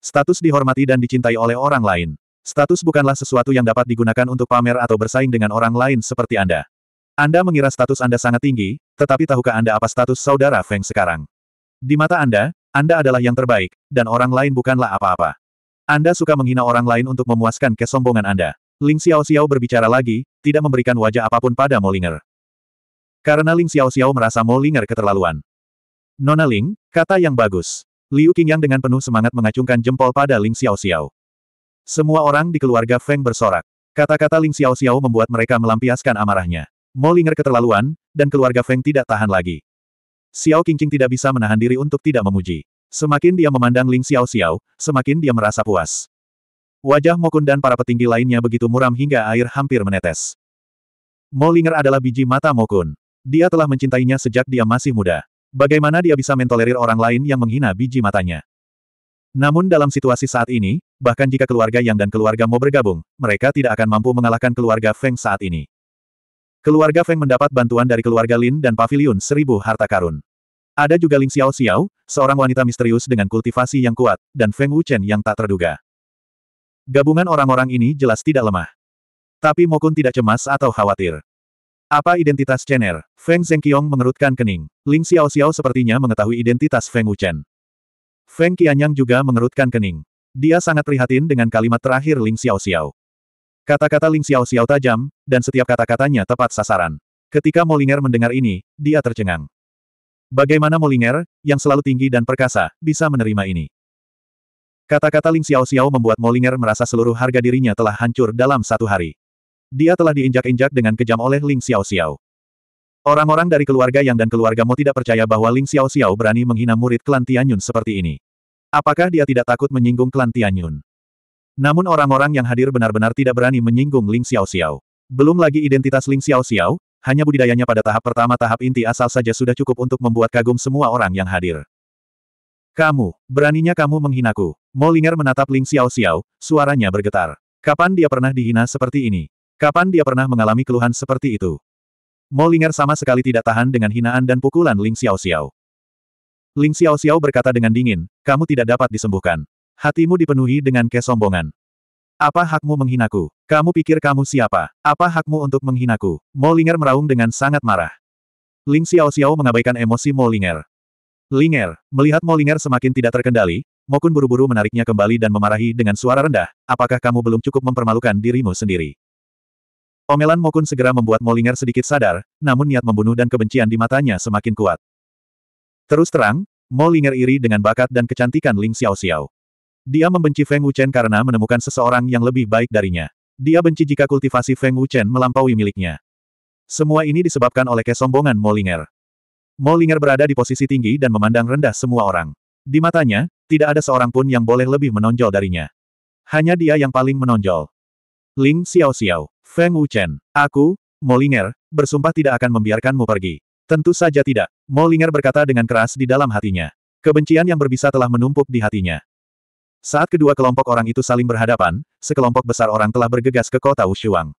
A: Status dihormati dan dicintai oleh orang lain. Status bukanlah sesuatu yang dapat digunakan untuk pamer atau bersaing dengan orang lain seperti Anda. Anda mengira status Anda sangat tinggi, tetapi tahukah Anda apa status saudara Feng sekarang? Di mata Anda, Anda adalah yang terbaik, dan orang lain bukanlah apa-apa. Anda suka menghina orang lain untuk memuaskan kesombongan Anda. Ling Xiao Xiao berbicara lagi, tidak memberikan wajah apapun pada Molinger. Karena Ling Xiao Xiao merasa Molinger keterlaluan. Nona Ling, kata yang bagus. Liu Qingyang dengan penuh semangat mengacungkan jempol pada Ling Xiao Xiao. Semua orang di keluarga Feng bersorak. Kata-kata Ling Xiao Xiao membuat mereka melampiaskan amarahnya. Mo Linger keterlaluan, dan keluarga Feng tidak tahan lagi. Xiao Qingqing tidak bisa menahan diri untuk tidak memuji. Semakin dia memandang Ling Xiao Xiao, semakin dia merasa puas. Wajah Mokun dan para petinggi lainnya begitu muram hingga air hampir menetes. Mo Linger adalah biji mata Mokun. Dia telah mencintainya sejak dia masih muda. Bagaimana dia bisa mentolerir orang lain yang menghina biji matanya? Namun dalam situasi saat ini, bahkan jika keluarga Yang dan keluarga Mo bergabung, mereka tidak akan mampu mengalahkan keluarga Feng saat ini. Keluarga Feng mendapat bantuan dari keluarga Lin dan Pavilion Seribu Harta Karun. Ada juga Ling Xiao Xiao, seorang wanita misterius dengan kultivasi yang kuat, dan Feng Wuchen yang tak terduga. Gabungan orang-orang ini jelas tidak lemah. Tapi Mokun tidak cemas atau khawatir. Apa identitas Chen Feng Zhengqiong mengerutkan kening. Ling Xiao Xiao sepertinya mengetahui identitas Feng Wuchen. Feng Qianyang juga mengerutkan kening. Dia sangat prihatin dengan kalimat terakhir Ling Xiao Xiao. Kata-kata Ling Xiao Xiao tajam, dan setiap kata-katanya tepat sasaran. Ketika Molinger mendengar ini, dia tercengang. Bagaimana Molinger, yang selalu tinggi dan perkasa, bisa menerima ini? Kata-kata Ling Xiao Xiao membuat Molinger merasa seluruh harga dirinya telah hancur dalam satu hari. Dia telah diinjak-injak dengan kejam oleh Ling Xiao Xiao. Orang-orang dari keluarga Yang dan keluarga Mo tidak percaya bahwa Ling Xiao Xiao berani menghina murid klan Tianyun seperti ini. Apakah dia tidak takut menyinggung klan Tianyun? Namun orang-orang yang hadir benar-benar tidak berani menyinggung Ling Xiao Xiao. Belum lagi identitas Ling Xiao Xiao, hanya budidayanya pada tahap pertama tahap inti asal saja sudah cukup untuk membuat kagum semua orang yang hadir. Kamu, beraninya kamu menghinaku. Mo Linger menatap Ling Xiao Xiao, suaranya bergetar. Kapan dia pernah dihina seperti ini? Kapan dia pernah mengalami keluhan seperti itu? Molinger sama sekali tidak tahan dengan hinaan dan pukulan Ling Xiao Xiao. Ling Xiao Xiao berkata dengan dingin, kamu tidak dapat disembuhkan. Hatimu dipenuhi dengan kesombongan. Apa hakmu menghinaku? Kamu pikir kamu siapa? Apa hakmu untuk menghinaku? Molinger meraung dengan sangat marah. Ling Xiao Xiao mengabaikan emosi Molinger. Linger, melihat Molinger semakin tidak terkendali, Mokun buru-buru menariknya kembali dan memarahi dengan suara rendah, apakah kamu belum cukup mempermalukan dirimu sendiri? Omelan Mokun segera membuat Molinger sedikit sadar, namun niat membunuh dan kebencian di matanya semakin kuat. Terus terang, Molinger iri dengan bakat dan kecantikan Ling Xiao Xiao. Dia membenci Feng Wuchen karena menemukan seseorang yang lebih baik darinya. Dia benci jika kultivasi Feng Wuchen melampaui miliknya. Semua ini disebabkan oleh kesombongan Molinger. Molinger berada di posisi tinggi dan memandang rendah semua orang. Di matanya, tidak ada seorang pun yang boleh lebih menonjol darinya. Hanya dia yang paling menonjol. Ling Xiao Xiao. Feng Wuchen, aku, Molinger, bersumpah tidak akan membiarkanmu pergi. Tentu saja tidak, Molinger berkata dengan keras di dalam hatinya. Kebencian yang berbisa telah menumpuk di hatinya. Saat kedua kelompok orang itu saling berhadapan, sekelompok besar orang telah bergegas ke kota Wushuang.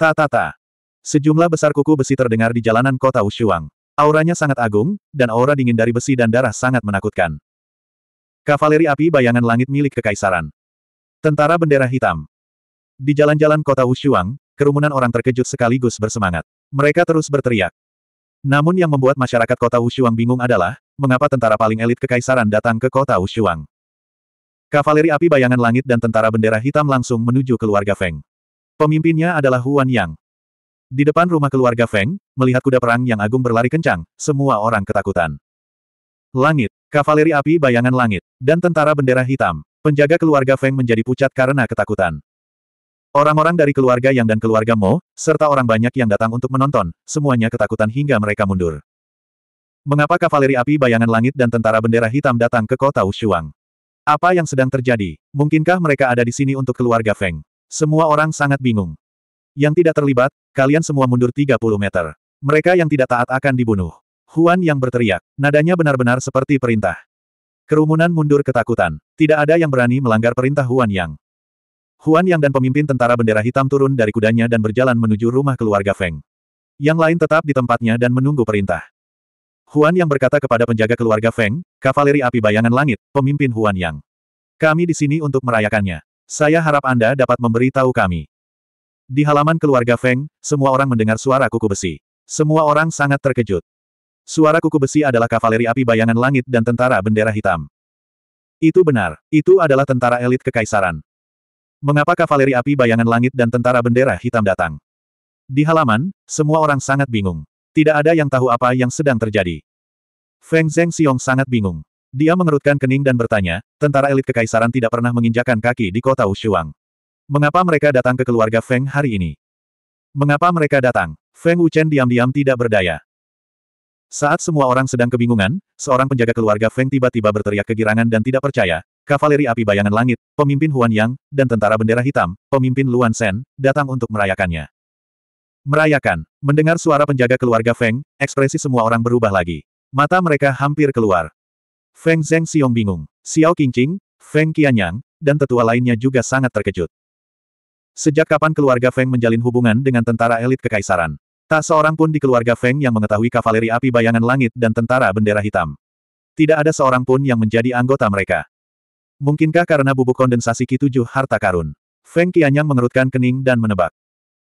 A: Ta-ta-ta. Sejumlah besar kuku besi terdengar di jalanan kota Wushuang. Auranya sangat agung, dan aura dingin dari besi dan darah sangat menakutkan. Kavaleri api bayangan langit milik kekaisaran. Tentara bendera hitam. Di jalan-jalan kota Wushuang, kerumunan orang terkejut sekaligus bersemangat. Mereka terus berteriak. Namun yang membuat masyarakat kota Wushuang bingung adalah, mengapa tentara paling elit kekaisaran datang ke kota Wushuang. Kavaleri api bayangan langit dan tentara bendera hitam langsung menuju keluarga Feng. Pemimpinnya adalah Huan Yang. Di depan rumah keluarga Feng, melihat kuda perang yang agung berlari kencang, semua orang ketakutan. Langit, kavaleri api bayangan langit, dan tentara bendera hitam. Penjaga keluarga Feng menjadi pucat karena ketakutan. Orang-orang dari keluarga Yang dan keluarga Mo, serta orang banyak yang datang untuk menonton, semuanya ketakutan hingga mereka mundur. Mengapa kavaleri api bayangan langit dan tentara bendera hitam datang ke kota Ushuang? Apa yang sedang terjadi? Mungkinkah mereka ada di sini untuk keluarga Feng? Semua orang sangat bingung. Yang tidak terlibat, kalian semua mundur 30 meter. Mereka yang tidak taat akan dibunuh. Huan yang berteriak, nadanya benar-benar seperti perintah. Kerumunan mundur ketakutan. Tidak ada yang berani melanggar perintah Huan Yang. Huan Yang dan pemimpin tentara bendera hitam turun dari kudanya dan berjalan menuju rumah keluarga Feng. Yang lain tetap di tempatnya dan menunggu perintah. Huan Yang berkata kepada penjaga keluarga Feng, Kavaleri Api Bayangan Langit, pemimpin Huan Yang. Kami di sini untuk merayakannya. Saya harap Anda dapat memberi tahu kami. Di halaman keluarga Feng, semua orang mendengar suara kuku besi. Semua orang sangat terkejut. Suara kuku besi adalah Kavaleri Api Bayangan Langit dan tentara bendera hitam. Itu benar, itu adalah tentara elit kekaisaran. Mengapa kavaleri api bayangan langit dan tentara bendera hitam datang? Di halaman, semua orang sangat bingung. Tidak ada yang tahu apa yang sedang terjadi. Feng Zheng Xiong sangat bingung. Dia mengerutkan kening dan bertanya, tentara elit kekaisaran tidak pernah menginjakan kaki di kota Ushuang. Mengapa mereka datang ke keluarga Feng hari ini? Mengapa mereka datang? Feng Wuchen diam-diam tidak berdaya. Saat semua orang sedang kebingungan, seorang penjaga keluarga Feng tiba-tiba berteriak kegirangan dan tidak percaya, Kavaleri api bayangan langit, pemimpin Huan Yang, dan tentara bendera hitam, pemimpin Luan Sen, datang untuk merayakannya. Merayakan, mendengar suara penjaga keluarga Feng, ekspresi semua orang berubah lagi. Mata mereka hampir keluar. Feng Zeng Xiong bingung, Xiao Qingqing, Feng Qianyang, dan tetua lainnya juga sangat terkejut. Sejak kapan keluarga Feng menjalin hubungan dengan tentara elit kekaisaran? Tak seorang pun di keluarga Feng yang mengetahui kavaleri api bayangan langit dan tentara bendera hitam. Tidak ada seorang pun yang menjadi anggota mereka. Mungkinkah karena bubuk kondensasi Ki-7 harta karun? Feng Qianyang mengerutkan kening dan menebak.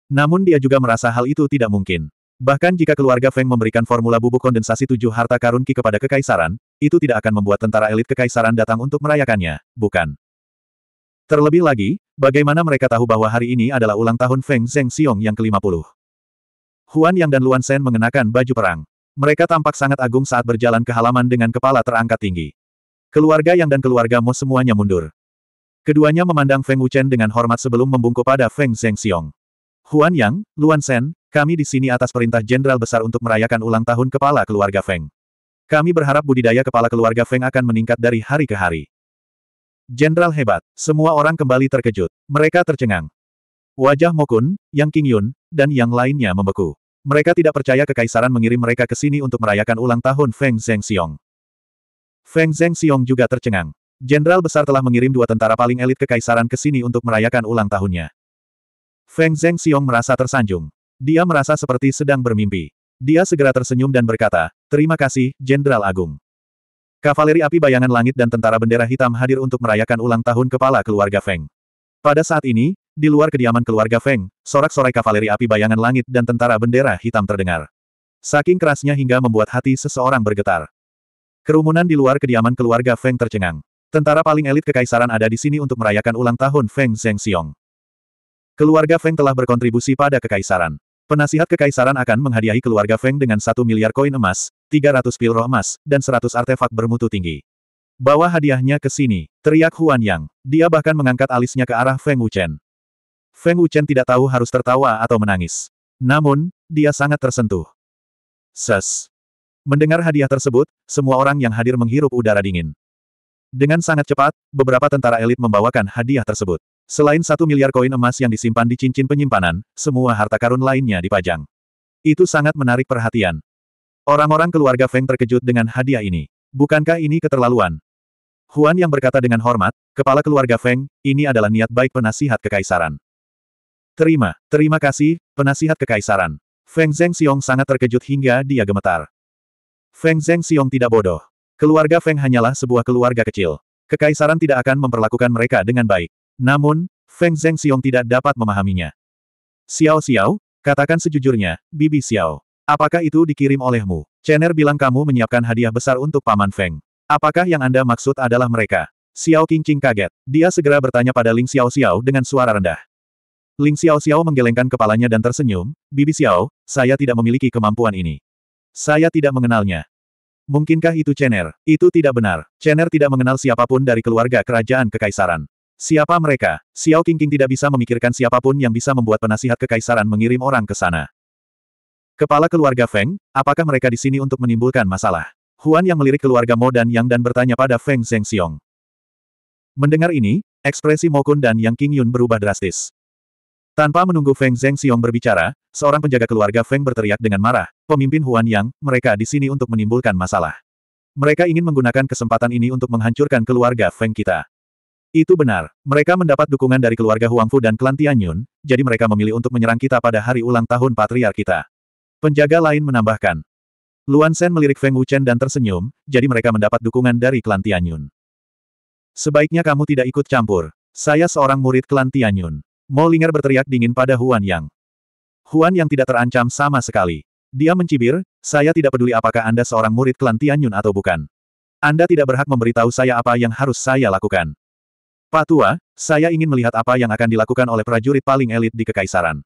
A: Namun dia juga merasa hal itu tidak mungkin. Bahkan jika keluarga Feng memberikan formula bubuk kondensasi tujuh harta karun Ki kepada kekaisaran, itu tidak akan membuat tentara elit kekaisaran datang untuk merayakannya, bukan? Terlebih lagi, bagaimana mereka tahu bahwa hari ini adalah ulang tahun Feng Zheng Xiong yang ke-50? Huan Yang dan Luan Sen mengenakan baju perang. Mereka tampak sangat agung saat berjalan ke halaman dengan kepala terangkat tinggi. Keluarga Yang dan keluarga Mo semuanya mundur. Keduanya memandang Feng Wuchen dengan hormat sebelum membungkuk pada Feng Zhengxiong. Huan Yang, Luan Shen, kami di sini atas perintah Jenderal Besar untuk merayakan ulang tahun kepala keluarga Feng. Kami berharap budidaya kepala keluarga Feng akan meningkat dari hari ke hari. Jenderal hebat, semua orang kembali terkejut. Mereka tercengang. Wajah Mokun, Yang Qingyun, dan yang lainnya membeku. Mereka tidak percaya kekaisaran mengirim mereka ke sini untuk merayakan ulang tahun Feng Zhengxiong. Feng Zheng Xiong juga tercengang. Jenderal besar telah mengirim dua tentara paling elit kekaisaran ke sini untuk merayakan ulang tahunnya. Feng Zheng Xiong merasa tersanjung. Dia merasa seperti sedang bermimpi. Dia segera tersenyum dan berkata, Terima kasih, Jenderal Agung. Kavaleri api bayangan langit dan tentara bendera hitam hadir untuk merayakan ulang tahun kepala keluarga Feng. Pada saat ini, di luar kediaman keluarga Feng, sorak-sorai kavaleri api bayangan langit dan tentara bendera hitam terdengar. Saking kerasnya hingga membuat hati seseorang bergetar. Kerumunan di luar kediaman keluarga Feng tercengang. Tentara paling elit kekaisaran ada di sini untuk merayakan ulang tahun Feng Zhengxiong. Keluarga Feng telah berkontribusi pada kekaisaran. Penasihat kekaisaran akan menghadiahi keluarga Feng dengan satu miliar koin emas, 300 pil roh emas, dan 100 artefak bermutu tinggi. Bawa hadiahnya ke sini, teriak Huan Yang. Dia bahkan mengangkat alisnya ke arah Feng Wuchen. Feng Wuchen tidak tahu harus tertawa atau menangis. Namun, dia sangat tersentuh. Ses. Mendengar hadiah tersebut, semua orang yang hadir menghirup udara dingin. Dengan sangat cepat, beberapa tentara elit membawakan hadiah tersebut. Selain satu miliar koin emas yang disimpan di cincin penyimpanan, semua harta karun lainnya dipajang. Itu sangat menarik perhatian. Orang-orang keluarga Feng terkejut dengan hadiah ini. Bukankah ini keterlaluan? Huan yang berkata dengan hormat, kepala keluarga Feng, ini adalah niat baik penasihat kekaisaran. Terima, terima kasih, penasihat kekaisaran. Feng Zheng Xiong sangat terkejut hingga dia gemetar. Feng Zheng Xiong tidak bodoh. Keluarga Feng hanyalah sebuah keluarga kecil. Kekaisaran tidak akan memperlakukan mereka dengan baik. Namun, Feng Zheng Xiong tidak dapat memahaminya. Xiao Xiao, katakan sejujurnya, Bibi Xiao. Apakah itu dikirim olehmu? Chener bilang kamu menyiapkan hadiah besar untuk Paman Feng. Apakah yang Anda maksud adalah mereka? Xiao Qingqing kaget. Dia segera bertanya pada Ling Xiao Xiao dengan suara rendah. Ling Xiao Xiao menggelengkan kepalanya dan tersenyum, Bibi Xiao, saya tidak memiliki kemampuan ini. Saya tidak mengenalnya. Mungkinkah itu Chener? Itu tidak benar. Chener tidak mengenal siapapun dari keluarga kerajaan kekaisaran. Siapa mereka? Xiao Qingqing tidak bisa memikirkan siapapun yang bisa membuat penasihat kekaisaran mengirim orang ke sana. Kepala keluarga Feng, apakah mereka di sini untuk menimbulkan masalah? Huan yang melirik keluarga Mo dan Yang dan bertanya pada Feng Zhengxiong. Mendengar ini, ekspresi Mo Kun dan Yang Qingyun berubah drastis. Tanpa menunggu Feng Zheng Xiong berbicara, seorang penjaga keluarga Feng berteriak dengan marah, pemimpin Huan Yang, mereka di sini untuk menimbulkan masalah. Mereka ingin menggunakan kesempatan ini untuk menghancurkan keluarga Feng kita. Itu benar, mereka mendapat dukungan dari keluarga Huang Fu dan klan Tianyun, jadi mereka memilih untuk menyerang kita pada hari ulang tahun patriar kita. Penjaga lain menambahkan. Luan Sen melirik Feng Wuchen dan tersenyum, jadi mereka mendapat dukungan dari klan Tianyun. Sebaiknya kamu tidak ikut campur. Saya seorang murid klan Tianyun. Molinger berteriak dingin pada Huan Yang. Huan Yang tidak terancam sama sekali. Dia mencibir, saya tidak peduli apakah Anda seorang murid klan Tianyun atau bukan. Anda tidak berhak memberitahu saya apa yang harus saya lakukan. Pak Tua, saya ingin melihat apa yang akan dilakukan oleh prajurit paling elit di Kekaisaran.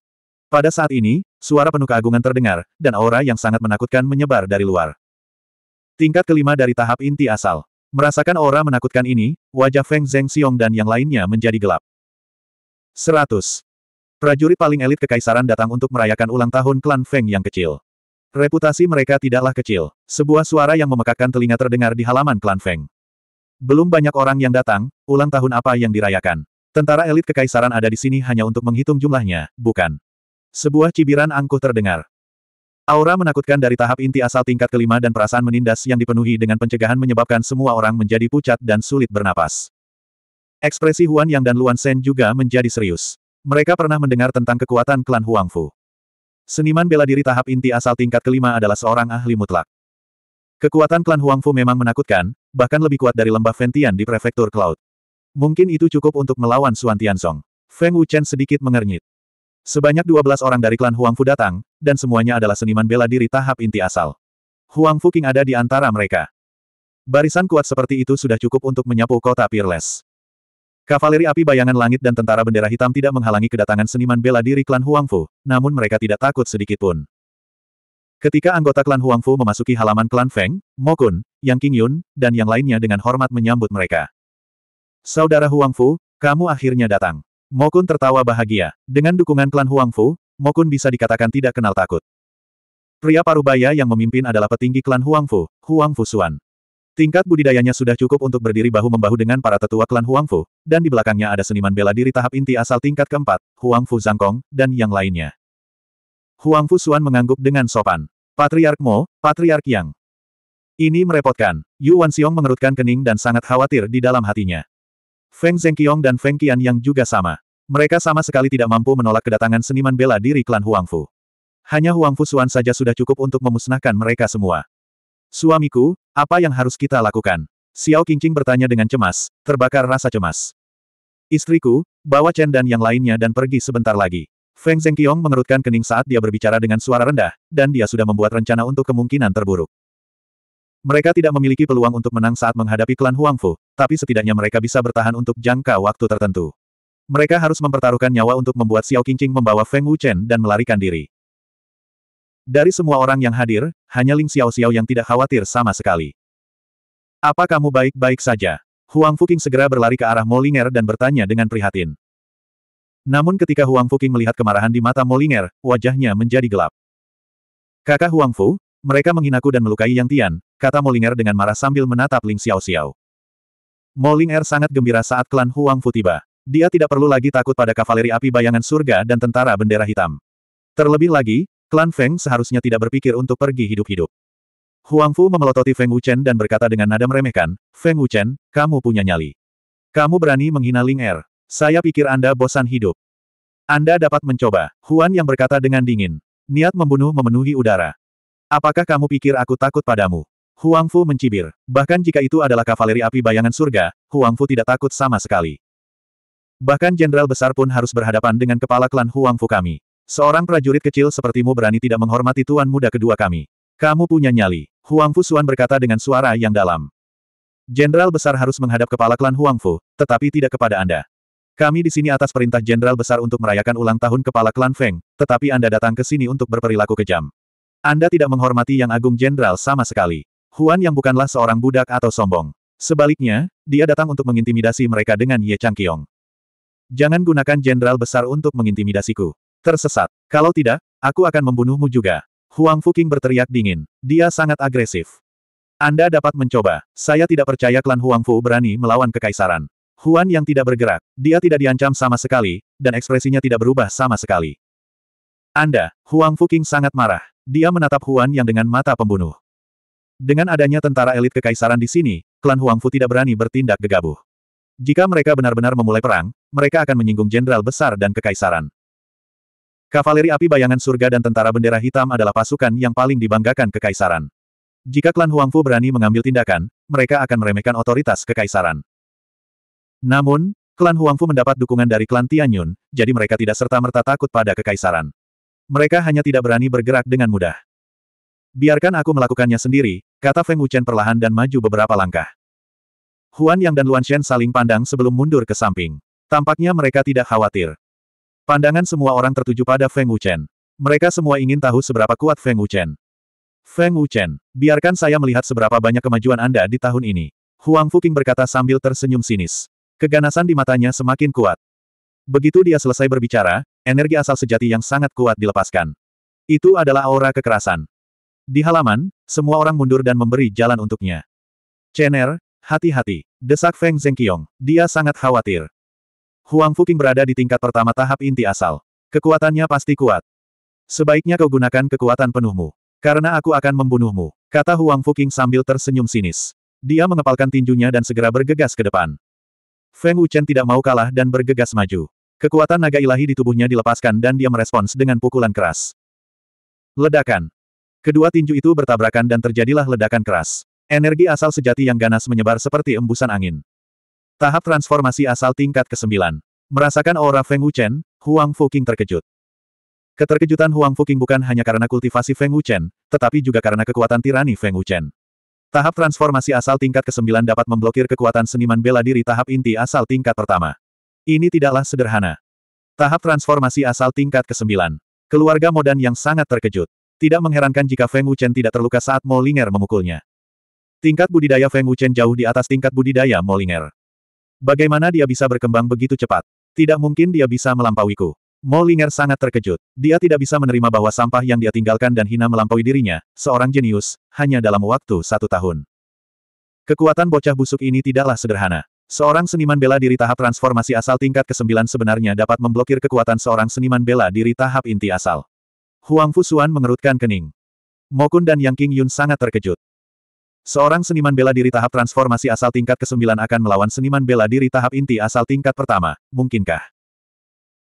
A: Pada saat ini, suara penuh keagungan terdengar, dan aura yang sangat menakutkan menyebar dari luar. Tingkat kelima dari tahap inti asal. Merasakan aura menakutkan ini, wajah Feng Zheng Xiong dan yang lainnya menjadi gelap. 100. Prajurit paling elit kekaisaran datang untuk merayakan ulang tahun klan Feng yang kecil. Reputasi mereka tidaklah kecil. Sebuah suara yang memekakkan telinga terdengar di halaman klan Feng. Belum banyak orang yang datang, ulang tahun apa yang dirayakan. Tentara elit kekaisaran ada di sini hanya untuk menghitung jumlahnya, bukan. Sebuah cibiran angkuh terdengar. Aura menakutkan dari tahap inti asal tingkat kelima dan perasaan menindas yang dipenuhi dengan pencegahan menyebabkan semua orang menjadi pucat dan sulit bernapas. Ekspresi Huan Yang dan Luan Shen juga menjadi serius. Mereka pernah mendengar tentang kekuatan klan Huangfu. Seniman bela diri tahap inti asal tingkat kelima adalah seorang ahli mutlak. Kekuatan klan Huangfu memang menakutkan, bahkan lebih kuat dari lembah Ventian di prefektur Cloud. Mungkin itu cukup untuk melawan Suan Tianzong. Feng Wuchen sedikit mengernyit. Sebanyak 12 orang dari klan Huangfu datang, dan semuanya adalah seniman bela diri tahap inti asal. Huangfu King ada di antara mereka. Barisan kuat seperti itu sudah cukup untuk menyapu kota Peerless. Kavaleri api bayangan langit dan tentara bendera hitam tidak menghalangi kedatangan seniman bela diri klan Huangfu, namun mereka tidak takut sedikit pun. Ketika anggota klan Huangfu memasuki halaman klan Feng, Mokun, Yang Qingyun, dan yang lainnya dengan hormat menyambut mereka. Saudara Huangfu, kamu akhirnya datang. Mokun tertawa bahagia. Dengan dukungan klan Huangfu, Mokun bisa dikatakan tidak kenal takut. Pria parubaya yang memimpin adalah petinggi klan Huangfu, Huangfu Xuan. Tingkat budidayanya sudah cukup untuk berdiri bahu-membahu dengan para tetua klan Huangfu, dan di belakangnya ada seniman bela diri tahap inti asal tingkat keempat, Huangfu Zangkong, dan yang lainnya. Huangfu Xuan mengangguk dengan sopan. Patriark Mo, Patriark Yang. Ini merepotkan. Yu Xiong mengerutkan kening dan sangat khawatir di dalam hatinya. Feng Zhengqiong dan Feng Qian Yang juga sama. Mereka sama sekali tidak mampu menolak kedatangan seniman bela diri klan Huangfu. Hanya Huangfu Xuan saja sudah cukup untuk memusnahkan mereka semua. Suamiku, apa yang harus kita lakukan? Xiao Qingqing bertanya dengan cemas, terbakar rasa cemas. Istriku, bawa Chen dan yang lainnya dan pergi sebentar lagi. Feng Zhengqiong mengerutkan kening saat dia berbicara dengan suara rendah, dan dia sudah membuat rencana untuk kemungkinan terburuk. Mereka tidak memiliki peluang untuk menang saat menghadapi klan Huangfu, tapi setidaknya mereka bisa bertahan untuk jangka waktu tertentu. Mereka harus mempertaruhkan nyawa untuk membuat Xiao Qingqing membawa Feng Wuchen dan melarikan diri. Dari semua orang yang hadir, hanya Ling Xiao-Xiao yang tidak khawatir sama sekali. Apa kamu baik-baik saja? Huang Fuqing segera berlari ke arah Molinger dan bertanya dengan prihatin. Namun ketika Huang Fuqing melihat kemarahan di mata Molinger, wajahnya menjadi gelap. Kakak Huang Fu, mereka menghinaku dan melukai Yang Tian, kata Molinger dengan marah sambil menatap Ling Xiao-Xiao. Molinger sangat gembira saat klan Huang Fu tiba. Dia tidak perlu lagi takut pada kavaleri api bayangan surga dan tentara bendera hitam. Terlebih lagi, Klan Feng seharusnya tidak berpikir untuk pergi hidup-hidup. Huang Fu memelototi Feng Wuchen dan berkata dengan nada meremehkan, Feng Wuchen, kamu punya nyali. Kamu berani menghina Ling Er. Saya pikir Anda bosan hidup. Anda dapat mencoba, Huan yang berkata dengan dingin. Niat membunuh memenuhi udara. Apakah kamu pikir aku takut padamu? Huang Fu mencibir. Bahkan jika itu adalah kavaleri api bayangan surga, Huang Fu tidak takut sama sekali. Bahkan jenderal besar pun harus berhadapan dengan kepala klan Huang Fu kami. Seorang prajurit kecil sepertimu berani tidak menghormati tuan muda kedua kami. Kamu punya nyali. Huang Fu Suan berkata dengan suara yang dalam. Jenderal besar harus menghadap kepala klan Huang Fu, tetapi tidak kepada Anda. Kami di sini atas perintah jenderal besar untuk merayakan ulang tahun kepala klan Feng, tetapi Anda datang ke sini untuk berperilaku kejam. Anda tidak menghormati yang agung jenderal sama sekali. Huan yang bukanlah seorang budak atau sombong. Sebaliknya, dia datang untuk mengintimidasi mereka dengan Ye Kiong. Jangan gunakan jenderal besar untuk mengintimidasiku. Tersesat. Kalau tidak, aku akan membunuhmu juga. Huang Fuqing berteriak dingin. Dia sangat agresif. Anda dapat mencoba. Saya tidak percaya klan Huang Fu berani melawan kekaisaran. Huan yang tidak bergerak, dia tidak diancam sama sekali, dan ekspresinya tidak berubah sama sekali. Anda, Huang Fuqing sangat marah. Dia menatap Huan yang dengan mata pembunuh. Dengan adanya tentara elit kekaisaran di sini, klan Huang Fu tidak berani bertindak gegabah. Jika mereka benar-benar memulai perang, mereka akan menyinggung jenderal besar dan kekaisaran. Kavaleri api bayangan surga dan tentara bendera hitam adalah pasukan yang paling dibanggakan kekaisaran. Jika klan Huangfu berani mengambil tindakan, mereka akan meremehkan otoritas kekaisaran. Namun, klan Huangfu mendapat dukungan dari klan Tianyun, jadi mereka tidak serta-merta takut pada kekaisaran. Mereka hanya tidak berani bergerak dengan mudah. Biarkan aku melakukannya sendiri, kata Feng Wuchen perlahan dan maju beberapa langkah. Huan Yang dan Luan Shen saling pandang sebelum mundur ke samping. Tampaknya mereka tidak khawatir. Pandangan semua orang tertuju pada Feng Wuchen. Mereka semua ingin tahu seberapa kuat Feng Wuchen. Feng Wuchen, biarkan saya melihat seberapa banyak kemajuan Anda di tahun ini. Huang Fuqing berkata sambil tersenyum sinis. Keganasan di matanya semakin kuat. Begitu dia selesai berbicara, energi asal sejati yang sangat kuat dilepaskan. Itu adalah aura kekerasan. Di halaman, semua orang mundur dan memberi jalan untuknya. Chen'er, hati-hati. Desak Feng Zhengqiong. Dia sangat khawatir. Huang Fuqing berada di tingkat pertama tahap inti asal. Kekuatannya pasti kuat. Sebaiknya kau gunakan kekuatan penuhmu. Karena aku akan membunuhmu, kata Huang Fuqing sambil tersenyum sinis. Dia mengepalkan tinjunya dan segera bergegas ke depan. Feng Wuchen tidak mau kalah dan bergegas maju. Kekuatan naga ilahi di tubuhnya dilepaskan dan dia merespons dengan pukulan keras. Ledakan. Kedua tinju itu bertabrakan dan terjadilah ledakan keras. Energi asal sejati yang ganas menyebar seperti embusan angin. Tahap transformasi asal tingkat ke-9. Merasakan aura Feng Wuchen, Huang Fuqing terkejut. Keterkejutan Huang Fuqing bukan hanya karena kultivasi Feng Wuchen, tetapi juga karena kekuatan tirani Feng Wuchen. Tahap transformasi asal tingkat ke-9 dapat memblokir kekuatan seniman bela diri tahap inti asal tingkat pertama. Ini tidaklah sederhana. Tahap transformasi asal tingkat ke-9. Keluarga Modan yang sangat terkejut. Tidak mengherankan jika Feng Wuchen tidak terluka saat Molinger memukulnya. Tingkat budidaya Feng Wuchen jauh di atas tingkat budidaya Molinger. Bagaimana dia bisa berkembang begitu cepat? Tidak mungkin dia bisa melampauiku. Mo Linger sangat terkejut. Dia tidak bisa menerima bahwa sampah yang dia tinggalkan dan hina melampaui dirinya, seorang jenius, hanya dalam waktu satu tahun. Kekuatan bocah busuk ini tidaklah sederhana. Seorang seniman bela diri tahap transformasi asal tingkat ke-9 sebenarnya dapat memblokir kekuatan seorang seniman bela diri tahap inti asal. Huang Fusuan mengerutkan kening. Mokun dan Yang King Yun sangat terkejut. Seorang seniman bela diri tahap transformasi asal tingkat ke-9 akan melawan seniman bela diri tahap inti asal tingkat pertama, mungkinkah?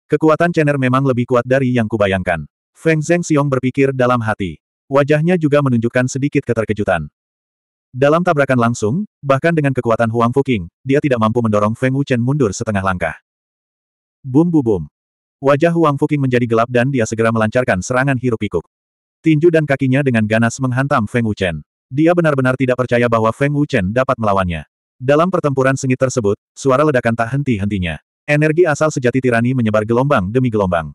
A: Kekuatan Chener memang lebih kuat dari yang kubayangkan. Feng Zheng Xiong berpikir dalam hati. Wajahnya juga menunjukkan sedikit keterkejutan. Dalam tabrakan langsung, bahkan dengan kekuatan Huang Fuqing, dia tidak mampu mendorong Feng Wuchen mundur setengah langkah. Bum bu bum. Wajah Huang Fuqing menjadi gelap dan dia segera melancarkan serangan hirup pikuk. Tinju dan kakinya dengan ganas menghantam Feng Wuchen. Dia benar-benar tidak percaya bahwa Feng Wuchen dapat melawannya. Dalam pertempuran sengit tersebut, suara ledakan tak henti-hentinya. Energi asal sejati tirani menyebar gelombang demi gelombang.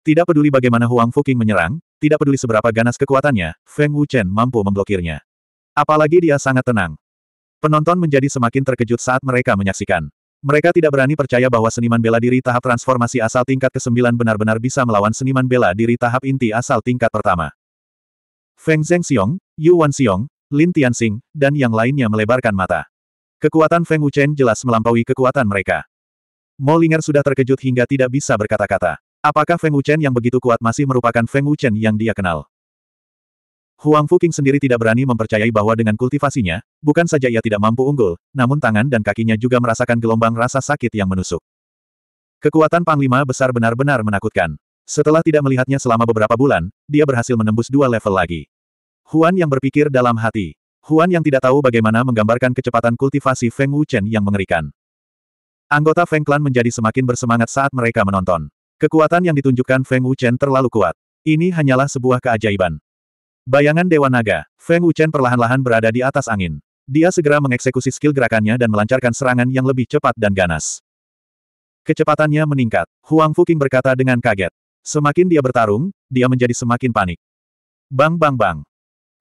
A: Tidak peduli bagaimana Huang Fuqing menyerang, tidak peduli seberapa ganas kekuatannya, Feng Wuchen mampu memblokirnya. Apalagi dia sangat tenang. Penonton menjadi semakin terkejut saat mereka menyaksikan. Mereka tidak berani percaya bahwa seniman bela diri tahap transformasi asal tingkat ke-9 benar-benar bisa melawan seniman bela diri tahap inti asal tingkat pertama. Feng Xiong, Yu Xiong, Lin Tianxing, dan yang lainnya melebarkan mata. Kekuatan Feng Wuchen jelas melampaui kekuatan mereka. Molinger sudah terkejut hingga tidak bisa berkata-kata. Apakah Feng Wuchen yang begitu kuat masih merupakan Feng Wuchen yang dia kenal? Huang Fuqing sendiri tidak berani mempercayai bahwa dengan kultivasinya, bukan saja ia tidak mampu unggul, namun tangan dan kakinya juga merasakan gelombang rasa sakit yang menusuk. Kekuatan Panglima besar benar-benar menakutkan. Setelah tidak melihatnya selama beberapa bulan, dia berhasil menembus dua level lagi. Huan yang berpikir dalam hati. Huan yang tidak tahu bagaimana menggambarkan kecepatan kultivasi Feng Wuchen yang mengerikan. Anggota Feng Clan menjadi semakin bersemangat saat mereka menonton. Kekuatan yang ditunjukkan Feng Wuchen terlalu kuat. Ini hanyalah sebuah keajaiban. Bayangan Dewa Naga, Feng Wuchen perlahan-lahan berada di atas angin. Dia segera mengeksekusi skill gerakannya dan melancarkan serangan yang lebih cepat dan ganas. Kecepatannya meningkat. Huang Fuqing berkata dengan kaget. Semakin dia bertarung, dia menjadi semakin panik. Bang bang bang.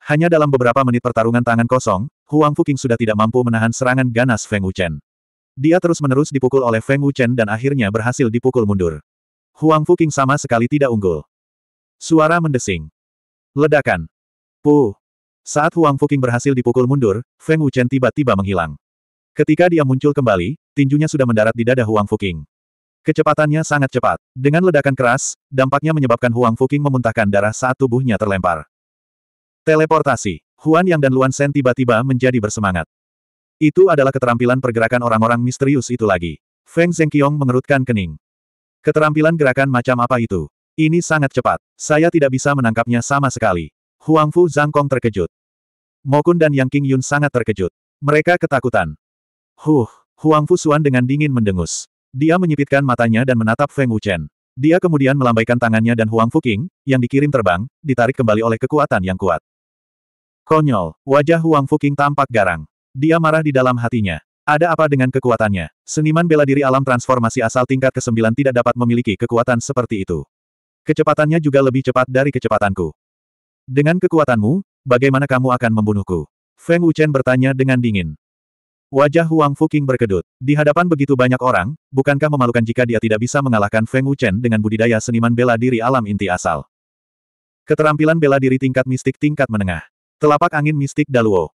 A: Hanya dalam beberapa menit pertarungan tangan kosong, Huang Fuking sudah tidak mampu menahan serangan ganas Feng Wuchen. Dia terus-menerus dipukul oleh Feng Wuchen dan akhirnya berhasil dipukul mundur. Huang Fuking sama sekali tidak unggul. Suara mendesing. Ledakan. Puh. Saat Huang Fuking berhasil dipukul mundur, Feng Wuchen tiba-tiba menghilang. Ketika dia muncul kembali, tinjunya sudah mendarat di dada Huang Fuking. Kecepatannya sangat cepat. Dengan ledakan keras, dampaknya menyebabkan Huang Fuqing memuntahkan darah saat tubuhnya terlempar. Teleportasi. Huan Yang dan Luan Sen tiba-tiba menjadi bersemangat. Itu adalah keterampilan pergerakan orang-orang misterius itu lagi. Feng Zhengqiong mengerutkan kening. Keterampilan gerakan macam apa itu? Ini sangat cepat. Saya tidak bisa menangkapnya sama sekali. Huang Fu Zhangkong terkejut. Mokun dan Yang King Yun sangat terkejut. Mereka ketakutan. Huh, Huang Fu Suan dengan dingin mendengus. Dia menyipitkan matanya dan menatap Feng Wuchen. Dia kemudian melambaikan tangannya dan Huang Fuqing, yang dikirim terbang, ditarik kembali oleh kekuatan yang kuat. Konyol, wajah Huang Fuqing tampak garang. Dia marah di dalam hatinya. Ada apa dengan kekuatannya? Seniman bela diri alam transformasi asal tingkat ke-9 tidak dapat memiliki kekuatan seperti itu. Kecepatannya juga lebih cepat dari kecepatanku. Dengan kekuatanmu, bagaimana kamu akan membunuhku? Feng Wuchen bertanya dengan dingin. Wajah Huang Fuqing berkedut. Di hadapan begitu banyak orang, bukankah memalukan jika dia tidak bisa mengalahkan Feng Wuchen dengan budidaya seniman bela diri alam inti asal. Keterampilan bela diri tingkat mistik tingkat menengah. Telapak angin mistik Daluo.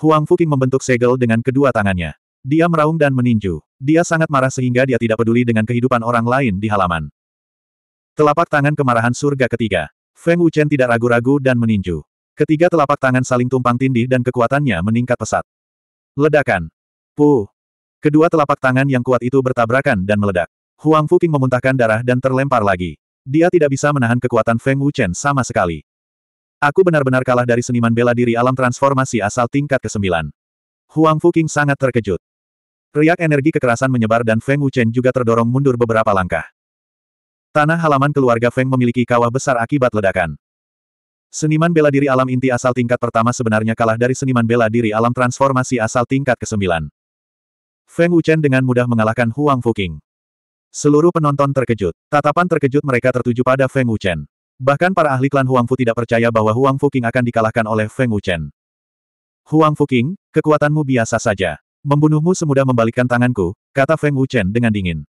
A: Huang Fuqing membentuk segel dengan kedua tangannya. Dia meraung dan meninju. Dia sangat marah sehingga dia tidak peduli dengan kehidupan orang lain di halaman. Telapak tangan kemarahan surga ketiga. Feng Wuchen tidak ragu-ragu dan meninju. Ketiga telapak tangan saling tumpang tindih dan kekuatannya meningkat pesat. Ledakan. Puh. Kedua telapak tangan yang kuat itu bertabrakan dan meledak. Huang Fuqing memuntahkan darah dan terlempar lagi. Dia tidak bisa menahan kekuatan Feng Wuchen sama sekali. Aku benar-benar kalah dari seniman bela diri alam transformasi asal tingkat ke-9. Huang Fuqing sangat terkejut. Riak energi kekerasan menyebar dan Feng Wuchen juga terdorong mundur beberapa langkah. Tanah halaman keluarga Feng memiliki kawah besar akibat ledakan. Seniman bela diri alam inti asal tingkat pertama sebenarnya kalah dari seniman bela diri alam transformasi asal tingkat ke-9. Feng Wuchen dengan mudah mengalahkan Huang Fuqing. Seluruh penonton terkejut. Tatapan terkejut mereka tertuju pada Feng Wuchen. Bahkan para ahli klan Huang Fu tidak percaya bahwa Huang Fuqing akan dikalahkan oleh Feng Wuchen. Huang Fuqing, kekuatanmu biasa saja. Membunuhmu semudah membalikkan tanganku, kata Feng Wuchen dengan dingin.